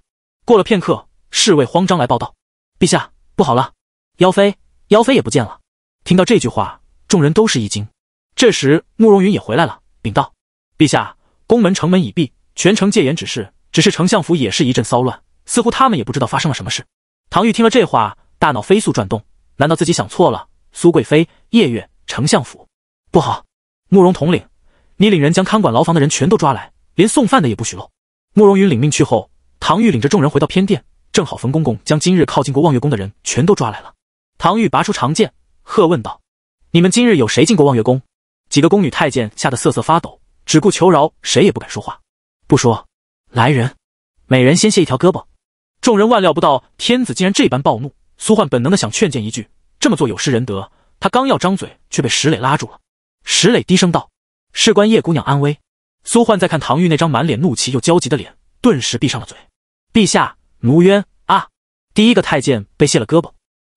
Speaker 1: 过了片刻，侍卫慌张来报道：“陛下不好了，妖妃！”妖妃也不见了。听到这句话，众人都是一惊。这时，慕容云也回来了，禀道：“陛下，宫门、城门已闭，全城戒严。只是，只是丞相府也是一阵骚乱，似乎他们也不知道发生了什么事。”唐玉听了这话，大脑飞速转动，难道自己想错了？苏贵妃、夜月、丞相府，不好！慕容统领，你领人将看管牢房的人全都抓来，连送饭的也不许漏。慕容云领命去后，唐玉领着众人回到偏殿，正好冯公公将今日靠近过望月宫的人全都抓来了。唐钰拔出长剑，喝问道：“你们今日有谁进过望月宫？”几个宫女太监吓得瑟瑟发抖，只顾求饶，谁也不敢说话。不说，来人，每人先卸一条胳膊。众人万料不到天子竟然这般暴怒。苏焕本能的想劝谏一句，这么做有失仁德。他刚要张嘴，却被石磊拉住了。石磊低声道：“事关叶姑娘安危。”苏焕再看唐钰那张满脸怒气又焦急的脸，顿时闭上了嘴。陛下，奴冤啊！第一个太监被卸了胳膊。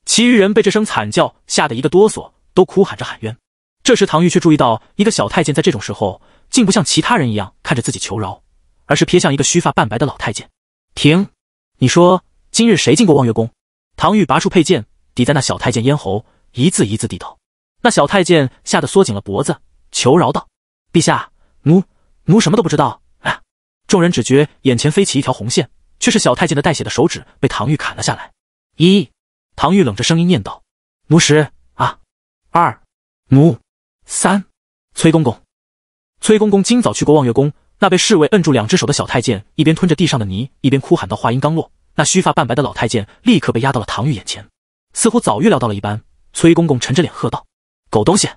Speaker 1: 其余人被这声惨叫吓得一个哆嗦，都哭喊着喊冤。这时，唐钰却注意到一个小太监在这种时候，竟不像其他人一样看着自己求饶，而是瞥向一个须发半白的老太监。停！你说今日谁进过望月宫？唐钰拔出佩剑抵在那小太监咽喉，一字一字地道。那小太监吓得缩紧了脖子，求饶道：“陛下，奴奴什么都不知道。”啊！众人只觉眼前飞起一条红线，却是小太监的带血的手指被唐钰砍了下来。一。唐玉冷着声音念道：“奴十啊，二奴三。”崔公公，崔公公今早去过望月宫。那被侍卫摁住两只手的小太监一边吞着地上的泥，一边哭喊道：“话音刚落，那须发半白的老太监立刻被压到了唐玉眼前，似乎早预料到了一般。”崔公公沉着脸喝道：“狗东西，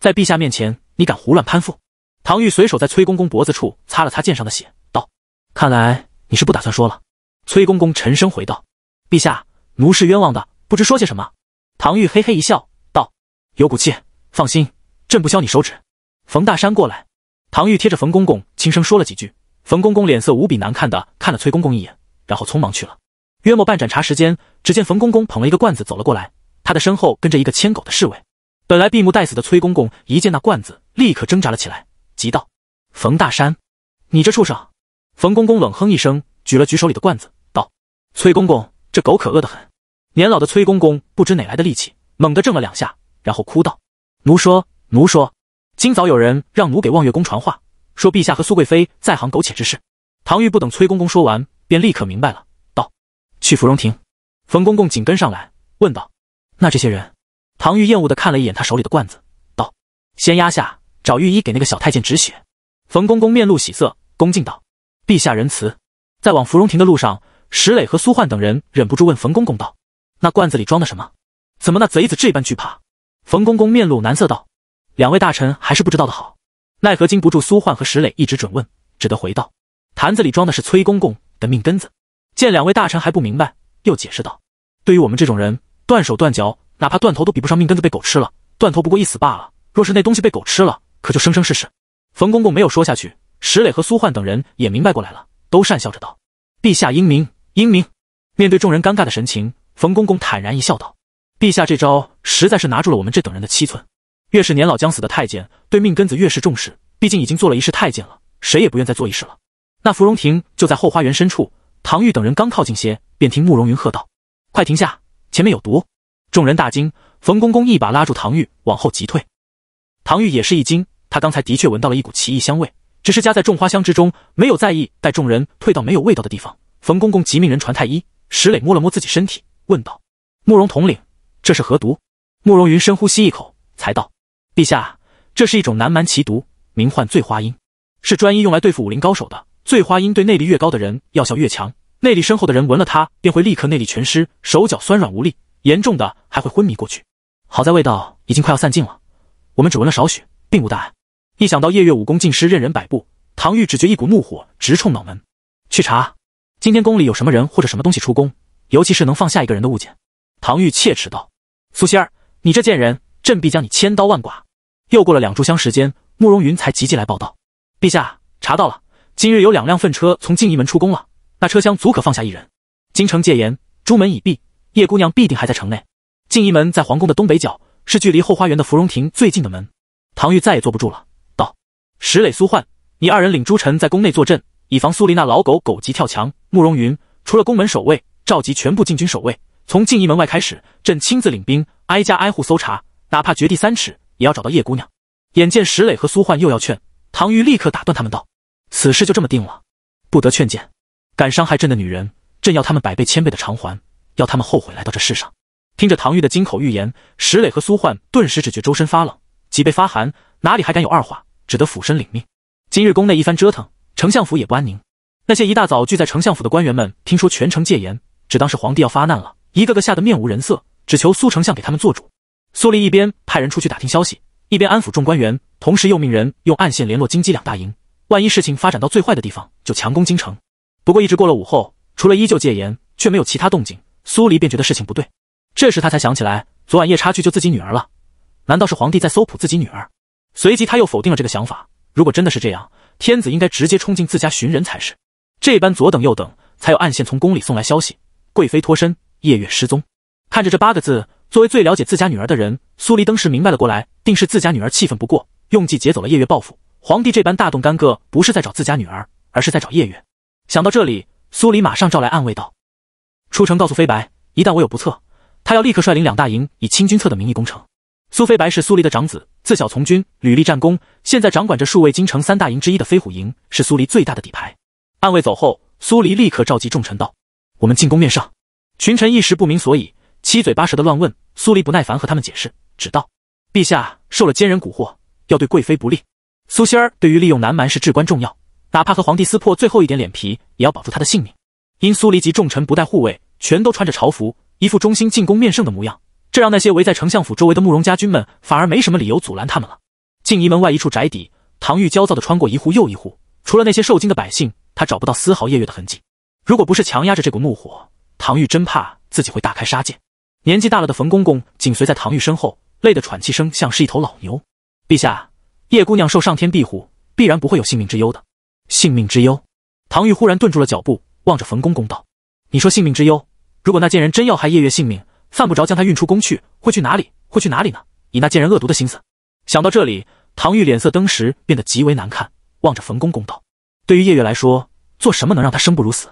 Speaker 1: 在陛下面前你敢胡乱攀附？”唐玉随手在崔公公脖子处擦了擦剑上的血，道：“看来你是不打算说了。”崔公公沉声回道：“陛下，奴是冤枉的。”不知说些什么，唐玉嘿嘿一笑，道：“有骨气，放心，朕不削你手指。”冯大山过来，唐玉贴着冯公公轻声说了几句。冯公公脸色无比难看的看了崔公公一眼，然后匆忙去了。约莫半盏茶时间，只见冯公公捧了一个罐子走了过来，他的身后跟着一个牵狗的侍卫。本来闭目待死的崔公公一见那罐子，立刻挣扎了起来，急道：“冯大山，你这畜生！”冯公公冷哼一声，举了举手里的罐子，道：“崔公公，这狗可饿得很。”年老的崔公公不知哪来的力气，猛地怔了两下，然后哭道：“奴说，奴说，今早有人让奴给望月宫传话，说陛下和苏贵妃在行苟且之事。”唐玉不等崔公公说完，便立刻明白了，道：“去芙蓉亭。”冯公公紧跟上来，问道：“那这些人？”唐玉厌恶地看了一眼他手里的罐子，道：“先压下，找御医给那个小太监止血。”冯公公面露喜色，恭敬道：“陛下仁慈。”在往芙蓉亭的路上，石磊和苏焕等人忍不住问冯公公道。那罐子里装的什么？怎么那贼子这般惧怕？冯公公面露难色道：“两位大臣还是不知道的好。”奈何经不住苏焕和石磊一直准问，只得回道：“坛子里装的是崔公公的命根子。”见两位大臣还不明白，又解释道：“对于我们这种人，断手断脚，哪怕断头都比不上命根子被狗吃了。断头不过一死罢了，若是那东西被狗吃了，可就生生世世。”冯公公没有说下去，石磊和苏焕等人也明白过来了，都讪笑着道：“陛下英明，英明！”面对众人尴尬的神情。冯公公坦然一笑，道：“陛下这招实在是拿住了我们这等人的七寸。越是年老将死的太监，对命根子越是重视。毕竟已经做了一世太监了，谁也不愿再做一世了。”那芙蓉亭就在后花园深处。唐钰等人刚靠近些，便听慕容云喝道：“快停下，前面有毒！”众人大惊，冯公公一把拉住唐钰，往后急退。唐钰也是一惊，他刚才的确闻到了一股奇异香味，只是夹在众花香之中，没有在意。待众人退到没有味道的地方，冯公公急命人传太医。石磊摸了摸自己身体。问道：“慕容统领，这是何毒？”慕容云深呼吸一口，才道：“陛下，这是一种南蛮奇毒，名唤醉花阴，是专一用来对付武林高手的。醉花阴对内力越高的人，药效越强；内力深厚的人闻了它，便会立刻内力全失，手脚酸软无力，严重的还会昏迷过去。好在味道已经快要散尽了，我们只闻了少许，并无大碍。”一想到夜月武功尽失，任人摆布，唐钰只觉一股怒火直冲脑门。去查，今天宫里有什么人或者什么东西出宫。尤其是能放下一个人的物件，唐钰切齿道：“苏仙儿，你这贱人，朕必将你千刀万剐！”又过了两炷香时间，慕容云才急急来报道：“陛下查到了，今日有两辆粪车从静怡门出宫了，那车厢足可放下一人。京城戒严，朱门已闭，叶姑娘必定还在城内。静怡门在皇宫的东北角，是距离后花园的芙蓉亭最近的门。”唐钰再也坐不住了，道：“石磊、苏焕，你二人领朱晨在宫内坐镇，以防苏黎那老狗狗急跳墙。慕容云，除了宫门守卫。”召集全部禁军守卫，从禁仪门外开始，朕亲自领兵，挨家挨户搜查，哪怕掘地三尺，也要找到叶姑娘。眼见石磊和苏焕又要劝唐玉立刻打断他们道：“此事就这么定了，不得劝谏，敢伤害朕的女人，朕要他们百倍千倍的偿还，要他们后悔来到这世上。”听着唐玉的金口玉言，石磊和苏焕顿时只觉周身发冷，脊背发寒，哪里还敢有二话，只得俯身领命。今日宫内一番折腾，丞相府也不安宁。那些一大早聚在丞相府的官员们，听说全城戒严。只当是皇帝要发难了，一个个吓得面无人色，只求苏丞相给他们做主。苏黎一边派人出去打听消息，一边安抚众官员，同时又命人用暗线联络金鸡两大营，万一事情发展到最坏的地方，就强攻京城。不过一直过了午后，除了依旧戒严，却没有其他动静。苏黎便觉得事情不对，这时他才想起来，昨晚夜叉去救自己女儿了，难道是皇帝在搜捕自己女儿？随即他又否定了这个想法。如果真的是这样，天子应该直接冲进自家寻人才是。这般左等右等，才有暗线从宫里送来消息。贵妃脱身，夜月失踪。看着这八个字，作为最了解自家女儿的人，苏黎登时明白了过来，定是自家女儿气愤不过，用计劫走了夜月报复。皇帝这般大动干戈，不是在找自家女儿，而是在找夜月。想到这里，苏黎马上召来暗卫道：“出城，告诉飞白，一旦我有不测，他要立刻率领两大营以清君侧的名义攻城。”苏飞白是苏黎的长子，自小从军，屡立战功，现在掌管着数位京城三大营之一的飞虎营，是苏黎最大的底牌。暗卫走后，苏黎立刻召集重臣道。我们进宫面圣，群臣一时不明所以，七嘴八舌的乱问。苏黎不耐烦和他们解释，只道：“陛下受了奸人蛊惑，要对贵妃不利。苏仙儿对于利用南蛮是至关重要，哪怕和皇帝撕破最后一点脸皮，也要保住他的性命。”因苏黎及众臣不带护卫，全都穿着朝服，一副忠心进宫面圣的模样，这让那些围在丞相府周围的慕容家军们反而没什么理由阻拦他们了。静怡门外一处宅邸，唐钰焦躁地穿过一户又一户，除了那些受惊的百姓，他找不到丝毫夜月的痕迹。如果不是强压着这股怒火，唐玉真怕自己会大开杀戒。年纪大了的冯公公紧随在唐玉身后，累得喘气声像是一头老牛。陛下，叶姑娘受上天庇护，必然不会有性命之忧的。性命之忧？唐玉忽然顿住了脚步，望着冯公公道：“你说性命之忧？如果那贱人真要害叶月性命，犯不着将她运出宫去，会去哪里？会去哪里呢？以那贱人恶毒的心思。”想到这里，唐玉脸色登时变得极为难看，望着冯公公道：“对于叶月来说，做什么能让她生不如死？”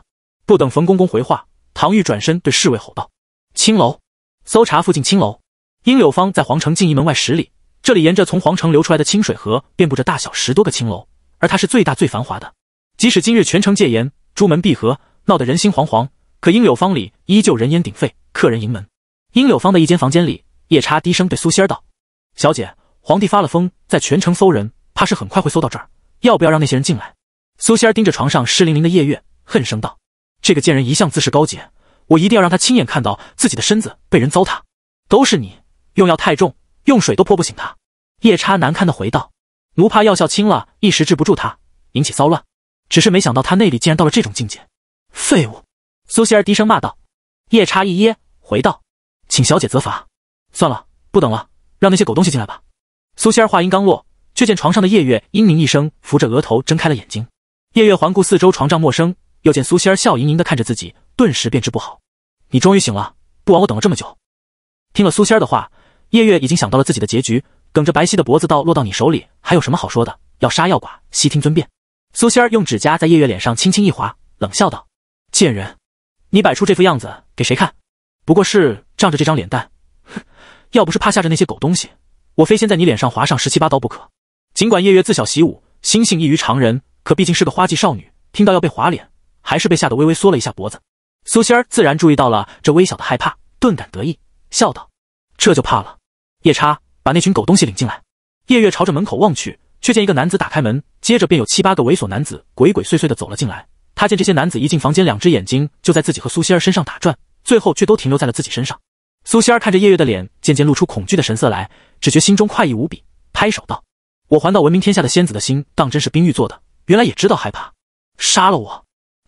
Speaker 1: 不等冯公公回话，唐钰转身对侍卫吼道：“青楼，搜查附近青楼。殷柳芳在皇城静怡门外十里，这里沿着从皇城流出来的清水河，遍布着大小十多个青楼，而它是最大最繁华的。即使今日全城戒严，朱门闭合，闹得人心惶惶，可殷柳芳里依旧人烟鼎沸，客人盈门。殷柳芳的一间房间里，夜叉低声对苏仙儿道：‘小姐，皇帝发了疯，在全城搜人，怕是很快会搜到这儿。要不要让那些人进来？’苏仙儿盯着床上湿淋淋的夜月，恨声道。”这个贱人一向自视高洁，我一定要让他亲眼看到自己的身子被人糟蹋。都是你用药太重，用水都泼不醒他。夜叉难堪的回道：“奴怕药效轻了，一时治不住他，引起骚乱。只是没想到他内力竟然到了这种境界。”废物！苏西儿低声骂道。夜叉一噎，回道：“请小姐责罚。”算了，不等了，让那些狗东西进来吧。苏仙儿话音刚落，就见床上的夜月嘤咛一声，扶着额头睁开了眼睛。夜月环顾四周，床帐陌生。又见苏仙儿笑盈盈的看着自己，顿时便知不好。你终于醒了，不枉我等了这么久。听了苏仙儿的话，夜月已经想到了自己的结局，梗着白皙的脖子道：“落到你手里还有什么好说的？要杀要剐，悉听尊便。”苏仙儿用指甲在夜月脸上轻轻一划，冷笑道：“贱人，你摆出这副样子给谁看？不过是仗着这张脸蛋，哼！要不是怕吓着那些狗东西，我非先在你脸上划上十七八刀不可。”尽管夜月自小习武，心性异于常人，可毕竟是个花季少女，听到要被划脸。还是被吓得微微缩了一下脖子，苏仙儿自然注意到了这微小的害怕，顿感得意，笑道：“这就怕了。”夜叉把那群狗东西领进来。夜月朝着门口望去，却见一个男子打开门，接着便有七八个猥琐男子鬼鬼祟祟的走了进来。他见这些男子一进房间，两只眼睛就在自己和苏仙儿身上打转，最后却都停留在了自己身上。苏仙儿看着夜月的脸，渐渐露出恐惧的神色来，只觉心中快意无比，拍手道：“我还到闻名天下的仙子的心当真是冰玉做的，原来也知道害怕。杀了我。”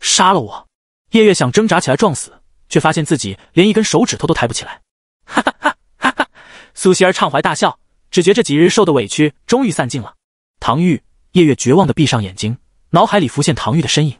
Speaker 1: 杀了我！夜月想挣扎起来撞死，却发现自己连一根手指头都抬不起来。哈哈哈！哈哈！苏心儿畅怀大笑，只觉这几日受的委屈终于散尽了。唐玉，夜月绝望的闭上眼睛，脑海里浮现唐玉的身影。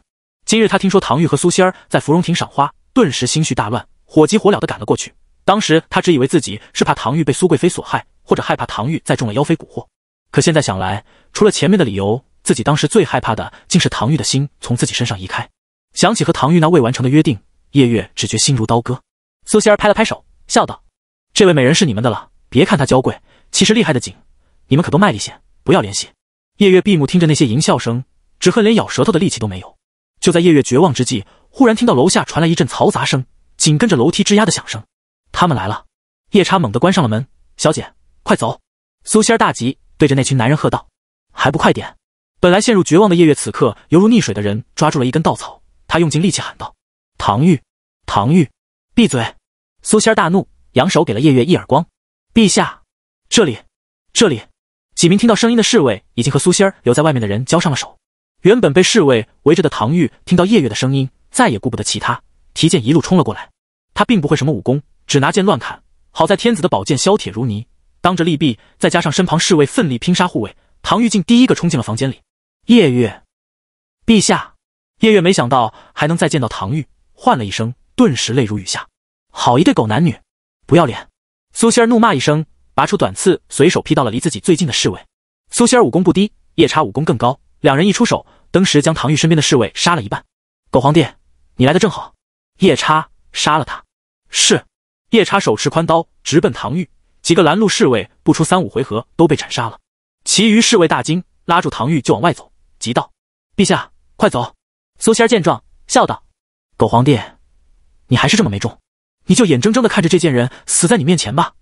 Speaker 1: 今日他听说唐玉和苏心儿在芙蓉亭赏花，顿时心绪大乱，火急火燎的赶了过去。当时他只以为自己是怕唐玉被苏贵妃所害，或者害怕唐玉再中了妖妃蛊惑。可现在想来，除了前面的理由，自己当时最害怕的竟是唐玉的心从自己身上移开。想起和唐钰那未完成的约定，夜月只觉心如刀割。苏仙儿拍了拍手，笑道：“这位美人是你们的了。别看她娇贵，其实厉害的紧。你们可都卖力些，不要怜惜。”夜月闭目听着那些淫笑声，只恨连咬舌头的力气都没有。就在夜月绝望之际，忽然听到楼下传来一阵嘈杂声，紧跟着楼梯吱呀的响声，他们来了。夜叉猛地关上了门：“小姐，快走！”苏仙儿大急，对着那群男人喝道：“还不快点！”本来陷入绝望的夜月，此刻犹如溺水的人抓住了一根稻草。他用尽力气喊道：“唐钰，唐钰，闭嘴！”苏仙大怒，扬手给了夜月一耳光。陛下，这里，这里！几名听到声音的侍卫已经和苏仙留在外面的人交上了手。原本被侍卫围着的唐钰，听到夜月的声音，再也顾不得其他，提剑一路冲了过来。他并不会什么武功，只拿剑乱砍。好在天子的宝剑削铁如泥，当着力臂，再加上身旁侍卫奋力拼杀护卫，唐玉竟第一个冲进了房间里。夜月，陛下。夜月没想到还能再见到唐钰，唤了一声，顿时泪如雨下。好一对狗男女，不要脸！苏仙儿怒骂一声，拔出短刺，随手劈到了离自己最近的侍卫。苏仙儿武功不低，夜叉武功更高，两人一出手，登时将唐钰身边的侍卫杀了一半。狗皇帝，你来的正好！夜叉杀了他。是。夜叉手持宽刀，直奔唐钰。几个拦路侍卫不出三五回合，都被斩杀了。其余侍卫大惊，拉住唐钰就往外走，急道：“陛下，快走！”苏仙儿见状，笑道：“狗皇帝，你还是这么没种，你就眼睁睁的看着这贱人死在你面前吧！”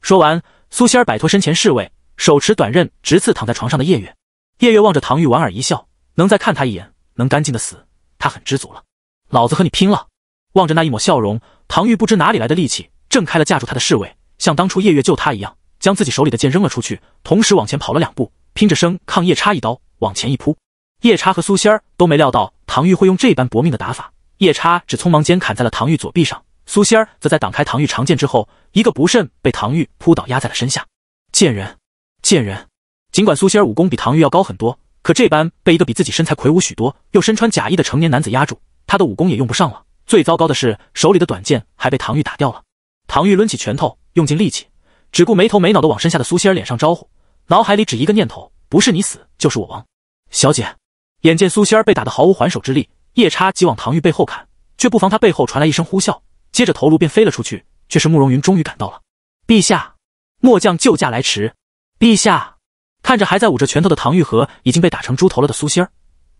Speaker 1: 说完，苏仙儿摆脱身前侍卫，手持短刃直刺躺在床上的夜月。夜月望着唐玉莞尔一笑，能再看他一眼，能干净的死，他很知足了。老子和你拼了！望着那一抹笑容，唐玉不知哪里来的力气，挣开了架住他的侍卫，像当初夜月救他一样，将自己手里的剑扔了出去，同时往前跑了两步，拼着声抗夜叉一刀，往前一扑。夜叉和苏仙儿都没料到。唐钰会用这般搏命的打法，夜叉只匆忙间砍在了唐钰左臂上。苏仙儿则在挡开唐钰长剑之后，一个不慎被唐钰扑倒压在了身下。贱人，贱人！尽管苏仙儿武功比唐钰要高很多，可这般被一个比自己身材魁梧许多又身穿甲衣的成年男子压住，他的武功也用不上了。最糟糕的是，手里的短剑还被唐钰打掉了。唐钰抡起拳头，用尽力气，只顾没头没脑的往身下的苏仙儿脸上招呼，脑海里只一个念头：不是你死，就是我亡。小姐。眼见苏仙儿被打得毫无还手之力，夜叉急往唐钰背后砍，却不防他背后传来一声呼啸，接着头颅便飞了出去。却是慕容云终于赶到了。陛下，末将救驾来迟。陛下，看着还在捂着拳头的唐玉和已经被打成猪头了的苏仙儿，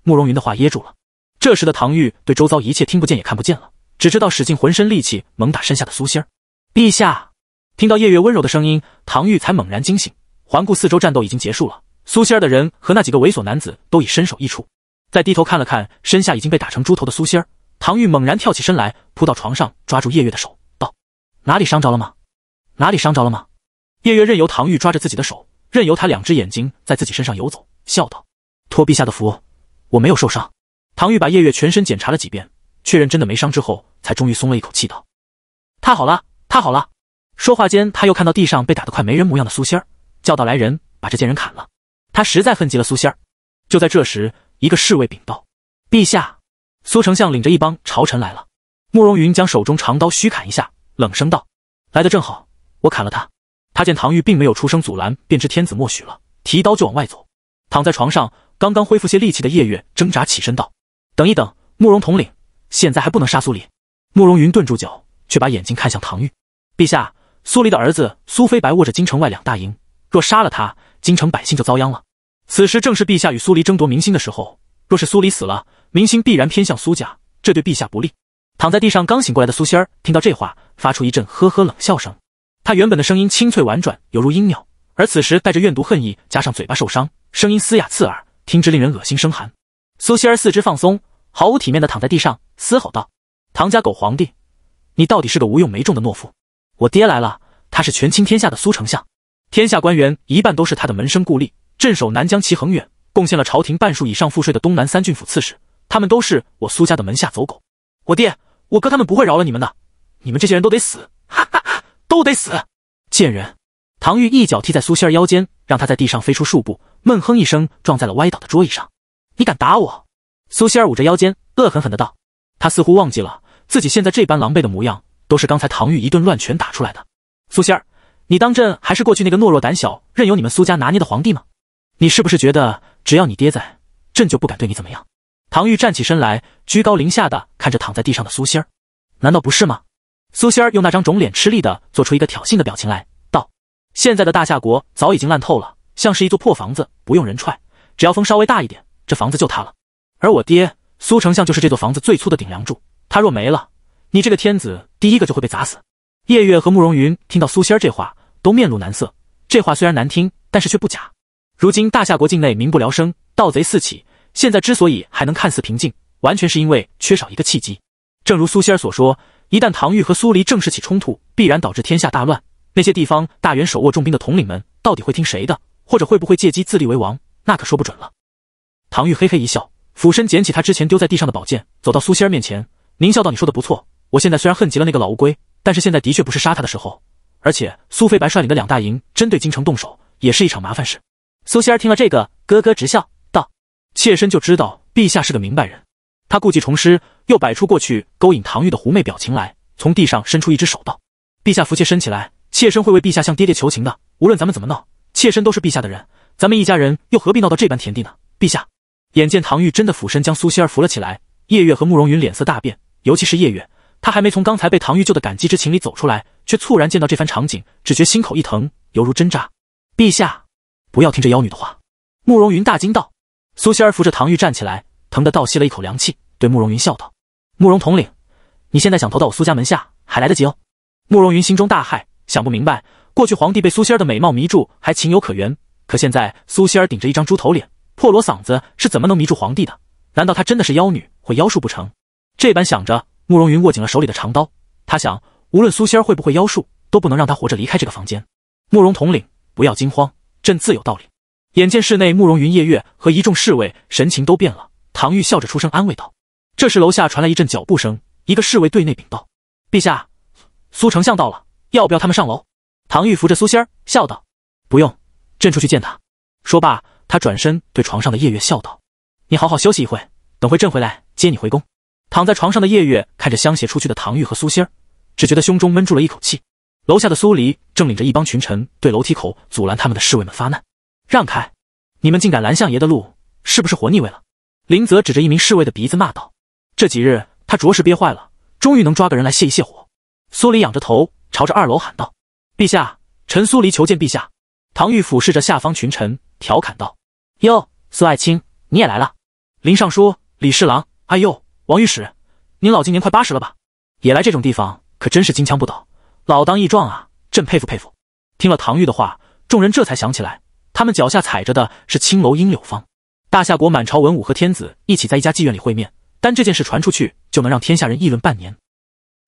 Speaker 1: 慕容云的话噎住了。这时的唐玉对周遭一切听不见也看不见了，只知道使尽浑身力气猛打身下的苏仙儿。陛下，听到夜月温柔的声音，唐玉才猛然惊醒，环顾四周，战斗已经结束了。苏仙儿的人和那几个猥琐男子都已身首异处。再低头看了看身下已经被打成猪头的苏仙儿，唐玉猛然跳起身来，扑到床上，抓住叶月的手，道：“哪里伤着了吗？哪里伤着了吗？”叶月任由唐玉抓着自己的手，任由他两只眼睛在自己身上游走，笑道：“托陛下的福，我没有受伤。”唐玉把叶月全身检查了几遍，确认真的没伤之后，才终于松了一口气，道：“太好了，太好了！”说话间，他又看到地上被打得快没人模样的苏仙儿，叫道：“来人，把这贱人砍了！”他实在恨极了苏仙儿。就在这时，一个侍卫禀报：“陛下，苏丞相领着一帮朝臣来了。”慕容云将手中长刀虚砍一下，冷声道：“来的正好，我砍了他。”他见唐钰并没有出声阻拦，便知天子默许了，提刀就往外走。躺在床上，刚刚恢复些力气的夜月挣扎起身道：“等一等，慕容统领，现在还不能杀苏离。”慕容云顿住脚，却把眼睛看向唐钰：“陛下，苏离的儿子苏飞白握着京城外两大营，若杀了他，京城百姓就遭殃了。”此时正是陛下与苏黎争夺民心的时候，若是苏黎死了，民心必然偏向苏家，这对陛下不利。躺在地上刚醒过来的苏仙儿听到这话，发出一阵呵呵冷笑声。他原本的声音清脆婉转，犹如音鸟，而此时带着怨毒恨意，加上嘴巴受伤，声音嘶哑刺耳，听之令人恶心生寒。苏仙儿四肢放松，毫无体面的躺在地上，嘶吼道：“唐家狗皇帝，你到底是个无用没用的懦夫！我爹来了，他是权倾天下的苏丞相，天下官员一半都是他的门生故吏。”镇守南疆，骑恒远，贡献了朝廷半数以上赋税的东南三郡府刺史，他们都是我苏家的门下走狗。我爹，我哥，他们不会饶了你们的，你们这些人都得死，哈哈，都得死！贱人！唐玉一脚踢在苏仙儿腰间，让他在地上飞出数步，闷哼一声，撞在了歪倒的桌椅上。你敢打我？苏仙儿捂着腰间，恶狠狠地道。他似乎忘记了自己现在这般狼狈的模样，都是刚才唐玉一顿乱拳打出来的。苏仙儿，你当朕还是过去那个懦弱胆小、任由你们苏家拿捏的皇帝吗？你是不是觉得，只要你爹在，朕就不敢对你怎么样？唐钰站起身来，居高临下的看着躺在地上的苏仙儿，难道不是吗？苏仙儿用那张肿脸，吃力的做出一个挑衅的表情来，道：“现在的大夏国早已经烂透了，像是一座破房子，不用人踹，只要风稍微大一点，这房子就塌了。而我爹苏丞相就是这座房子最粗的顶梁柱，他若没了，你这个天子第一个就会被砸死。”叶月和慕容云听到苏仙儿这话，都面露难色。这话虽然难听，但是却不假。如今大夏国境内民不聊生，盗贼四起。现在之所以还能看似平静，完全是因为缺少一个契机。正如苏仙儿所说，一旦唐钰和苏黎正式起冲突，必然导致天下大乱。那些地方大元手握重兵的统领们，到底会听谁的？或者会不会借机自立为王？那可说不准了。唐钰嘿嘿一笑，俯身捡起他之前丢在地上的宝剑，走到苏仙儿面前，狞笑道：“你说的不错，我现在虽然恨极了那个老乌龟，但是现在的确不是杀他的时候。而且苏飞白率领的两大营针对京城动手，也是一场麻烦事。”苏仙儿听了这个，咯咯直笑，道：“妾身就知道陛下是个明白人。”他故技重施，又摆出过去勾引唐钰的狐媚表情来，从地上伸出一只手，道：“陛下扶妾身起来，妾身会为陛下向爹爹求情的。无论咱们怎么闹，妾身都是陛下的人。咱们一家人又何必闹到这般田地呢？”陛下，眼见唐钰真的俯身将苏仙儿扶了起来，夜月和慕容云脸色大变，尤其是夜月，他还没从刚才被唐钰救的感激之情里走出来，却猝然见到这番场景，只觉心口一疼，犹如针扎。陛下。不要听这妖女的话！慕容云大惊道。苏仙儿扶着唐玉站起来，疼得倒吸了一口凉气，对慕容云笑道：“慕容统领，你现在想投到我苏家门下还来得及哦。”慕容云心中大骇，想不明白，过去皇帝被苏仙儿的美貌迷住还情有可原，可现在苏仙儿顶着一张猪头脸、破锣嗓子，是怎么能迷住皇帝的？难道她真的是妖女，会妖术不成？这般想着，慕容云握紧了手里的长刀。他想，无论苏仙儿会不会妖术，都不能让她活着离开这个房间。慕容统领，不要惊慌。朕自有道理。眼见室内慕容云夜月和一众侍卫神情都变了，唐钰笑着出声安慰道。这时楼下传来一阵脚步声，一个侍卫对内禀道：“陛下，苏丞相到了，要不要他们上楼？”唐玉扶着苏仙儿笑道：“不用，朕出去见他。”说罢，他转身对床上的夜月笑道：“你好好休息一会，等会朕回来接你回宫。”躺在床上的夜月看着相携出去的唐玉和苏仙儿，只觉得胸中闷住了一口气。楼下的苏黎正领着一帮群臣对楼梯口阻拦他们的侍卫们发难，让开！你们竟敢拦相爷的路，是不是活腻味了？林泽指着一名侍卫的鼻子骂道。这几日他着实憋坏了，终于能抓个人来泄一泄火。苏黎仰着头朝着二楼喊道：“陛下，臣苏黎求见陛下。”唐钰俯视着下方群臣，调侃道：“哟，苏爱卿，你也来了。林尚书、李侍郎，哎呦，王御史，您老今年快八十了吧？也来这种地方，可真是金枪不倒。”老当益壮啊！朕佩服佩服。听了唐钰的话，众人这才想起来，他们脚下踩着的是青楼阴柳芳。大夏国满朝文武和天子一起在一家妓院里会面，单这件事传出去，就能让天下人议论半年。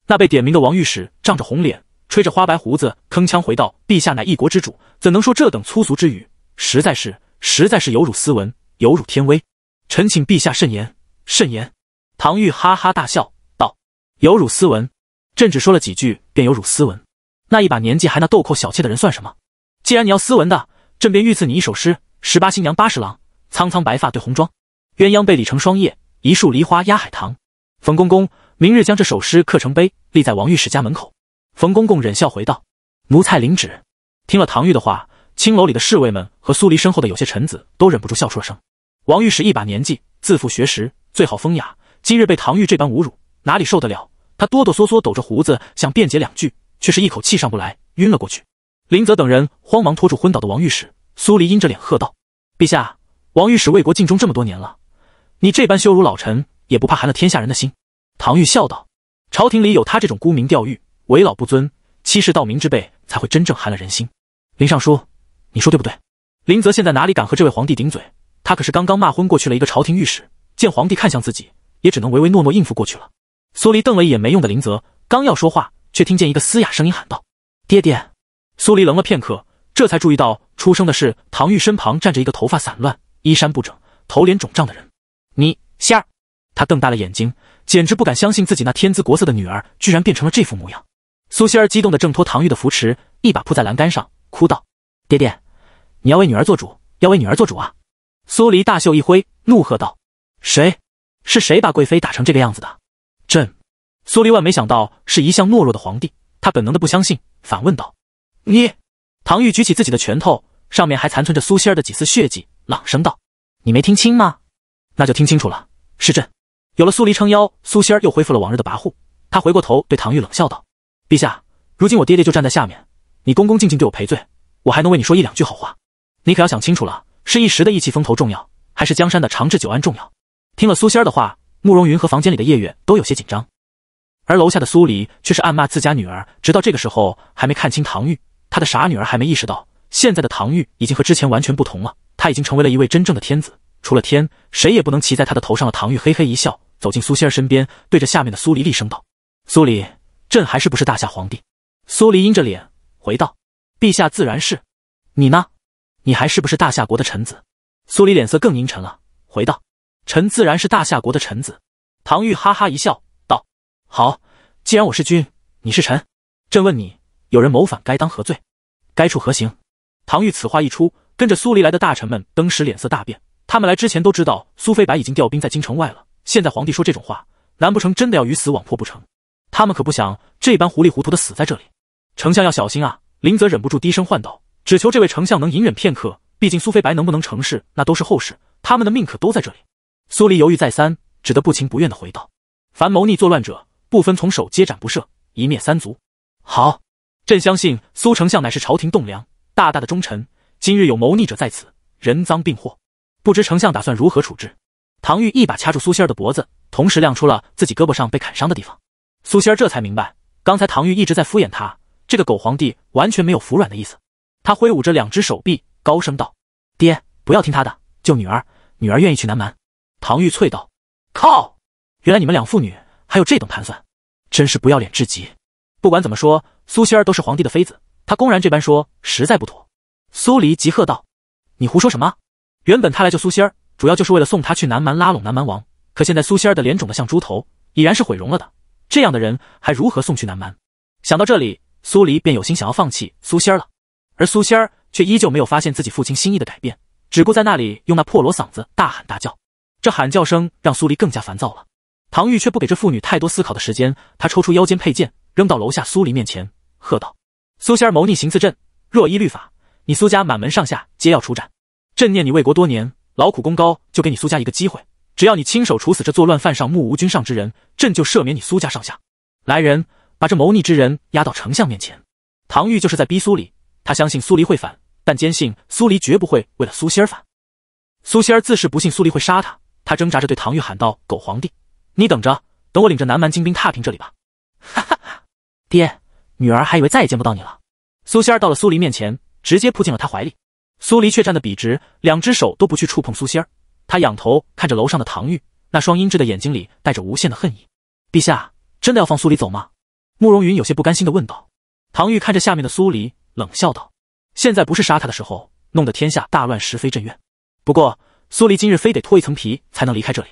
Speaker 1: 那被点名的王御史仗着红脸，吹着花白胡子，铿锵回道：“陛下乃一国之主，怎能说这等粗俗之语？实在是，实在是有辱斯文，有辱天威。臣请陛下慎言，慎言。”唐钰哈哈大笑道：“有辱斯文。”朕只说了几句，便有辱斯文。那一把年纪还那豆蔻小妾的人算什么？既然你要斯文的，朕便御赐你一首诗：十八新娘八十郎，苍苍白发对红妆。鸳鸯被里成双夜，一树梨花压海棠。冯公公，明日将这首诗刻成碑，立在王御史家门口。冯公公忍笑回道：“奴才领旨。”听了唐钰的话，青楼里的侍卫们和苏黎身后的有些臣子都忍不住笑出了声。王御史一把年纪，自负学识，最好风雅，今日被唐钰这般侮辱，哪里受得了？他哆哆嗦嗦抖着胡子想辩解两句，却是一口气上不来，晕了过去。林泽等人慌忙拖住昏倒的王御史，苏黎阴着脸喝道：“陛下，王御史为国尽忠这么多年了，你这般羞辱老臣，也不怕寒了天下人的心？”唐钰笑道：“朝廷里有他这种沽名钓誉、为老不尊、欺世盗名之辈，才会真正寒了人心。林尚书，你说对不对？”林泽现在哪里敢和这位皇帝顶嘴？他可是刚刚骂昏过去了一个朝廷御史，见皇帝看向自己，也只能唯唯诺诺应付过去了。苏黎瞪了一眼没用的林泽，刚要说话，却听见一个嘶哑声音喊道：“爹爹！”苏黎愣了片刻，这才注意到出声的是唐玉，身旁站着一个头发散乱、衣衫不整、头脸肿胀的人。你仙儿！他瞪大了眼睛，简直不敢相信自己那天姿国色的女儿居然变成了这副模样。苏仙儿激动地挣脱唐玉的扶持，一把扑在栏杆上，哭道：“爹爹，你要为女儿做主，要为女儿做主啊！”苏黎大袖一挥，怒喝道：“谁是谁把贵妃打成这个样子的？”朕，苏黎万没想到是一向懦弱的皇帝，他本能的不相信，反问道：“你？”唐玉举起自己的拳头，上面还残存着苏仙儿的几丝血迹，朗声道：“你没听清吗？那就听清楚了，是朕。”有了苏黎撑腰，苏仙儿又恢复了往日的跋扈。他回过头对唐玉冷笑道：“陛下，如今我爹爹就站在下面，你恭恭敬敬对我赔罪，我还能为你说一两句好话。你可要想清楚了，是一时的意气风头重要，还是江山的长治久安重要？”听了苏仙儿的话。慕容云和房间里的叶月都有些紧张，而楼下的苏黎却是暗骂自家女儿，直到这个时候还没看清唐钰，他的傻女儿还没意识到，现在的唐钰已经和之前完全不同了，他已经成为了一位真正的天子，除了天，谁也不能骑在他的头上了。唐钰嘿嘿一笑，走进苏仙儿身边，对着下面的苏黎厉声道：“苏黎，朕还是不是大夏皇帝？”苏黎阴着脸回道：“陛下自然是，你呢？你还是不是大夏国的臣子？”苏黎脸色更阴沉了，回道。臣自然是大夏国的臣子。唐钰哈哈一笑，道：“好，既然我是君，你是臣，朕问你，有人谋反，该当何罪？该处何刑？”唐钰此话一出，跟着苏黎来的大臣们登时脸色大变。他们来之前都知道苏非白已经调兵在京城外了。现在皇帝说这种话，难不成真的要鱼死网破不成？他们可不想这般糊里糊涂的死在这里。丞相要小心啊！林泽忍不住低声唤道：“只求这位丞相能隐忍片刻，毕竟苏非白能不能成事，那都是后事。他们的命可都在这里。”苏黎犹豫再三，只得不情不愿的回道：“凡谋逆作乱者，不分从首，皆斩不赦，一灭三族。”好，朕相信苏丞相乃是朝廷栋梁，大大的忠臣。今日有谋逆者在此，人赃并获，不知丞相打算如何处置？唐玉一把掐住苏仙儿的脖子，同时亮出了自己胳膊上被砍伤的地方。苏仙儿这才明白，刚才唐玉一直在敷衍他，这个狗皇帝完全没有服软的意思。他挥舞着两只手臂，高声道：“爹，不要听他的，救女儿，女儿愿意去南蛮。”唐玉翠道：“靠！原来你们两父女还有这等盘算，真是不要脸至极。不管怎么说，苏仙儿都是皇帝的妃子，他公然这般说，实在不妥。”苏黎急喝道：“你胡说什么？原本他来救苏仙儿，主要就是为了送她去南蛮拉拢南蛮王，可现在苏仙儿的脸肿得像猪头，已然是毁容了的，这样的人还如何送去南蛮？”想到这里，苏黎便有心想要放弃苏仙儿了。而苏仙儿却依旧没有发现自己父亲心意的改变，只顾在那里用那破锣嗓子大喊大叫。这喊叫声让苏黎更加烦躁了。唐玉却不给这妇女太多思考的时间，他抽出腰间佩剑，扔到楼下苏黎面前，喝道：“苏仙儿谋逆行刺，朕若依律法，你苏家满门上下皆要处斩。朕念你为国多年，劳苦功高，就给你苏家一个机会，只要你亲手处死这作乱犯上、目无君上之人，朕就赦免你苏家上下。来人，把这谋逆之人押到丞相面前。”唐玉就是在逼苏黎，他相信苏黎会反，但坚信苏黎绝不会为了苏仙儿反。苏仙儿自是不信苏黎会杀他。他挣扎着对唐钰喊道：“狗皇帝，你等着，等我领着南蛮精兵踏平这里吧！”哈哈，爹，女儿还以为再也见不到你了。苏仙儿到了苏黎面前，直接扑进了他怀里。苏黎却站得笔直，两只手都不去触碰苏仙儿。他仰头看着楼上的唐钰，那双阴鸷的眼睛里带着无限的恨意。陛下真的要放苏黎走吗？慕容云有些不甘心的问道。唐钰看着下面的苏黎，冷笑道：“现在不是杀他的时候，弄得天下大乱，实非朕愿。不过……”苏黎今日非得脱一层皮才能离开这里。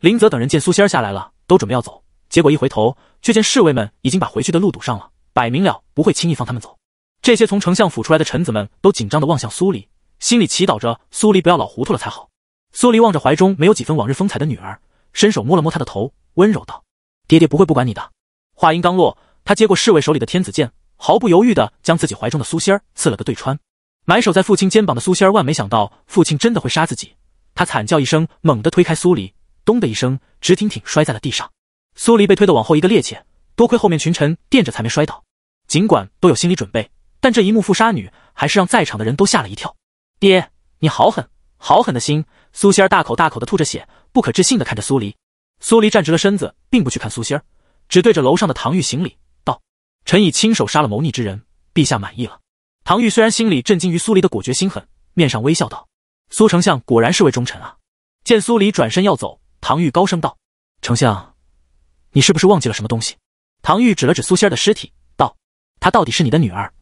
Speaker 1: 林泽等人见苏仙儿下来了，都准备要走，结果一回头，却见侍卫们已经把回去的路堵上了，摆明了不会轻易放他们走。这些从丞相府出来的臣子们都紧张地望向苏黎，心里祈祷着苏黎不要老糊涂了才好。苏黎望着怀中没有几分往日风采的女儿，伸手摸了摸她的头，温柔道：“爹爹不会不管你的。”话音刚落，他接过侍卫手里的天子剑，毫不犹豫地将自己怀中的苏仙儿刺了个对穿。埋首在父亲肩膀的苏仙儿万没想到父亲真的会杀自己。他惨叫一声，猛地推开苏黎，咚的一声，直挺挺摔在了地上。苏黎被推得往后一个趔趄，多亏后面群臣垫着才没摔倒。尽管都有心理准备，但这一幕妇杀女，还是让在场的人都吓了一跳。爹，你好狠，好狠的心！苏仙儿大口大口的吐着血，不可置信的看着苏黎。苏黎站直了身子，并不去看苏仙儿，只对着楼上的唐玉行礼道：“臣已亲手杀了谋逆之人，陛下满意了。”唐玉虽然心里震惊于苏黎的果决心狠，面上微笑道。苏丞相果然是位忠臣啊！见苏离转身要走，唐钰高声道：“丞相，你是不是忘记了什么东西？”唐钰指了指苏仙儿的尸体，道：“她到底是你的女儿。”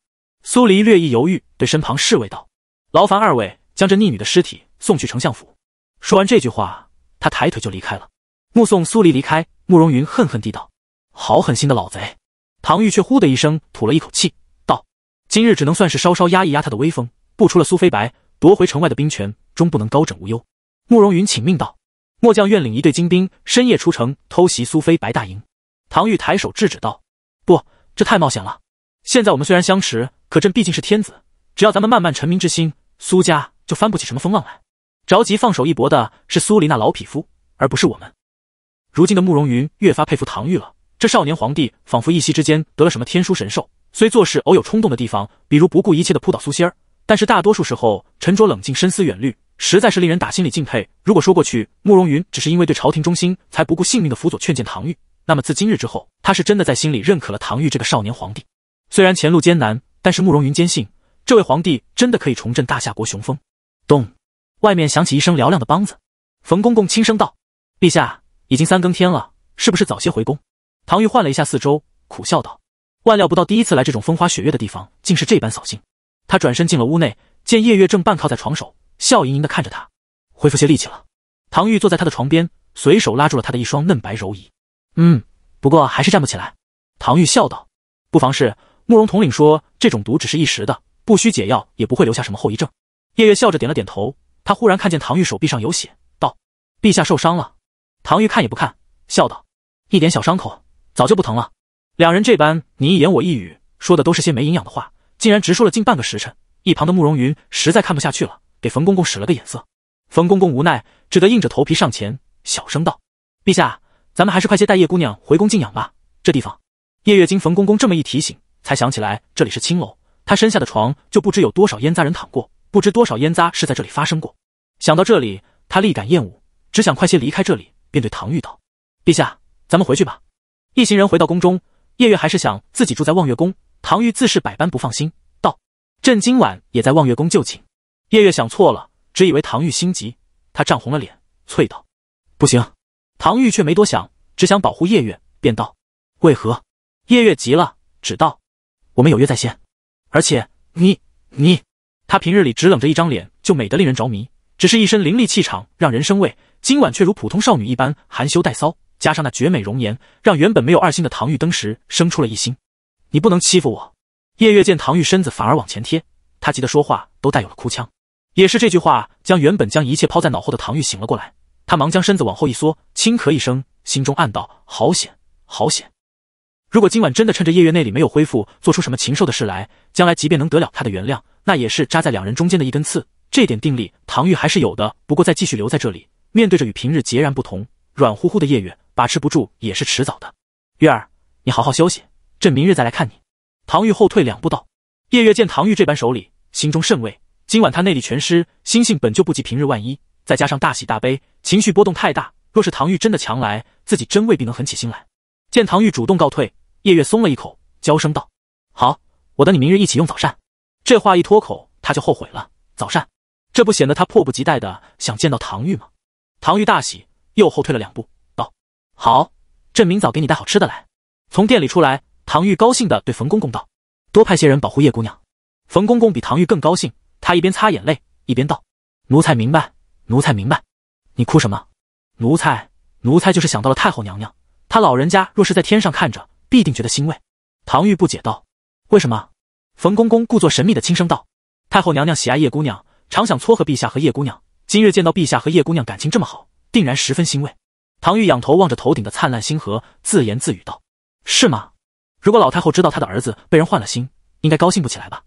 Speaker 1: 苏离略一犹豫，对身旁侍卫道：“劳烦二位将这逆女的尸体送去丞相府。”说完这句话，他抬腿就离开了。目送苏离离开，慕容云恨恨地道：“好狠心的老贼！”唐钰却呼的一声吐了一口气，道：“今日只能算是稍稍压一压他的威风，不出了苏非白。”夺回城外的兵权，终不能高枕无忧。慕容云请命道：“末将愿领一队精兵，深夜出城偷袭苏菲白大营。”唐玉抬手制止道：“不，这太冒险了。现在我们虽然相持，可朕毕竟是天子，只要咱们慢慢臣民之心，苏家就翻不起什么风浪来。着急放手一搏的是苏黎那老匹夫，而不是我们。”如今的慕容云越发佩服唐玉了，这少年皇帝仿佛一夕之间得了什么天书神兽，虽做事偶有冲动的地方，比如不顾一切的扑倒苏仙儿。但是大多数时候，沉着冷静、深思远虑，实在是令人打心里敬佩。如果说过去慕容云只是因为对朝廷忠心，才不顾性命的辅佐劝谏唐钰，那么自今日之后，他是真的在心里认可了唐钰这个少年皇帝。虽然前路艰难，但是慕容云坚信，这位皇帝真的可以重振大夏国雄风。咚！外面响起一声嘹亮的梆子，冯公公轻声道：“陛下，已经三更天了，是不是早些回宫？”唐钰换了一下四周，苦笑道：“万料不到，第一次来这种风花雪月的地方，竟是这般扫兴。”他转身进了屋内，见夜月正半靠在床首，笑盈盈的看着他。恢复些力气了。唐玉坐在他的床边，随手拉住了他的一双嫩白柔荑。嗯，不过还是站不起来。唐玉笑道：“不妨事。”慕容统领说：“这种毒只是一时的，不需解药，也不会留下什么后遗症。”夜月笑着点了点头。他忽然看见唐玉手臂上有血，道：“陛下受伤了。”唐玉看也不看，笑道：“一点小伤口，早就不疼了。”两人这般你一言我一语，说的都是些没营养的话。竟然直说了近半个时辰，一旁的慕容云实在看不下去了，给冯公公使了个眼色。冯公公无奈，只得硬着头皮上前，小声道：“陛下，咱们还是快些带叶姑娘回宫静养吧。这地方……”叶月经冯公公这么一提醒，才想起来这里是青楼，她身下的床就不知有多少烟杂人躺过，不知多少烟杂是在这里发生过。想到这里，他力感厌恶，只想快些离开这里，便对唐玉道：“陛下，咱们回去吧。”一行人回到宫中，叶月还是想自己住在望月宫。唐钰自是百般不放心，道：“朕今晚也在望月宫就寝。”夜月想错了，只以为唐钰心急，他涨红了脸，啐道：“不行！”唐钰却没多想，只想保护夜月，便道：“为何？”夜月急了，只道：“我们有约在先，而且你……你……”他平日里只冷着一张脸，就美得令人着迷，只是一身凌厉气场让人生畏。今晚却如普通少女一般含羞带骚，加上那绝美容颜，让原本没有二心的唐钰登时生出了一心。你不能欺负我！夜月见唐钰身子反而往前贴，他急得说话都带有了哭腔。也是这句话将原本将一切抛在脑后的唐钰醒了过来，他忙将身子往后一缩，轻咳一声，心中暗道：好险，好险！如果今晚真的趁着夜月那里没有恢复，做出什么禽兽的事来，将来即便能得了他的原谅，那也是扎在两人中间的一根刺。这点定力，唐钰还是有的。不过再继续留在这里，面对着与平日截然不同、软乎乎的夜月，把持不住也是迟早的。月儿，你好好休息。朕明日再来看你。唐钰后退两步道：“夜月见唐钰这般手礼，心中甚慰。今晚他内力全失，心性本就不及平日万一，再加上大喜大悲，情绪波动太大。若是唐钰真的强来，自己真未必能狠起心来。”见唐钰主动告退，夜月松了一口，娇声道：“好，我等你明日一起用早膳。”这话一脱口，他就后悔了。早膳，这不显得他迫不及待的想见到唐钰吗？唐钰大喜，又后退了两步道：“好，朕明早给你带好吃的来。”从店里出来。唐玉高兴的对冯公公道：“多派些人保护叶姑娘。”冯公公比唐玉更高兴，他一边擦眼泪一边道：“奴才明白，奴才明白。你哭什么？奴才，奴才就是想到了太后娘娘，她老人家若是在天上看着，必定觉得欣慰。”唐玉不解道：“为什么？”冯公公故作神秘的轻声道：“太后娘娘喜爱叶姑娘，常想撮合陛下和叶姑娘。今日见到陛下和叶姑娘感情这么好，定然十分欣慰。”唐玉仰头望着头顶的灿烂星河，自言自语道：“是吗？”如果老太后知道她的儿子被人换了心，应该高兴不起来吧？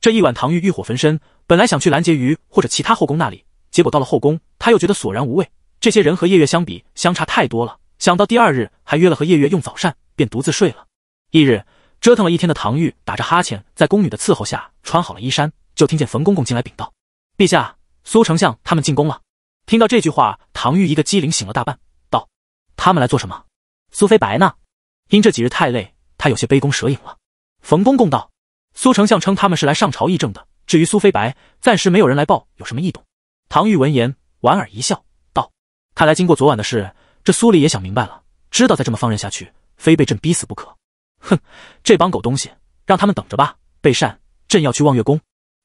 Speaker 1: 这一晚，唐钰欲火焚身，本来想去拦截于或者其他后宫那里，结果到了后宫，他又觉得索然无味。这些人和夜月相比，相差太多了。想到第二日还约了和夜月用早膳，便独自睡了。翌日，折腾了一天的唐钰打着哈欠，在宫女的伺候下穿好了衣衫，就听见冯公公进来禀道：“陛下，苏丞相他们进宫了。”听到这句话，唐钰一个机灵，醒了大半，道：“他们来做什么？苏菲白呢？”因这几日太累。他有些杯弓蛇影了。冯公公道：“苏丞相称他们是来上朝议政的，至于苏非白，暂时没有人来报有什么异动。”唐玉闻言莞尔一笑，道：“看来经过昨晚的事，这苏离也想明白了，知道再这么放任下去，非被朕逼死不可。哼，这帮狗东西，让他们等着吧。备膳，朕要去望月宫，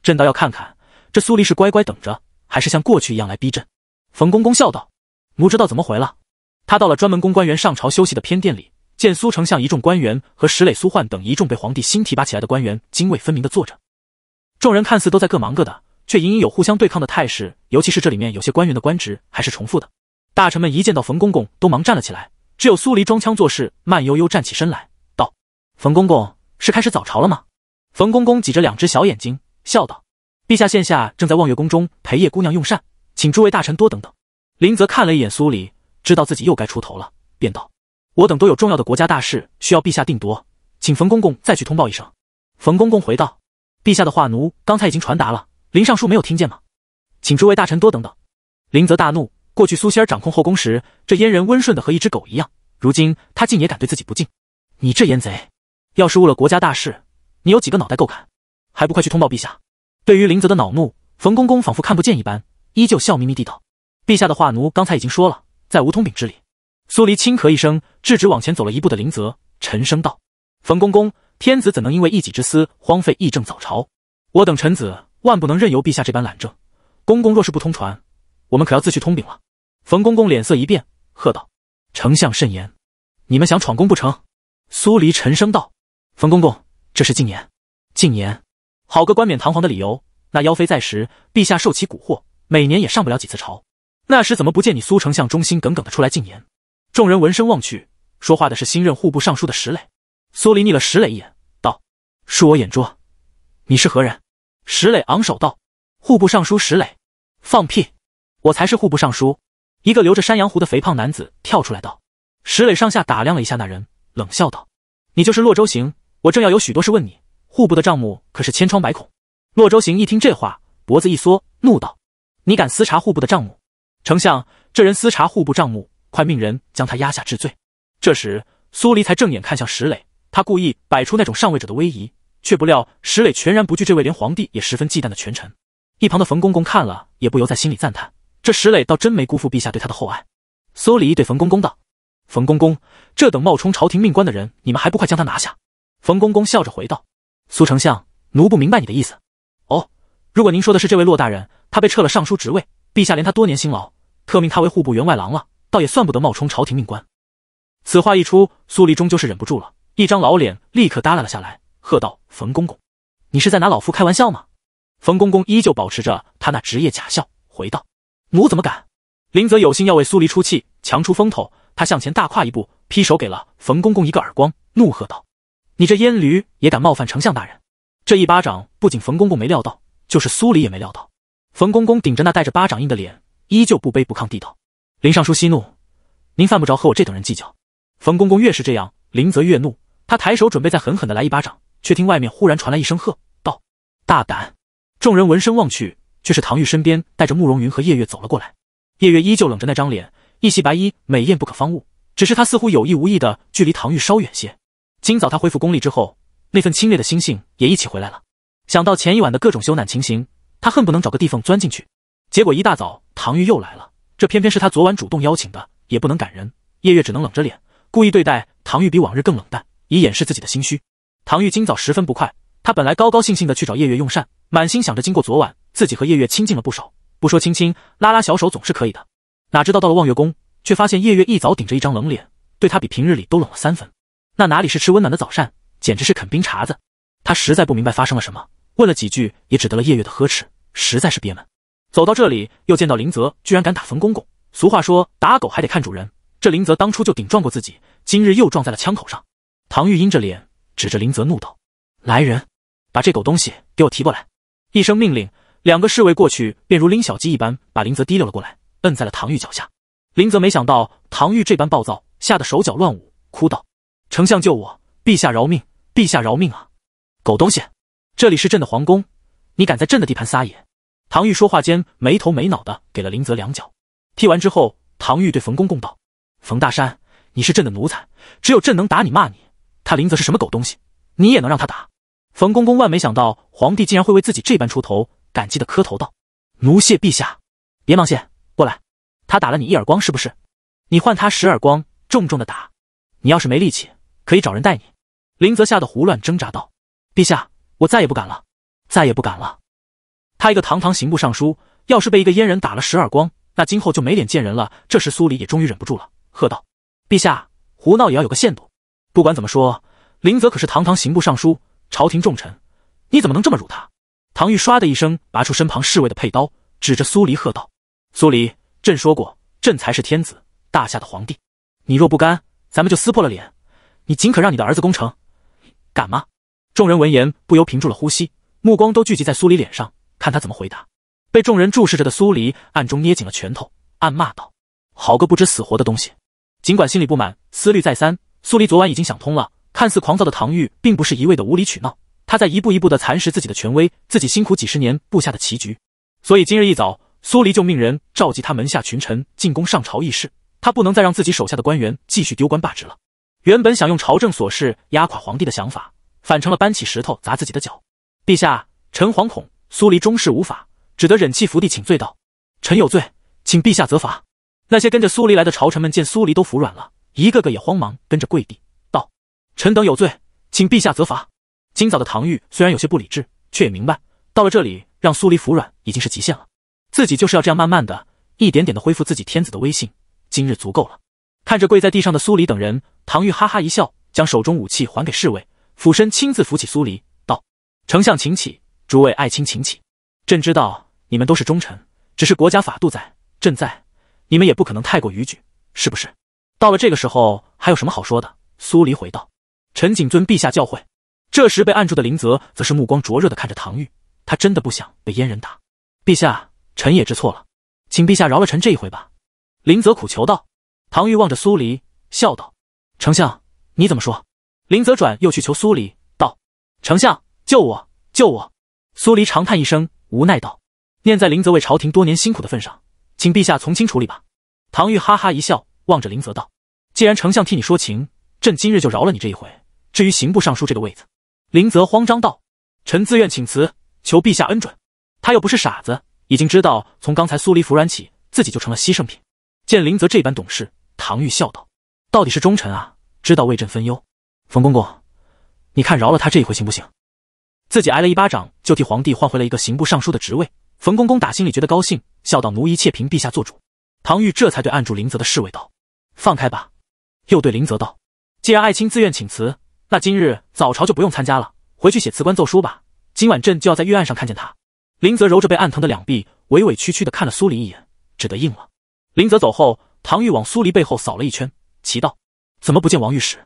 Speaker 1: 朕倒要看看这苏离是乖乖等着，还是像过去一样来逼朕。”冯公公笑道：“奴知道怎么回了。他到了专门供官员上朝休息的偏殿里。”见苏丞相一众官员和石磊、苏焕等一众被皇帝新提拔起来的官员泾渭分明的坐着，众人看似都在各忙各的，却隐隐有互相对抗的态势。尤其是这里面有些官员的官职还是重复的。大臣们一见到冯公公，都忙站了起来，只有苏黎装腔作势，慢悠悠站起身来道：“冯公公，是开始早朝了吗？”冯公公挤着两只小眼睛笑道：“陛下现下正在望月宫中陪叶姑娘用膳，请诸位大臣多等等。”林泽看了一眼苏黎，知道自己又该出头了，便道。我等都有重要的国家大事需要陛下定夺，请冯公公再去通报一声。冯公公回道：“陛下的话，奴刚才已经传达了。林尚书没有听见吗？请诸位大臣多等等。”林泽大怒，过去苏仙儿掌控后宫时，这阉人温顺的和一只狗一样，如今他竟也敢对自己不敬！你这阉贼，要是误了国家大事，你有几个脑袋够砍？还不快去通报陛下！对于林泽的恼怒，冯公公仿佛看不见一般，依旧笑眯眯地道：“陛下的话，奴刚才已经说了，在梧桐饼之里。”苏黎轻咳一声，制止往前走了一步的林泽，沉声道：“冯公公，天子怎能因为一己之私荒废议政早朝？我等臣子万不能任由陛下这般懒政。公公若是不通传，我们可要自去通禀了。”冯公公脸色一变，喝道：“丞相慎言！你们想闯宫不成？”苏黎沉声道：“冯公公，这是进言。进言，好个冠冕堂皇的理由。那妖妃在时，陛下受其蛊惑，每年也上不了几次朝。那时怎么不见你苏丞相忠心耿耿的出来进言？”众人闻声望去，说话的是新任户部尚书的石磊。苏黎睨了石磊一眼，道：“恕我眼拙，你是何人？”石磊昂首道：“户部尚书石磊。”放屁！我才是户部尚书。一个留着山羊胡的肥胖男子跳出来道：“石磊，上下打量了一下那人，冷笑道：‘你就是洛州行？’我正要有许多事问你。户部的账目可是千疮百孔。”洛州行一听这话，脖子一缩，怒道：“你敢私查户部的账目？丞相，这人私查户部账目！”快命人将他押下治罪。这时，苏黎才正眼看向石磊，他故意摆出那种上位者的威仪，却不料石磊全然不惧这位连皇帝也十分忌惮的权臣。一旁的冯公公看了也不由在心里赞叹：这石磊倒真没辜负陛下对他的厚爱。苏黎对冯公公道：“冯公公，这等冒充朝廷命官的人，你们还不快将他拿下？”冯公公笑着回道：“苏丞相，奴不明白你的意思。哦，如果您说的是这位骆大人，他被撤了尚书职位，陛下连他多年辛劳，特命他为户部员外郎了。”倒也算不得冒充朝廷命官。此话一出，苏黎终究是忍不住了，一张老脸立刻耷拉了下来，喝道：“冯公公，你是在拿老夫开玩笑吗？”冯公公依旧保持着他那职业假笑，回道：“奴怎么敢？”林泽有心要为苏黎出气，强出风头，他向前大跨一步，劈手给了冯公公一个耳光，怒喝道：“你这阉驴也敢冒犯丞相大人！”这一巴掌不仅冯公公没料到，就是苏黎也没料到。冯公公顶着那带着巴掌印的脸，依旧不卑不亢地道。林尚书息怒，您犯不着和我这等人计较。冯公公越是这样，林泽越怒。他抬手准备再狠狠的来一巴掌，却听外面忽然传来一声喝道：“大胆！”众人闻声望去，却是唐钰身边带着慕容云和夜月走了过来。夜月依旧冷着那张脸，一袭白衣，美艳不可方物。只是他似乎有意无意的距离唐钰稍远些。今早他恢复功力之后，那份侵略的心性也一起回来了。想到前一晚的各种羞赧情形，他恨不能找个地缝钻进去。结果一大早，唐钰又来了。这偏偏是他昨晚主动邀请的，也不能赶人。夜月只能冷着脸，故意对待唐玉比往日更冷淡，以掩饰自己的心虚。唐玉今早十分不快，他本来高高兴兴的去找夜月用膳，满心想着经过昨晚自己和夜月亲近了不少，不说亲亲，拉拉小手总是可以的。哪知道到了望月宫，却发现夜月一早顶着一张冷脸，对他比平日里都冷了三分，那哪里是吃温暖的早膳，简直是啃冰碴子。他实在不明白发生了什么，问了几句也只得了夜月的呵斥，实在是憋闷。走到这里，又见到林泽居然敢打冯公公。俗话说，打狗还得看主人。这林泽当初就顶撞过自己，今日又撞在了枪口上。唐钰阴着脸，指着林泽怒道：“来人，把这狗东西给我提过来！”一声命令，两个侍卫过去，便如拎小鸡一般把林泽提溜了过来，摁在了唐钰脚下。林泽没想到唐钰这般暴躁，吓得手脚乱舞，哭道：“丞相救我！陛下饶命！陛下饶命啊！狗东西，这里是朕的皇宫，你敢在朕的地盘撒野！”唐钰说话间没头没脑的给了林泽两脚，踢完之后，唐钰对冯公公道：“冯大山，你是朕的奴才，只有朕能打你骂你。他林泽是什么狗东西，你也能让他打？”冯公公万没想到皇帝竟然会为自己这般出头，感激的磕头道：“奴谢陛下。”“别忙先，过来。”“他打了你一耳光是不是？你换他十耳光，重重的打。你要是没力气，可以找人带你。”林泽吓得胡乱挣扎道：“陛下，我再也不敢了，再也不敢了。”他一个堂堂刑部尚书，要是被一个阉人打了十耳光，那今后就没脸见人了。这时苏黎也终于忍不住了，喝道：“陛下，胡闹也要有个限度。不管怎么说，林泽可是堂堂刑部尚书，朝廷重臣，你怎么能这么辱他？”唐玉唰的一声拔出身旁侍卫的佩刀，指着苏黎喝道：“苏黎，朕说过，朕才是天子，大夏的皇帝。你若不甘，咱们就撕破了脸。你尽可让你的儿子攻城，敢吗？”众人闻言，不由屏住了呼吸，目光都聚集在苏黎脸上。看他怎么回答，被众人注视着的苏黎暗中捏紧了拳头，暗骂道：“好个不知死活的东西！”尽管心里不满，思虑再三，苏黎昨晚已经想通了。看似狂躁的唐钰，并不是一味的无理取闹，他在一步一步的蚕食自己的权威，自己辛苦几十年布下的棋局。所以今日一早，苏黎就命人召集他门下群臣进宫上朝议事。他不能再让自己手下的官员继续丢官罢职了。原本想用朝政琐事压垮皇帝的想法，反成了搬起石头砸自己的脚。陛下，臣惶恐。苏黎终是无法，只得忍气伏地请罪道：“臣有罪，请陛下责罚。”那些跟着苏黎来的朝臣们见苏黎都服软了，一个个也慌忙跟着跪地道：“臣等有罪，请陛下责罚。”今早的唐玉虽然有些不理智，却也明白到了这里，让苏黎服软已经是极限了。自己就是要这样，慢慢的一点点的恢复自己天子的威信。今日足够了。看着跪在地上的苏黎等人，唐玉哈哈一笑，将手中武器还给侍卫，俯身亲自扶起苏黎，道：“丞相，请起。”诸位爱卿，请起。朕知道你们都是忠臣，只是国家法度在，朕在，你们也不可能太过逾矩，是不是？到了这个时候，还有什么好说的？苏黎回道：“臣谨遵陛下教诲。”这时被按住的林泽则是目光灼热的看着唐玉，他真的不想被阉人打。陛下，臣也知错了，请陛下饶了臣这一回吧。林泽苦求道。唐玉望着苏黎，笑道：“丞相，你怎么说？”林泽转又去求苏黎，道：“丞相，救我，救我！”苏黎长叹一声，无奈道：“念在林泽为朝廷多年辛苦的份上，请陛下从轻处理吧。”唐玉哈哈一笑，望着林泽道：“既然丞相替你说情，朕今日就饶了你这一回。至于刑部尚书这个位子，林泽慌张道：‘臣自愿请辞，求陛下恩准。’他又不是傻子，已经知道从刚才苏黎服软起，自己就成了牺牲品。见林泽这般懂事，唐玉笑道：‘到底是忠臣啊，知道为朕分忧。’冯公公，你看饶了他这一回行不行？”自己挨了一巴掌，就替皇帝换回了一个刑部尚书的职位。冯公公打心里觉得高兴，笑道：“奴一切凭陛下做主。”唐玉这才对按住林泽的侍卫道：“放开吧。”又对林泽道：“既然爱卿自愿请辞，那今日早朝就不用参加了，回去写辞官奏书吧。今晚朕就要在御案上看见他。”林泽揉着被按疼的两臂，委委屈屈地看了苏黎一眼，只得应了。林泽走后，唐玉往苏黎背后扫了一圈，奇道：“怎么不见王御史？”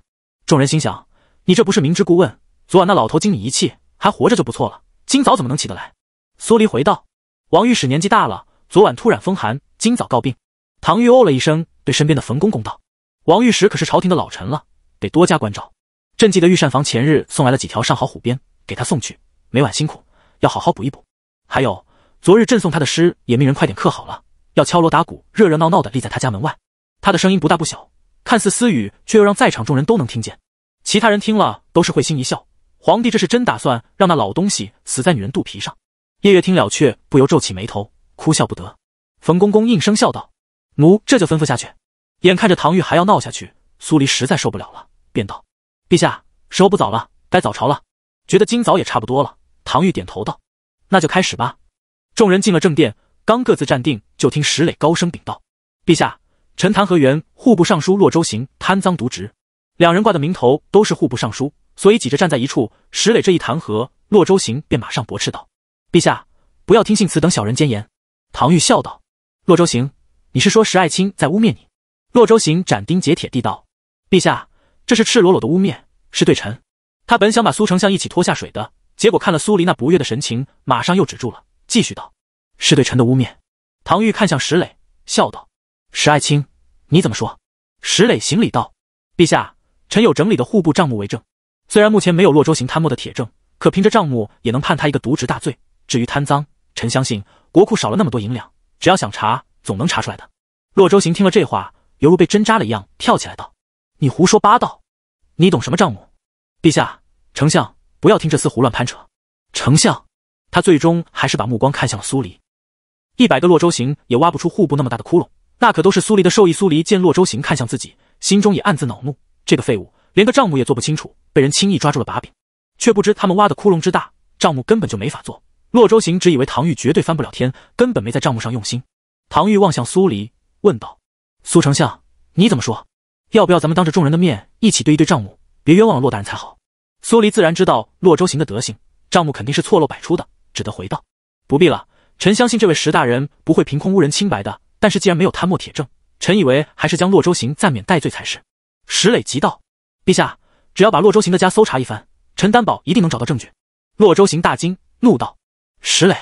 Speaker 1: 众人心想：“你这不是明知故问？昨晚那老头经你一气。”还活着就不错了，今早怎么能起得来？苏黎回道：“王御史年纪大了，昨晚突然风寒，今早告病。”唐玉哦了一声，对身边的冯公公道：“王御史可是朝廷的老臣了，得多加关照。朕记得御膳房前日送来了几条上好虎鞭，给他送去。每晚辛苦，要好好补一补。还有，昨日朕送他的诗，也命人快点刻好了，要敲锣打鼓，热热闹闹的立在他家门外。”他的声音不大不小，看似私语，却又让在场众人都能听见。其他人听了都是会心一笑。皇帝这是真打算让那老东西死在女人肚皮上。夜月听了却不由皱起眉头，哭笑不得。冯公公应声笑道：“奴这就吩咐下去。”眼看着唐钰还要闹下去，苏黎实在受不了了，便道：“陛下，时候不早了，该早朝了。觉得今早也差不多了。”唐钰点头道：“那就开始吧。”众人进了正殿，刚各自站定，就听石磊高声禀道：“陛下，臣弹和元户部尚书洛州行贪赃渎职，两人挂的名头都是户部尚书。”所以挤着站在一处。石磊这一弹劾，洛州行便马上驳斥道：“陛下，不要听信此等小人奸言。”唐玉笑道：“洛州行，你是说石爱卿在污蔑你？”洛州行斩钉截铁地道：“陛下，这是赤裸裸的污蔑，是对臣。”他本想把苏丞相一起拖下水的，结果看了苏黎那不悦的神情，马上又止住了，继续道：“是对臣的污蔑。”唐玉看向石磊，笑道：“石爱卿，你怎么说？”石磊行礼道：“陛下，臣有整理的户部账目为证。”虽然目前没有洛州行贪墨的铁证，可凭着账目也能判他一个渎职大罪。至于贪赃，臣相信国库少了那么多银两，只要想查，总能查出来的。洛州行听了这话，犹如被针扎了一样，跳起来道：“你胡说八道！你懂什么账目？陛下，丞相，不要听这厮胡乱攀扯。”丞相，他最终还是把目光看向了苏黎。一百个洛州行也挖不出户部那么大的窟窿，那可都是苏黎的授意。苏黎见洛州行看向自己，心中也暗自恼怒：这个废物。连个账目也做不清楚，被人轻易抓住了把柄，却不知他们挖的窟窿之大，账目根本就没法做。洛州行只以为唐玉绝对翻不了天，根本没在账目上用心。唐玉望向苏黎，问道：“苏丞相，你怎么说？要不要咱们当着众人的面一起对一对账目，别冤枉了洛大人才好？”苏黎自然知道洛州行的德行，账目肯定是错漏百出的，只得回道：“不必了，臣相信这位石大人不会凭空污人清白的。但是既然没有贪墨铁证，臣以为还是将洛州行暂免戴罪才是。”石磊急道。陛下，只要把洛州行的家搜查一番，臣担保一定能找到证据。洛州行大惊，怒道：“石磊，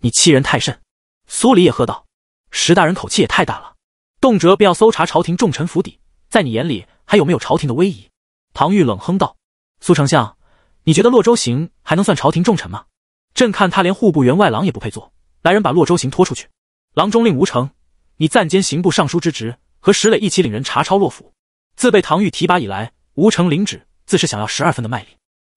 Speaker 1: 你欺人太甚！”苏礼也喝道：“石大人口气也太大了，动辄便要搜查朝廷重臣府邸，在你眼里还有没有朝廷的威仪？”唐玉冷哼道：“苏丞相，你觉得洛州行还能算朝廷重臣吗？朕看他连户部员外郎也不配做。来人，把洛州行拖出去！郎中令吴成，你暂兼刑部尚书之职，和石磊一起领人查抄洛府。自被唐钰提拔以来。”吴成领旨，自是想要十二分的卖力。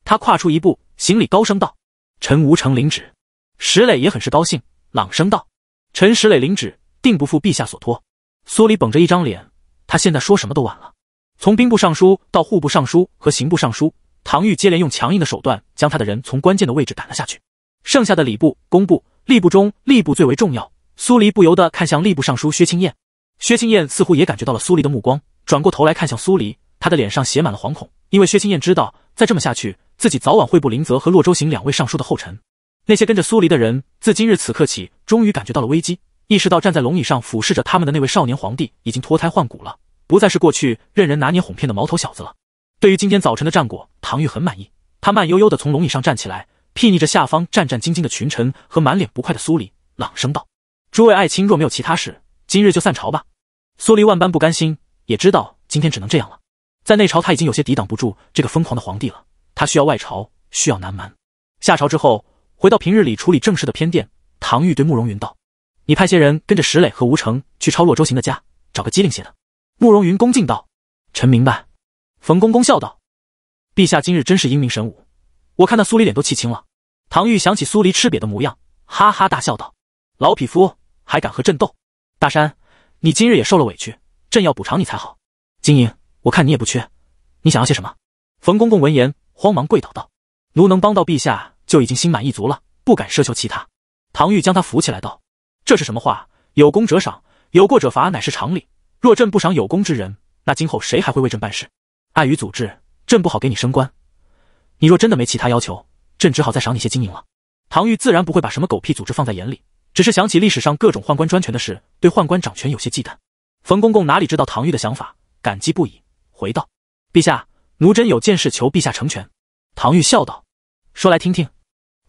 Speaker 1: 他跨出一步，行礼，高声道：“臣吴成领旨。”石磊也很是高兴，朗声道：“臣石磊领旨，定不负陛下所托。”苏黎绷着一张脸，他现在说什么都晚了。从兵部尚书到户部尚书和刑部尚书，唐玉接连用强硬的手段将他的人从关键的位置赶了下去。剩下的礼部、工部、吏部中，吏部最为重要。苏黎不由得看向吏部尚书薛青燕，薛青燕似乎也感觉到了苏黎的目光，转过头来看向苏黎，他的脸上写满了惶恐，因为薛青燕知道，再这么下去，自己早晚会步林泽和洛州行两位尚书的后尘。那些跟着苏黎的人，自今日此刻起，终于感觉到了危机，意识到站在龙椅上俯视着他们的那位少年皇帝已经脱胎换骨了，不再是过去任人拿捏哄骗的毛头小子了。对于今天早晨的战果，唐玉很满意。他慢悠悠地从龙椅上站起来，睥睨着下方战战兢兢的群臣和满脸不快的苏黎，朗声道：“诸位爱卿，若没有其他事，今日就散朝吧。”苏黎万般不甘心，也知道今天只能这样了。在内朝，他已经有些抵挡不住这个疯狂的皇帝了。他需要外朝，需要南蛮。下朝之后，回到平日里处理政事的偏殿，唐钰对慕容云道：“你派些人跟着石磊和吴成去抄洛州行的家，找个机灵些的。”慕容云恭敬道：“臣明白。”冯公公笑道：“陛下今日真是英明神武，我看那苏离脸都气青了。”唐钰想起苏离吃瘪的模样，哈哈大笑道：“老匹夫还敢和朕斗？大山，你今日也受了委屈，朕要补偿你才好。”金英。我看你也不缺，你想要些什么？冯公公闻言慌忙跪倒道：“奴能帮到陛下就已经心满意足了，不敢奢求其他。”唐玉将他扶起来道：“这是什么话？有功者赏，有过者罚，乃是常理。若朕不赏有功之人，那今后谁还会为朕办事？碍于组织，朕不好给你升官。你若真的没其他要求，朕只好再赏你些金银了。”唐玉自然不会把什么狗屁组织放在眼里，只是想起历史上各种宦官专权的事，对宦官掌权有些忌惮。冯公公哪里知道唐玉的想法，感激不已。回道，陛下，奴真有件事求陛下成全。唐钰笑道：“说来听听。”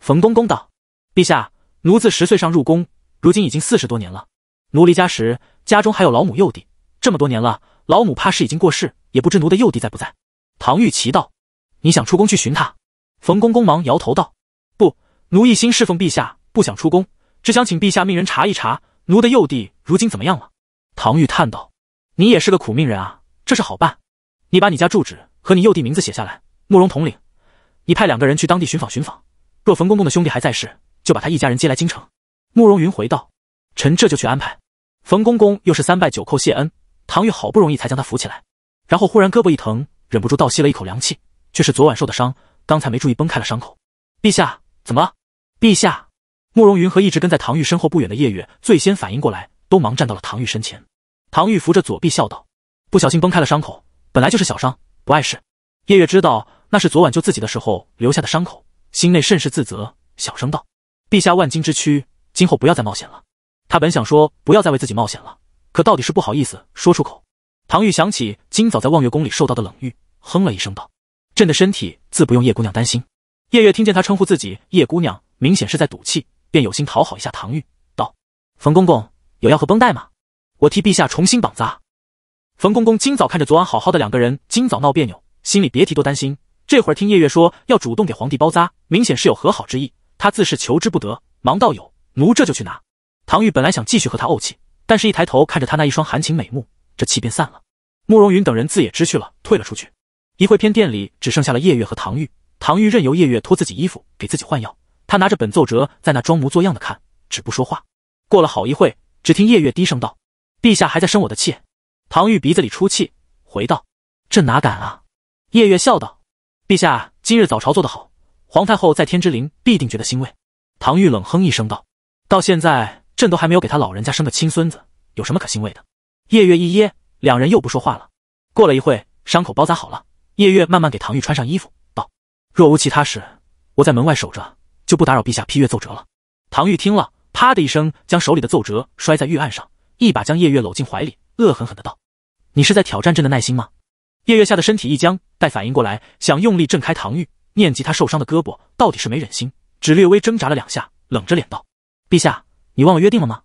Speaker 1: 冯公公道：“陛下，奴自十岁上入宫，如今已经四十多年了。奴离家时，家中还有老母幼弟，这么多年了，老母怕是已经过世，也不知奴的幼弟在不在。”唐钰奇道：“你想出宫去寻他？”冯公公忙摇头道：“不，奴一心侍奉陛下，不想出宫，只想请陛下命人查一查奴的幼弟如今怎么样了。”唐钰叹道：“你也是个苦命人啊，这事好办。”你把你家住址和你幼弟名字写下来，慕容统领，你派两个人去当地寻访寻访。若冯公公的兄弟还在世，就把他一家人接来京城。慕容云回道：“臣这就去安排。”冯公公又是三拜九叩谢恩。唐玉好不容易才将他扶起来，然后忽然胳膊一疼，忍不住倒吸了一口凉气，却是昨晚受的伤，刚才没注意崩开了伤口。陛下怎么了？陛下！慕容云和一直跟在唐玉身后不远的夜月最先反应过来，都忙站到了唐玉身前。唐玉扶着左臂笑道：“不小心崩开了伤口。”本来就是小伤，不碍事。夜月知道那是昨晚救自己的时候留下的伤口，心内甚是自责，小声道：“陛下万金之躯，今后不要再冒险了。”他本想说不要再为自己冒险了，可到底是不好意思说出口。唐玉想起今早在望月宫里受到的冷遇，哼了一声道：“朕的身体自不用叶姑娘担心。”夜月听见他称呼自己叶姑娘，明显是在赌气，便有心讨好一下唐玉，道：“冯公公有药和绷带吗？我替陛下重新绑扎。”冯公公今早看着昨晚好好的两个人，今早闹别扭，心里别提多担心。这会儿听叶月说要主动给皇帝包扎，明显是有和好之意，他自是求之不得。忙道友，奴这就去拿。唐玉本来想继续和他怄气，但是一抬头看着他那一双含情美目，这气便散了。慕容云等人自也知趣了，退了出去。一会偏殿里只剩下了叶月和唐钰，唐钰任由叶月脱自己衣服，给自己换药。他拿着本奏折在那装模作样的看，只不说话。过了好一会，只听叶月低声道：“陛下还在生我的气。”唐钰鼻子里出气，回道：“朕哪敢啊！”夜月笑道：“陛下今日早朝做得好，皇太后在天之灵必定觉得欣慰。”唐钰冷哼一声道：“到现在，朕都还没有给他老人家生个亲孙子，有什么可欣慰的？”夜月一噎，两人又不说话了。过了一会，伤口包扎好了，夜月慢慢给唐钰穿上衣服，道：“若无其他事，我在门外守着，就不打扰陛下批阅奏折了。”唐钰听了，啪的一声将手里的奏折摔在玉案上，一把将夜月搂进怀里，恶狠狠地道：你是在挑战朕的耐心吗？夜月下的身体一僵，待反应过来，想用力震开唐钰，念及他受伤的胳膊，到底是没忍心，只略微挣扎了两下，冷着脸道：“陛下，你忘了约定了吗？”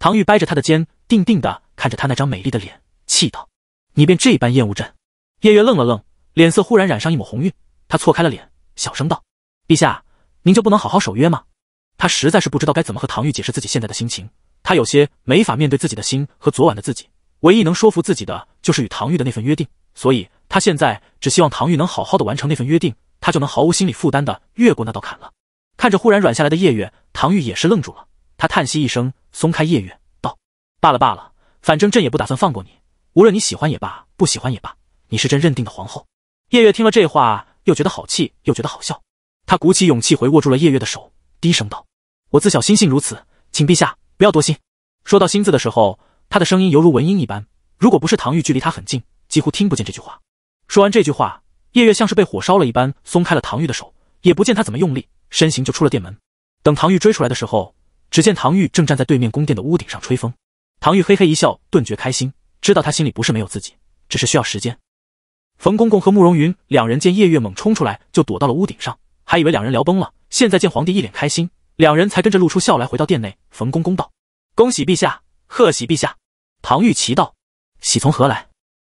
Speaker 1: 唐钰掰着他的肩，定定的看着他那张美丽的脸，气道：“你便这般厌恶朕？”夜月愣了愣，脸色忽然染上一抹红晕，他错开了脸，小声道：“陛下，您就不能好好守约吗？”他实在是不知道该怎么和唐钰解释自己现在的心情，他有些没法面对自己的心和昨晚的自己。唯一能说服自己的就是与唐钰的那份约定，所以他现在只希望唐钰能好好的完成那份约定，他就能毫无心理负担的越过那道坎了。看着忽然软下来的夜月，唐钰也是愣住了，他叹息一声，松开夜月，道：“罢了罢了，反正朕也不打算放过你，无论你喜欢也罢，不喜欢也罢，你是朕认定的皇后。”夜月听了这话，又觉得好气，又觉得好笑。他鼓起勇气回握住了夜月的手，低声道：“我自小心性如此，请陛下不要多心。”说到“心”字的时候。他的声音犹如蚊音一般，如果不是唐钰距离他很近，几乎听不见这句话。说完这句话，夜月像是被火烧了一般，松开了唐钰的手，也不见他怎么用力，身形就出了殿门。等唐钰追出来的时候，只见唐钰正站在对面宫殿的屋顶上吹风。唐钰嘿嘿一笑，顿觉开心，知道他心里不是没有自己，只是需要时间。冯公公和慕容云两人见夜月猛冲出来，就躲到了屋顶上，还以为两人聊崩了。现在见皇帝一脸开心，两人才跟着露出笑来，回到殿内。冯公公道：“恭喜陛下。”贺喜陛下！唐玉奇道：“喜从何来？”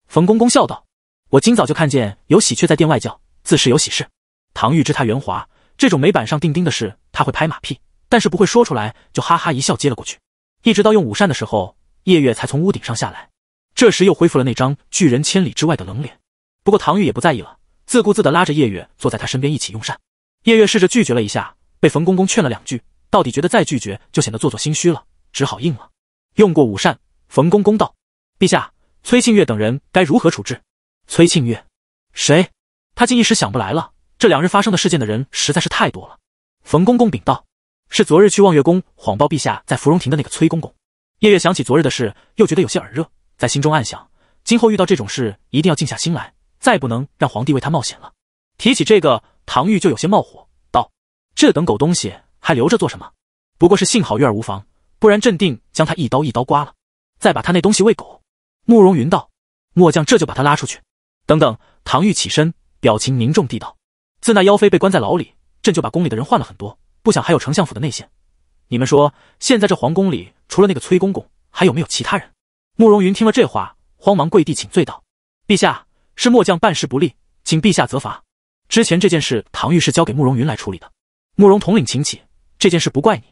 Speaker 1: 冯公公笑道：“我今早就看见有喜鹊在殿外叫，自是有喜事。”唐玉知他圆滑，这种没板上钉钉的事，他会拍马屁，但是不会说出来，就哈哈一笑接了过去。一直到用午膳的时候，夜月才从屋顶上下来，这时又恢复了那张拒人千里之外的冷脸。不过唐玉也不在意了，自顾自地拉着夜月坐在他身边一起用膳。夜月试着拒绝了一下，被冯公公劝了两句，到底觉得再拒绝就显得做作心虚了，只好应了。用过午膳，冯公公道：“陛下，崔庆月等人该如何处置？”崔庆月，谁？他竟一时想不来了。这两日发生的事件的人实在是太多了。冯公公禀道：“是昨日去望月宫谎报陛下在芙蓉亭的那个崔公公。”夜月想起昨日的事，又觉得有些耳热，在心中暗想：今后遇到这种事，一定要静下心来，再不能让皇帝为他冒险了。提起这个，唐玉就有些冒火，道：“这等狗东西还留着做什么？不过是幸好月儿无妨。”突然镇定，将他一刀一刀刮了，再把他那东西喂狗。慕容云道：“末将这就把他拉出去。”等等，唐钰起身，表情凝重地道：“自那妖妃被关在牢里，朕就把宫里的人换了很多，不想还有丞相府的内线。你们说，现在这皇宫里除了那个崔公公，还有没有其他人？”慕容云听了这话，慌忙跪地请罪道：“陛下，是末将办事不力，请陛下责罚。之前这件事，唐玉是交给慕容云来处理的。慕容统领，请起，这件事不怪你。”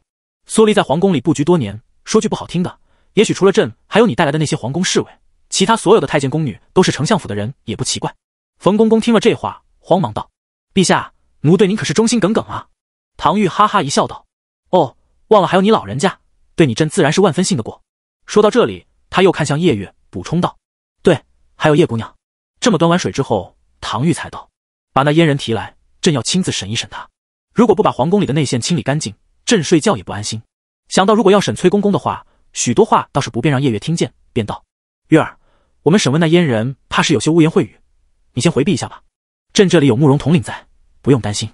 Speaker 1: 苏离在皇宫里布局多年，说句不好听的，也许除了朕，还有你带来的那些皇宫侍卫，其他所有的太监宫女都是丞相府的人，也不奇怪。冯公公听了这话，慌忙道：“陛下，奴对您可是忠心耿耿啊！”唐钰哈哈一笑，道：“哦，忘了还有你老人家，对你朕自然是万分信得过。”说到这里，他又看向叶月，补充道：“对，还有叶姑娘。”这么端完水之后，唐钰才道：“把那阉人提来，朕要亲自审一审他。如果不把皇宫里的内线清理干净，”朕睡觉也不安心，想到如果要审崔公公的话，许多话倒是不便让夜月听见，便道：“月儿，我们审问那阉人，怕是有些污言秽语，你先回避一下吧。朕这里有慕容统领在，不用担心。”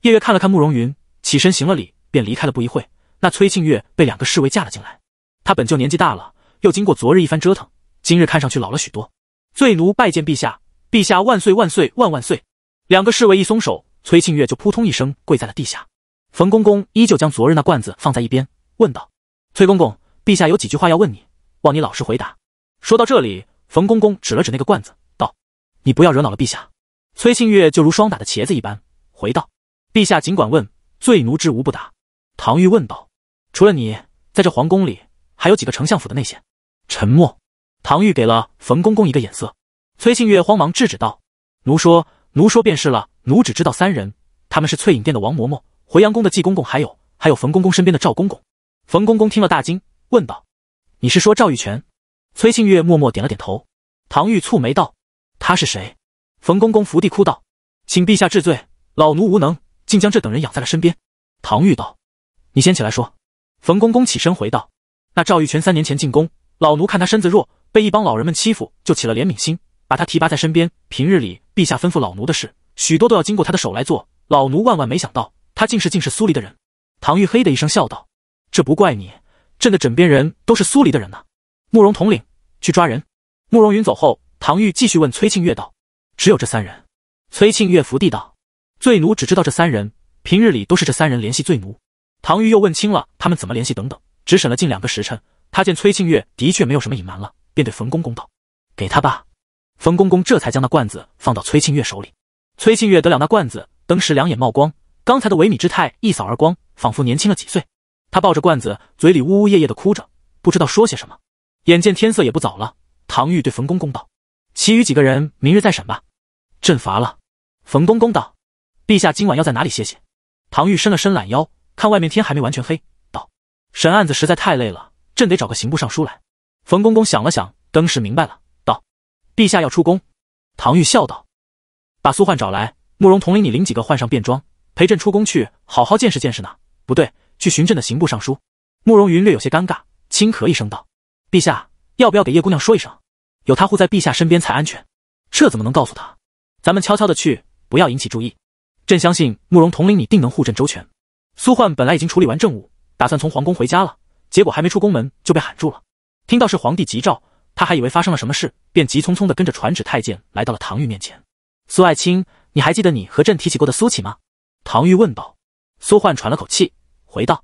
Speaker 1: 夜月看了看慕容云，起身行了礼，便离开了。不一会，那崔庆月被两个侍卫架了进来。他本就年纪大了，又经过昨日一番折腾，今日看上去老了许多。罪奴拜见陛下，陛下万岁万岁万万岁！两个侍卫一松手，崔庆月就扑通一声跪在了地下。冯公公依旧将昨日那罐子放在一边，问道：“崔公公，陛下有几句话要问你，望你老实回答。”说到这里，冯公公指了指那个罐子，道：“你不要惹恼了陛下。”崔庆月就如霜打的茄子一般，回道：“陛下尽管问，罪奴知无不答。”唐钰问道：“除了你，在这皇宫里还有几个丞相府的内线？”沉默。唐钰给了冯公公一个眼色，崔庆月慌忙制止道：“奴说，奴说便是了，奴只知道三人，他们是翠影殿的王嬷嬷。”回阳宫的季公公，还有还有冯公公身边的赵公公，冯公公听了大惊，问道：“你是说赵玉泉？”崔庆月默默点了点头。唐玉蹙眉道：“他是谁？”冯公公伏地哭道：“请陛下治罪，老奴无能，竟将这等人养在了身边。”唐玉道：“你先起来说。”冯公公起身回道：“那赵玉泉三年前进宫，老奴看他身子弱，被一帮老人们欺负，就起了怜悯心，把他提拔在身边。平日里，陛下吩咐老奴的事，许多都要经过他的手来做。老奴万万没想到。”他竟是竟是苏黎的人！唐钰嘿的一声笑道：“这不怪你，朕的枕边人都是苏黎的人呢。”慕容统领去抓人。慕容云走后，唐钰继续问崔庆月道：“只有这三人？”崔庆月伏地道：“罪奴只知道这三人，平日里都是这三人联系罪奴。”唐钰又问清了他们怎么联系等等，只审了近两个时辰。他见崔庆月的确没有什么隐瞒了，便对冯公公道：“给他吧。”冯公公这才将那罐子放到崔庆月手里。崔庆月得了那罐子，登时两眼冒光。刚才的萎靡之态一扫而光，仿佛年轻了几岁。他抱着罐子，嘴里呜呜咽咽的哭着，不知道说些什么。眼见天色也不早了，唐钰对冯公公道：“其余几个人明日再审吧，朕乏了。”冯公公道：“陛下今晚要在哪里歇歇？”唐钰伸了伸懒腰，看外面天还没完全黑，道：“审案子实在太累了，朕得找个刑部尚书来。”冯公公想了想，登时明白了，道：“陛下要出宫？”唐钰笑道：“把苏焕找来，慕容统领，你领几个换上便装。”陪朕出宫去，好好见识见识呢。不对，去寻朕的刑部尚书慕容云，略有些尴尬，轻咳一声道：“陛下，要不要给叶姑娘说一声？有她护在陛下身边才安全。这怎么能告诉她？咱们悄悄的去，不要引起注意。朕相信慕容统领，你定能护朕周全。”苏焕本来已经处理完政务，打算从皇宫回家了，结果还没出宫门就被喊住了。听到是皇帝急召，他还以为发生了什么事，便急匆匆地跟着传旨太监来到了唐玉面前。苏爱卿，你还记得你和朕提起过的苏启吗？唐钰问道，苏焕喘了口气，回道：“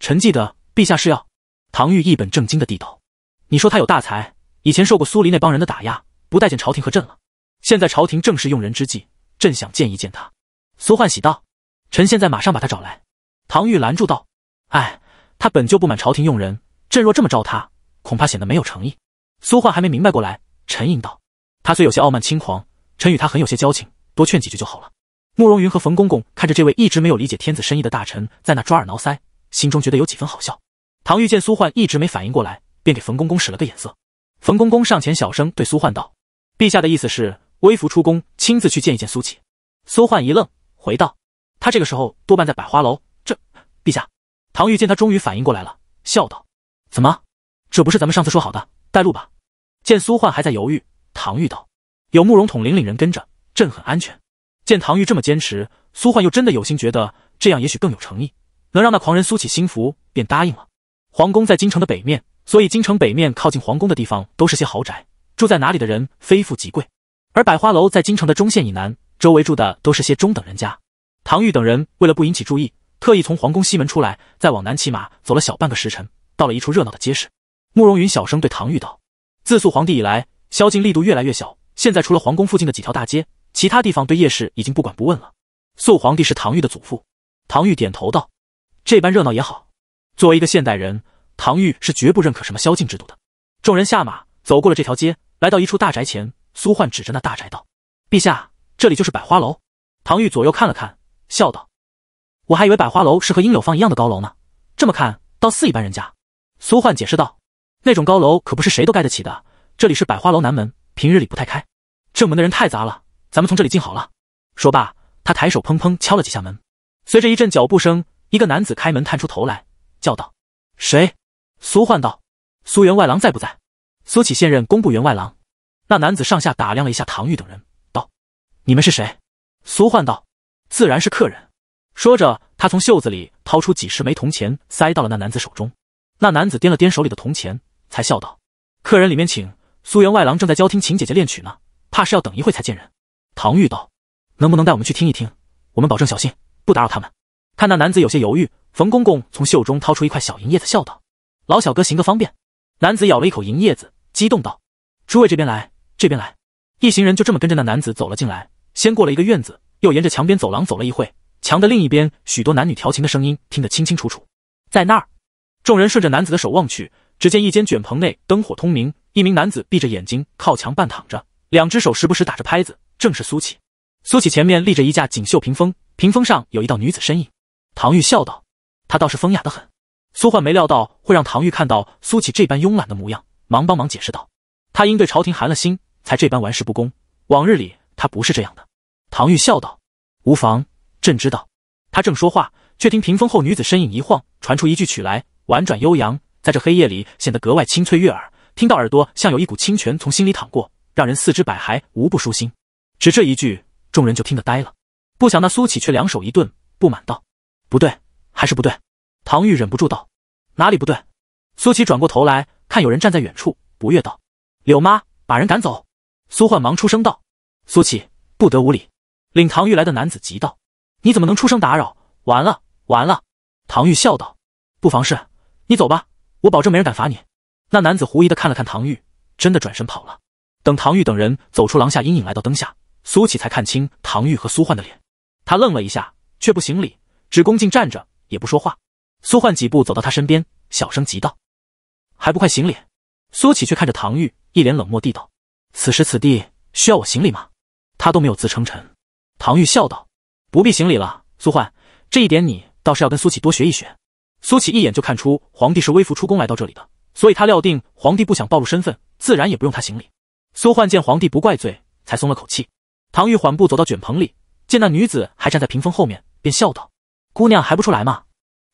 Speaker 1: 臣记得陛下是要……”唐钰一本正经的地道：“你说他有大才，以前受过苏黎那帮人的打压，不待见朝廷和朕了。现在朝廷正是用人之际，朕想见一见他。”苏焕喜道：“臣现在马上把他找来。”唐玉拦住道：“哎，他本就不满朝廷用人，朕若这么招他，恐怕显得没有诚意。”苏焕还没明白过来，沉吟道：“他虽有些傲慢轻狂，臣与他很有些交情，多劝几句就好了。”慕容云和冯公公看着这位一直没有理解天子深意的大臣在那抓耳挠腮，心中觉得有几分好笑。唐玉见苏焕一直没反应过来，便给冯公公使了个眼色。冯公公上前小声对苏焕道：“陛下的意思是微服出宫，亲自去见一见苏启。”苏焕一愣，回道：“他这个时候多半在百花楼。”这，陛下。唐玉见他终于反应过来了，笑道：“怎么，这不是咱们上次说好的带路吧？”见苏焕还在犹豫，唐玉道：“有慕容统领领人跟着，朕很安全。”见唐钰这么坚持，苏焕又真的有心，觉得这样也许更有诚意，能让那狂人苏起心服，便答应了。皇宫在京城的北面，所以京城北面靠近皇宫的地方都是些豪宅，住在哪里的人非富即贵。而百花楼在京城的中线以南，周围住的都是些中等人家。唐钰等人为了不引起注意，特意从皇宫西门出来，再往南骑马走了小半个时辰，到了一处热闹的街市。慕容云小声对唐钰道：“自肃皇帝以来，宵禁力度越来越小，现在除了皇宫附近的几条大街。”其他地方对夜市已经不管不问了。素皇帝是唐玉的祖父。唐玉点头道：“这般热闹也好。”作为一个现代人，唐玉是绝不认可什么宵禁制度的。众人下马，走过了这条街，来到一处大宅前。苏焕指着那大宅道：“陛下，这里就是百花楼。”唐玉左右看了看，笑道：“我还以为百花楼是和樱柳坊一样的高楼呢，这么看倒似一般人家。”苏焕解释道：“那种高楼可不是谁都盖得起的。这里是百花楼南门，平日里不太开，正门的人太杂了。”咱们从这里进好了。说罢，他抬手砰砰敲了几下门。随着一阵脚步声，一个男子开门探出头来，叫道：“谁？”苏焕道：“苏员外郎在不在？”苏启现任工部员外郎。那男子上下打量了一下唐玉等人，道：“你们是谁？”苏焕道：“自然是客人。”说着，他从袖子里掏出几十枚铜钱，塞到了那男子手中。那男子掂了掂手里的铜钱，才笑道：“客人里面请。苏员外郎正在教听琴姐姐练曲呢，怕是要等一会才见人。”唐玉道：“能不能带我们去听一听？我们保证小心，不打扰他们。”看那男子有些犹豫，冯公公从袖中掏出一块小银叶子，笑道：“老小哥，行个方便。”男子咬了一口银叶子，激动道：“诸位这边来，这边来。”一行人就这么跟着那男子走了进来。先过了一个院子，又沿着墙边走廊走了一会，墙的另一边许多男女调情的声音听得清清楚楚。在那儿，众人顺着男子的手望去，只见一间卷棚内灯火通明，一名男子闭着眼睛靠墙半躺着，两只手时不时打着拍子。正是苏启，苏启前面立着一架锦绣屏风，屏风上有一道女子身影。唐玉笑道：“他倒是风雅的很。”苏焕没料到会让唐玉看到苏启这般慵懒的模样，忙帮忙解释道：“他因对朝廷寒了心，才这般玩世不恭。往日里他不是这样的。”唐玉笑道：“无妨，朕知道。”他正说话，却听屏风后女子身影一晃，传出一句曲来，婉转悠扬，在这黑夜里显得格外清脆悦耳，听到耳朵像有一股清泉从心里淌过，让人四肢百骸无不舒心。只这一句，众人就听得呆了。不想那苏启却两手一顿，不满道：“不对，还是不对。”唐玉忍不住道：“哪里不对？”苏启转过头来看，有人站在远处，不悦道：“柳妈，把人赶走。”苏焕忙出声道：“苏启，不得无礼。”领唐玉来的男子急道：“你怎么能出声打扰？完了，完了！”唐玉笑道：“不妨事，你走吧，我保证没人敢罚你。”那男子狐疑的看了看唐玉，真的转身跑了。等唐玉等人走出廊下阴影，来到灯下。苏启才看清唐玉和苏焕的脸，他愣了一下，却不行礼，只恭敬站着，也不说话。苏焕几步走到他身边，小声急道：“还不快行礼！”苏启却看着唐玉，一脸冷漠地道：“此时此地需要我行礼吗？他都没有自称臣。”唐玉笑道：“不必行礼了，苏焕，这一点你倒是要跟苏启多学一学。”苏启一眼就看出皇帝是微服出宫来到这里的，所以他料定皇帝不想暴露身份，自然也不用他行礼。苏焕见皇帝不怪罪，才松了口气。唐玉缓步走到卷棚里，见那女子还站在屏风后面，便笑道：“姑娘还不出来吗？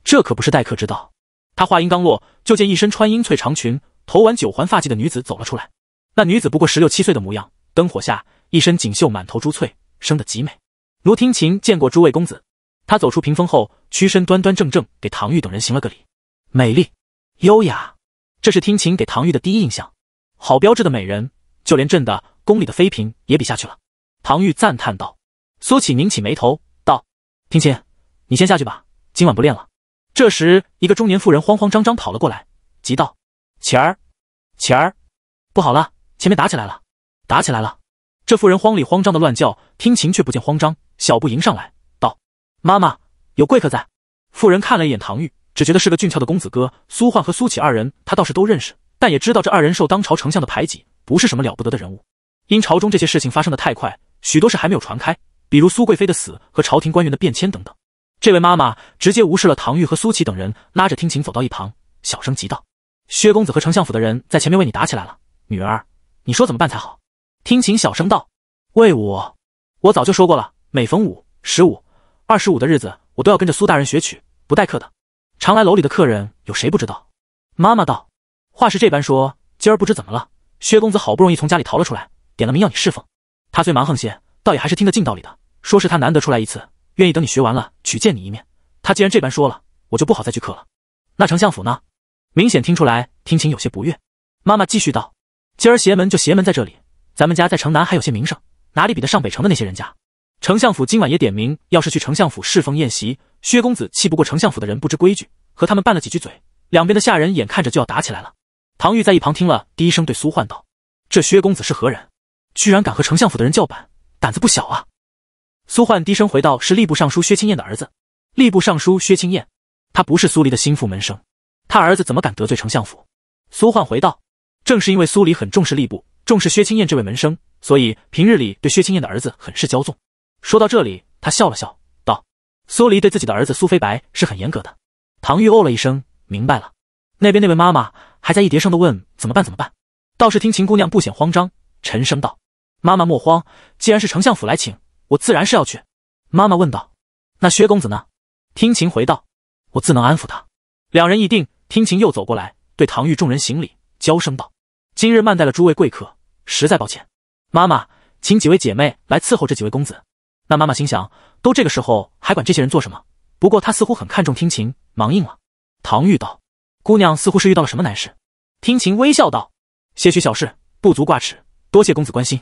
Speaker 1: 这可不是待客之道。”他话音刚落，就见一身穿英翠长裙、头挽九环发髻的女子走了出来。那女子不过十六七岁的模样，灯火下一身锦绣，满头珠翠，生得极美。卢听琴见过诸位公子。他走出屏风后，屈身端端正正给唐玉等人行了个礼。美丽优雅，这是听琴给唐玉的第一印象。好标致的美人，就连朕的宫里的妃嫔也比下去了。唐玉赞叹道：“苏启拧起眉头道：‘听琴，你先下去吧，今晚不练了。’这时，一个中年妇人慌慌张张跑了过来，急道：‘启儿，启儿，不好了，前面打起来了！打起来了！’这妇人慌里慌张的乱叫，听琴却不见慌张，小步迎上来道：‘妈妈，有贵客在。’妇人看了一眼唐玉，只觉得是个俊俏的公子哥。苏焕和苏启二人，他倒是都认识，但也知道这二人受当朝丞相的排挤，不是什么了不得的人物。因朝中这些事情发生的太快。”许多事还没有传开，比如苏贵妃的死和朝廷官员的变迁等等。这位妈妈直接无视了唐钰和苏琪等人，拉着听琴走到一旁，小声急道：“薛公子和丞相府的人在前面为你打起来了，女儿，你说怎么办才好？”听琴小声道：“魏武，我早就说过了，每逢五、十五、二十五的日子，我都要跟着苏大人学曲，不待客的。常来楼里的客人有谁不知道？”妈妈道：“话是这般说，今儿不知怎么了，薛公子好不容易从家里逃了出来，点了名要你侍奉。”他虽蛮横些，倒也还是听得进道理的。说是他难得出来一次，愿意等你学完了，取见你一面。他既然这般说了，我就不好再去客了。那丞相府呢？明显听出来，听琴有些不悦。妈妈继续道：“今儿邪门就邪门在这里，咱们家在城南还有些名声，哪里比得上北城的那些人家？丞相府今晚也点名，要是去丞相府侍奉宴席，薛公子气不过丞相府的人不知规矩，和他们拌了几句嘴，两边的下人眼看着就要打起来了。”唐玉在一旁听了，低声对苏焕道：“这薛公子是何人？”居然敢和丞相府的人叫板，胆子不小啊！苏焕低声回道：“是吏部尚书薛青燕的儿子。吏部尚书薛青燕，他不是苏黎的心腹门生，他儿子怎么敢得罪丞相府？”苏焕回道：“正是因为苏黎很重视吏部，重视薛青燕这位门生，所以平日里对薛青燕的儿子很是骄纵。”说到这里，他笑了笑，道：“苏黎对自己的儿子苏非白是很严格的。”唐玉哦了一声，明白了。那边那位妈妈还在一叠声的问：“怎么办？怎么办？”倒是听秦姑娘不显慌张，沉声道。妈妈莫慌，既然是丞相府来请，我自然是要去。妈妈问道：“那薛公子呢？”听琴回道：“我自能安抚他。”两人议定，听琴又走过来，对唐玉众人行礼，娇声道：“今日慢待了诸位贵客，实在抱歉。”妈妈，请几位姐妹来伺候这几位公子。那妈妈心想，都这个时候还管这些人做什么？不过她似乎很看重听琴，忙应了。唐玉道：“姑娘似乎是遇到了什么难事？”听琴微笑道：“些许小事，不足挂齿。多谢公子关心。”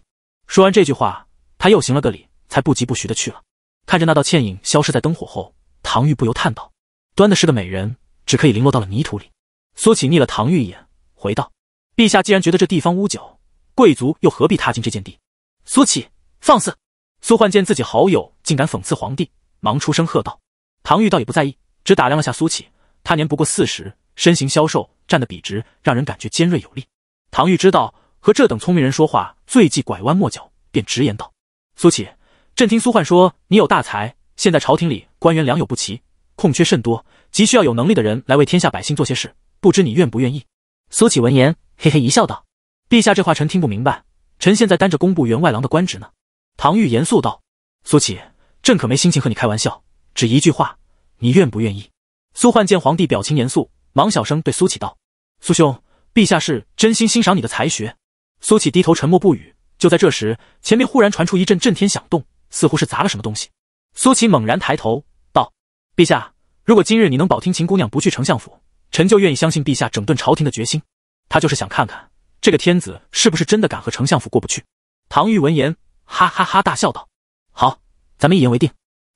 Speaker 1: 说完这句话，他又行了个礼，才不疾不徐的去了。看着那道倩影消失在灯火后，唐钰不由叹道：“端的是个美人，只可以零落到了泥土里。”苏启睨了唐钰一眼，回道：“陛下既然觉得这地方污久，贵族又何必踏进这间地？”苏起，放肆！苏焕见自己好友竟敢讽刺皇帝，忙出声喝道：“唐钰倒也不在意，只打量了下苏起。他年不过四十，身形消瘦，站得笔直，让人感觉尖锐有力。”唐钰知道。和这等聪明人说话最忌拐弯抹角，便直言道：“苏启，朕听苏焕说你有大才。现在朝廷里官员良莠不齐，空缺甚多，急需要有能力的人来为天下百姓做些事。不知你愿不愿意？”苏启闻言，嘿嘿一笑道：“陛下这话臣听不明白。臣现在担着工部员外郎的官职呢。”唐钰严肃道：“苏启，朕可没心情和你开玩笑，只一句话，你愿不愿意？”苏焕见皇帝表情严肃，忙小声对苏启道：“苏兄，陛下是真心欣赏你的才学。”苏启低头沉默不语。就在这时，前面忽然传出一阵震天响动，似乎是砸了什么东西。苏启猛然抬头道：“陛下，如果今日你能保听秦姑娘不去丞相府，臣就愿意相信陛下整顿朝廷的决心。他就是想看看这个天子是不是真的敢和丞相府过不去。”唐钰闻言，哈哈哈大笑道：“好，咱们一言为定。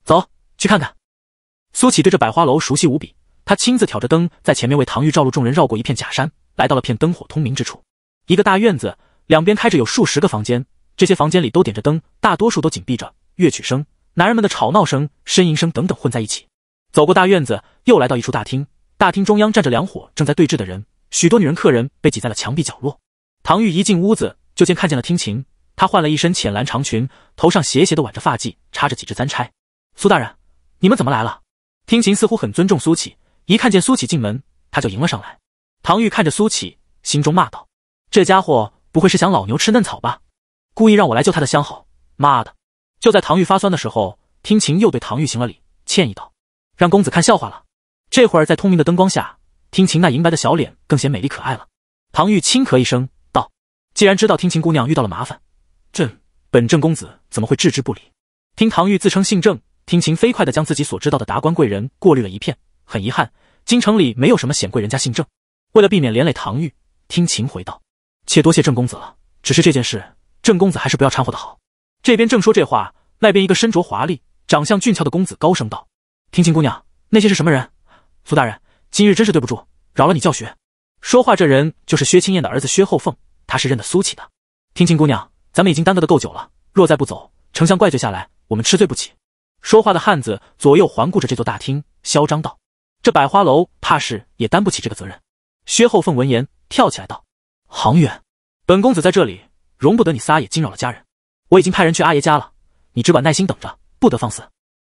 Speaker 1: 走去看看。”苏启对这百花楼熟悉无比，他亲自挑着灯在前面为唐钰照路。众人绕过一片假山，来到了片灯火通明之处，一个大院子。两边开着有数十个房间，这些房间里都点着灯，大多数都紧闭着。乐曲声、男人们的吵闹声、呻吟声等等混在一起。走过大院子，又来到一处大厅。大厅中央站着两伙正在对峙的人，许多女人客人被挤在了墙壁角落。唐玉一进屋子，就见看见了听琴。她换了一身浅蓝长裙，头上斜斜的挽着发髻，插着几支簪钗。苏大人，你们怎么来了？听琴似乎很尊重苏启，一看见苏启进门，他就迎了上来。唐玉看着苏启，心中骂道：“这家伙。”不会是想老牛吃嫩草吧？故意让我来救他的相好？妈的！就在唐钰发酸的时候，听琴又对唐钰行了礼，歉意道：“让公子看笑话了。”这会儿在通明的灯光下，听琴那银白的小脸更显美丽可爱了。唐钰轻咳一声道：“既然知道听琴姑娘遇到了麻烦，朕本正公子怎么会置之不理？”听唐钰自称姓郑，听琴飞快的将自己所知道的达官贵人过滤了一片，很遗憾，京城里没有什么显贵人家姓郑。为了避免连累唐钰，听琴回道。且多谢郑公子了，只是这件事，郑公子还是不要掺和的好。这边正说这话，那边一个身着华丽、长相俊俏的公子高声道：“听琴姑娘，那些是什么人？”苏大人，今日真是对不住，扰了你教学。说话这人就是薛青燕的儿子薛后凤，他是认得苏起的。听琴姑娘，咱们已经耽搁的够久了，若再不走，丞相怪罪下来，我们吃罪不起。说话的汉子左右环顾着这座大厅，嚣张道：“这百花楼怕是也担不起这个责任。”薛后凤闻言跳起来道。行远，本公子在这里容不得你撒野，惊扰了家人。我已经派人去阿爷家了，你只管耐心等着，不得放肆。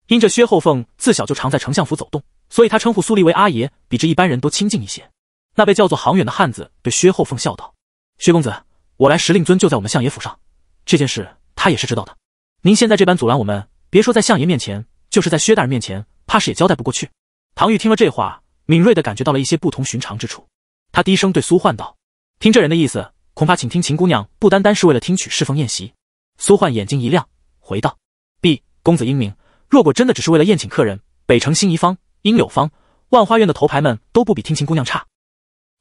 Speaker 1: 因这薛后凤自小就常在丞相府走动，所以他称呼苏立为阿爷，比之一般人都亲近一些。那被叫做行远的汉子对薛后凤笑道：“薛公子，我来时令尊就在我们相爷府上，这件事他也是知道的。您现在这般阻拦我们，别说在相爷面前，就是在薛大人面前，怕是也交代不过去。”唐玉听了这话，敏锐的感觉到了一些不同寻常之处，他低声对苏焕道。听这人的意思，恐怕请听秦姑娘不单单是为了听曲侍奉宴席。苏焕眼睛一亮，回道：“B 公子英明，若果真的只是为了宴请客人，北城新一方、应柳方、万花院的头牌们都不比听琴姑娘差。”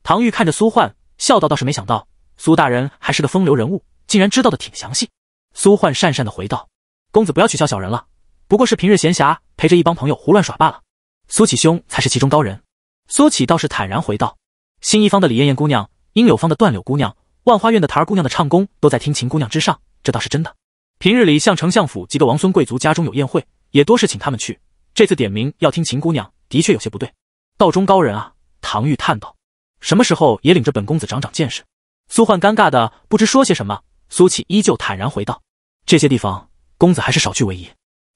Speaker 1: 唐玉看着苏焕，笑道：“倒是没想到苏大人还是个风流人物，竟然知道的挺详细。”苏焕讪讪的回道：“公子不要取笑小人了，不过是平日闲暇陪着一帮朋友胡乱耍罢了。”苏启兄才是其中高人。苏启倒是坦然回道：“新一方的李艳艳姑娘。”殷柳芳的断柳姑娘、万花院的檀儿姑娘的唱功都在听秦姑娘之上，这倒是真的。平日里像丞相府几个王孙贵族家中有宴会，也多是请他们去。这次点名要听秦姑娘，的确有些不对。道中高人啊，唐玉叹道：“什么时候也领着本公子长长见识？”苏焕尴尬的不知说些什么，苏启依旧坦然回道：“这些地方，公子还是少去为宜。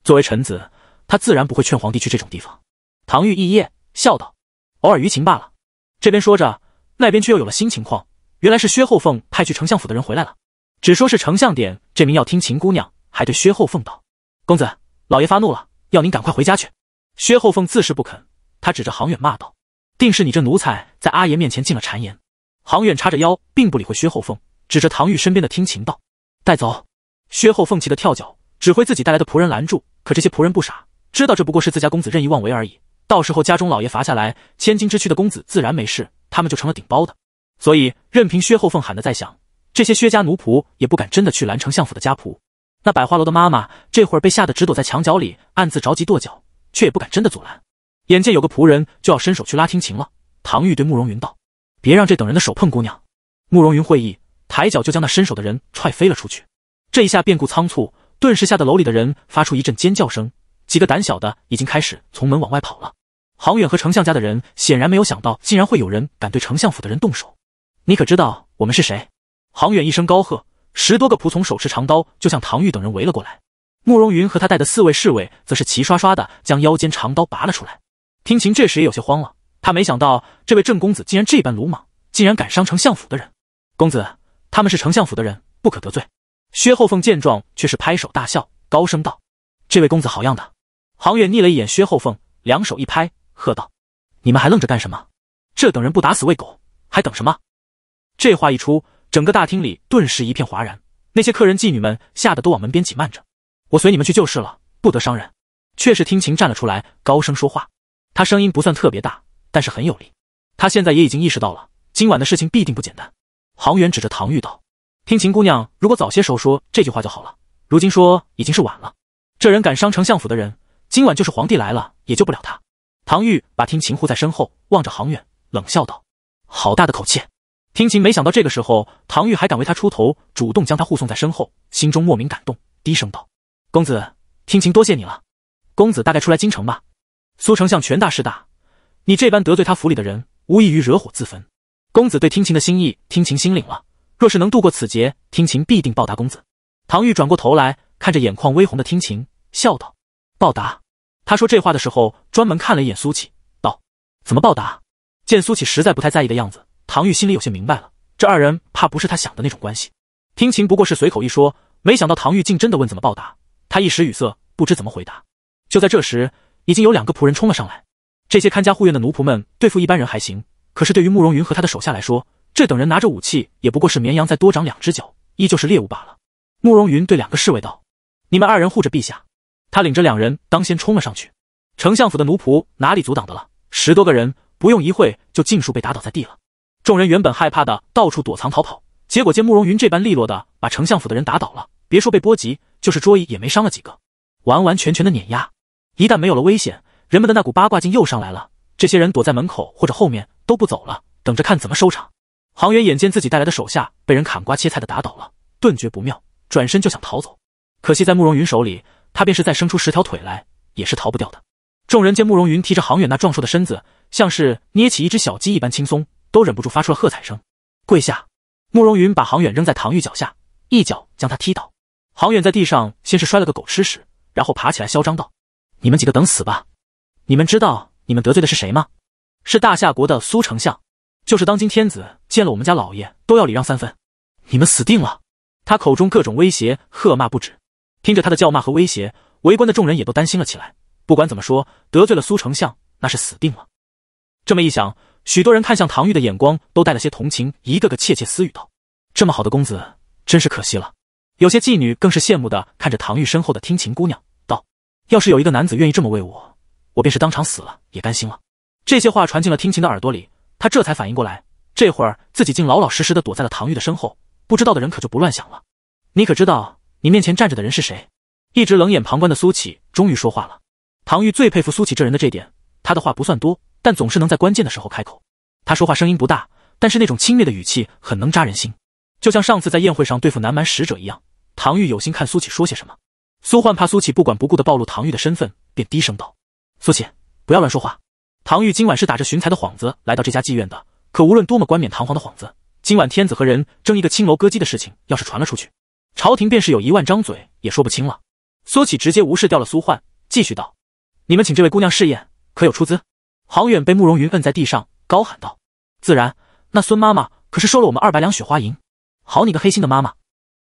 Speaker 1: 作为臣子，他自然不会劝皇帝去这种地方。”唐玉一噎，笑道：“偶尔娱情罢了。”这边说着。那边却又有了新情况，原来是薛后凤派去丞相府的人回来了，只说是丞相点这名要听琴姑娘，还对薛后凤道：“公子，老爷发怒了，要您赶快回家去。”薛后凤自是不肯，他指着杭远骂道：“定是你这奴才在阿爷面前进了谗言。”杭远叉着腰，并不理会薛后凤，指着唐玉身边的听琴道：“带走。”薛后凤气得跳脚，指挥自己带来的仆人拦住，可这些仆人不傻，知道这不过是自家公子任意妄为而已，到时候家中老爷罚下来，千金之躯的公子自然没事。他们就成了顶包的，所以任凭薛后凤喊得再响，这些薛家奴仆也不敢真的去拦丞相府的家仆。那百花楼的妈妈这会儿被吓得只躲在墙角里，暗自着急跺脚，却也不敢真的阻拦。眼见有个仆人就要伸手去拉听琴了，唐钰对慕容云道：“别让这等人的手碰姑娘。”慕容云会意，抬脚就将那伸手的人踹飞了出去。这一下变故仓促，顿时吓得楼里的人发出一阵尖叫声，几个胆小的已经开始从门往外跑了。杭远和丞相家的人显然没有想到，竟然会有人敢对丞相府的人动手。你可知道我们是谁？杭远一声高喝，十多个仆从手持长刀就向唐钰等人围了过来。慕容云和他带的四位侍卫则是齐刷刷的将腰间长刀拔了出来。听琴这时也有些慌了，他没想到这位郑公子竟然这般鲁莽，竟然敢伤丞相府的人。公子，他们是丞相府的人，不可得罪。薛后凤见状却是拍手大笑，高声道：“这位公子好样的！”杭远睨了一眼薛后凤，两手一拍。喝道：“你们还愣着干什么？这等人不打死喂狗，还等什么？”这话一出，整个大厅里顿时一片哗然。那些客人、妓女们吓得都往门边挤。慢着，我随你们去就是了，不得伤人。却是听琴站了出来，高声说话。他声音不算特别大，但是很有力。他现在也已经意识到了，今晚的事情必定不简单。行远指着唐玉道：“听琴姑娘，如果早些时候说这句话就好了。如今说已经是晚了。这人敢伤丞相府的人，今晚就是皇帝来了也救不了他。”唐钰把听琴护在身后，望着杭远冷笑道：“好大的口气！”听琴没想到这个时候唐钰还敢为他出头，主动将他护送在身后，心中莫名感动，低声道：“公子，听琴多谢你了。公子大概出来京城吧？苏丞相权大势大，你这般得罪他府里的人，无异于惹火自焚。公子对听琴的心意，听琴心领了。若是能度过此劫，听琴必定报答公子。”唐钰转过头来看着眼眶微红的听琴，笑道：“报答。”他说这话的时候，专门看了一眼苏启，道：“怎么报答？”见苏启实在不太在意的样子，唐玉心里有些明白了，这二人怕不是他想的那种关系。听琴不过是随口一说，没想到唐玉竟真的问怎么报答，他一时语塞，不知怎么回答。就在这时，已经有两个仆人冲了上来。这些看家护院的奴仆们对付一般人还行，可是对于慕容云和他的手下来说，这等人拿着武器也不过是绵羊再多长两只脚，依旧是猎物罢了。慕容云对两个侍卫道：“你们二人护着陛下。”他领着两人当先冲了上去，丞相府的奴仆哪里阻挡的了？十多个人不用一会就尽数被打倒在地了。众人原本害怕的到处躲藏逃跑，结果见慕容云这般利落的把丞相府的人打倒了，别说被波及，就是桌椅也没伤了几个，完完全全的碾压。一旦没有了危险，人们的那股八卦劲又上来了。这些人躲在门口或者后面都不走了，等着看怎么收场。行员眼见自己带来的手下被人砍瓜切菜的打倒了，顿觉不妙，转身就想逃走，可惜在慕容云手里。他便是再生出十条腿来，也是逃不掉的。众人见慕容云提着杭远那壮硕的身子，像是捏起一只小鸡一般轻松，都忍不住发出了喝彩声。跪下！慕容云把杭远扔在唐钰脚下，一脚将他踢倒。杭远在地上先是摔了个狗吃屎，然后爬起来嚣张道：“你们几个等死吧！你们知道你们得罪的是谁吗？是大夏国的苏丞相，就是当今天子见了我们家老爷都要礼让三分。你们死定了！”他口中各种威胁喝骂不止。听着他的叫骂和威胁，围观的众人也都担心了起来。不管怎么说，得罪了苏丞相，那是死定了。这么一想，许多人看向唐玉的眼光都带了些同情，一个个窃窃私语道：“这么好的公子，真是可惜了。”有些妓女更是羡慕的看着唐玉身后的听琴姑娘，道：“要是有一个男子愿意这么为我，我便是当场死了也甘心了。”这些话传进了听琴的耳朵里，她这才反应过来，这会儿自己竟老老实实的躲在了唐玉的身后，不知道的人可就不乱想了。你可知道？你面前站着的人是谁？一直冷眼旁观的苏启终于说话了。唐玉最佩服苏启这人的这点，他的话不算多，但总是能在关键的时候开口。他说话声音不大，但是那种轻蔑的语气很能扎人心，就像上次在宴会上对付南蛮使者一样。唐玉有心看苏启说些什么。苏焕怕苏启不管不顾的暴露唐玉的身份，便低声道：“苏启，不要乱说话。”唐玉今晚是打着寻才的幌子来到这家妓院的，可无论多么冠冕堂皇的幌子，今晚天子和人争一个青楼歌姬的事情，要是传了出去。朝廷便是有一万张嘴也说不清了。苏启直接无视掉了苏焕，继续道：“你们请这位姑娘试验，可有出资？”杭远被慕容云摁在地上，高喊道：“自然，那孙妈妈可是收了我们二百两雪花银。好你个黑心的妈妈！”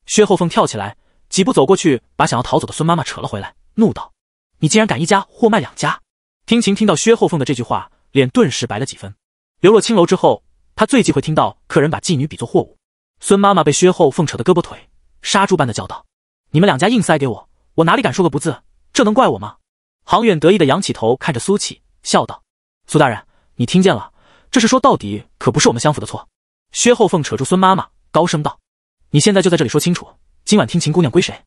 Speaker 1: 薛后凤跳起来，几步走过去，把想要逃走的孙妈妈扯了回来，怒道：“你竟然敢一家货卖两家！”听琴听到薛后凤的这句话，脸顿时白了几分。流落青楼之后，她最忌讳听到客人把妓女比作货物。孙妈妈被薛后凤扯的胳膊腿。杀猪般的叫道：“你们两家硬塞给我，我哪里敢说个不字？这能怪我吗？”杭远得意的仰起头，看着苏启，笑道：“苏大人，你听见了，这是说到底，可不是我们相府的错。”薛后凤扯住孙妈妈，高声道：“你现在就在这里说清楚，今晚听琴姑娘归谁？”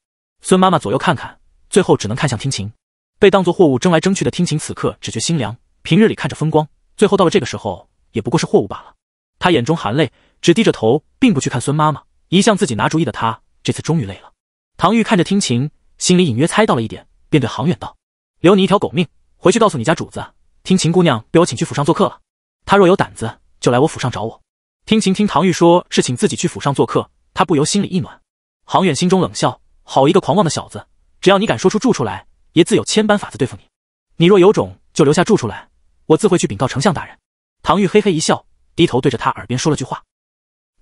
Speaker 1: 孙妈妈左右看看，最后只能看向听琴。被当作货物争来争去的听琴，此刻只觉心凉。平日里看着风光，最后到了这个时候，也不过是货物罢了。她眼中含泪，只低着头，并不去看孙妈妈。一向自己拿主意的她。这次终于累了。唐玉看着听琴，心里隐约猜到了一点，便对杭远道：“留你一条狗命，回去告诉你家主子，听琴姑娘被我请去府上做客了。她若有胆子，就来我府上找我。”听琴听唐玉说是请自己去府上做客，他不由心里一暖。杭远心中冷笑：“好一个狂妄的小子！只要你敢说出住处来，爷自有千般法子对付你。你若有种，就留下住处来，我自会去禀告丞相大人。”唐玉嘿嘿一笑，低头对着他耳边说了句话：“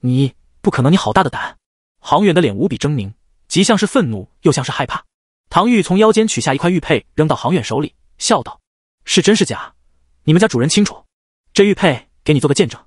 Speaker 1: 你不可能！你好大的胆！”杭远的脸无比狰狞，既像是愤怒，又像是害怕。唐玉从腰间取下一块玉佩，扔到杭远手里，笑道：“是真是假，你们家主人清楚。这玉佩给你做个见证。”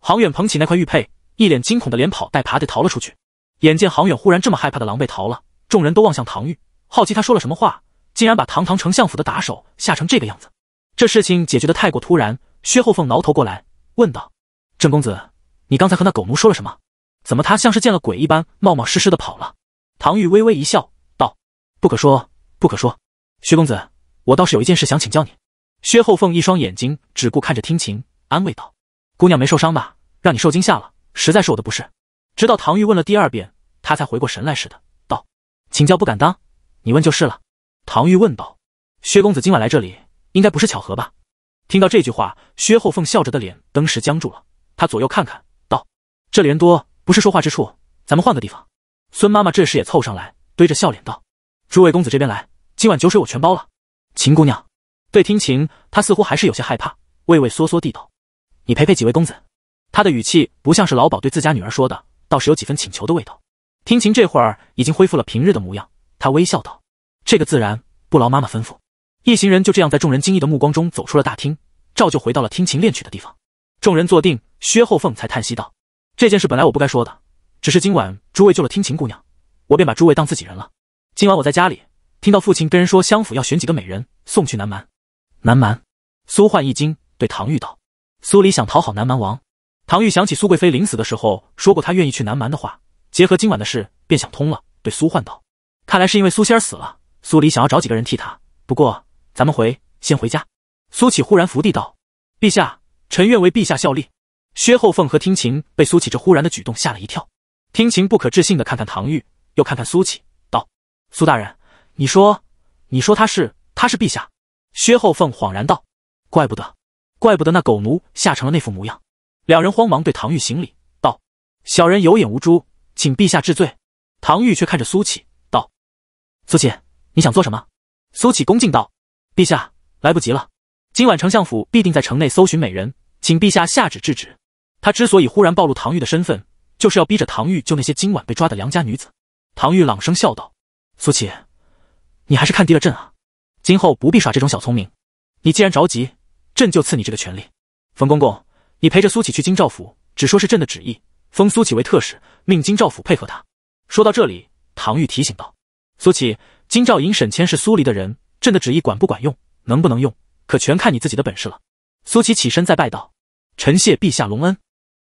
Speaker 1: 杭远捧起那块玉佩，一脸惊恐的连跑带爬的逃了出去。眼见杭远忽然这么害怕的狼狈逃了，众人都望向唐玉，好奇他说了什么话，竟然把堂堂丞相府的打手吓成这个样子。这事情解决的太过突然，薛后凤挠头过来问道：“郑公子，你刚才和那狗奴说了什么？”怎么他像是见了鬼一般，冒冒失失的跑了？唐钰微微一笑，道：“不可说，不可说。薛公子，我倒是有一件事想请教你。”薛后凤一双眼睛只顾看着听琴，安慰道：“姑娘没受伤吧？让你受惊吓了，实在是我的不是。”直到唐钰问了第二遍，他才回过神来似的，道：“请教不敢当，你问就是了。”唐钰问道：“薛公子今晚来这里，应该不是巧合吧？”听到这句话，薛后凤笑着的脸登时僵住了，他左右看看，道：“这里人多。”不是说话之处，咱们换个地方。孙妈妈这时也凑上来，堆着笑脸道：“诸位公子这边来，今晚酒水我全包了。”秦姑娘对听琴，她似乎还是有些害怕，畏畏缩缩地道：“你陪陪几位公子。”她的语气不像是老鸨对自家女儿说的，倒是有几分请求的味道。听琴这会儿已经恢复了平日的模样，她微笑道：“这个自然，不劳妈妈吩咐。”一行人就这样在众人惊异的目光中走出了大厅，照旧回到了听琴练曲的地方。众人坐定，薛后凤才叹息道。这件事本来我不该说的，只是今晚诸位救了听琴姑娘，我便把诸位当自己人了。今晚我在家里听到父亲跟人说，相府要选几个美人送去南蛮。南蛮，苏焕一惊，对唐玉道：“苏黎想讨好南蛮王。”唐玉想起苏贵妃临死的时候说过她愿意去南蛮的话，结合今晚的事，便想通了，对苏焕道：“看来是因为苏仙儿死了，苏黎想要找几个人替她。不过咱们回，先回家。”苏启忽然伏地道：“陛下，臣愿为陛下效力。”薛后凤和听琴被苏启这忽然的举动吓了一跳，听琴不可置信的看看唐玉，又看看苏启，道：“苏大人，你说，你说他是他是陛下？”薛后凤恍然道：“怪不得，怪不得那狗奴吓成了那副模样。”两人慌忙对唐玉行礼，道：“小人有眼无珠，请陛下治罪。”唐玉却看着苏启，道：“苏启，你想做什么？”苏启恭敬道：“陛下，来不及了，今晚丞相府必定在城内搜寻美人，请陛下下旨制止。”他之所以忽然暴露唐钰的身份，就是要逼着唐钰救那些今晚被抓的良家女子。唐钰朗声笑道：“苏琪，你还是看低了朕啊！今后不必耍这种小聪明。你既然着急，朕就赐你这个权利。冯公公，你陪着苏琪去京兆府，只说是朕的旨意，封苏琪为特使，命京兆府配合他。”说到这里，唐钰提醒道：“苏启，京兆尹沈谦是苏黎的人，朕的旨意管不管用，能不能用，可全看你自己的本事了。”苏琪起身再拜道：“臣谢陛下隆恩。”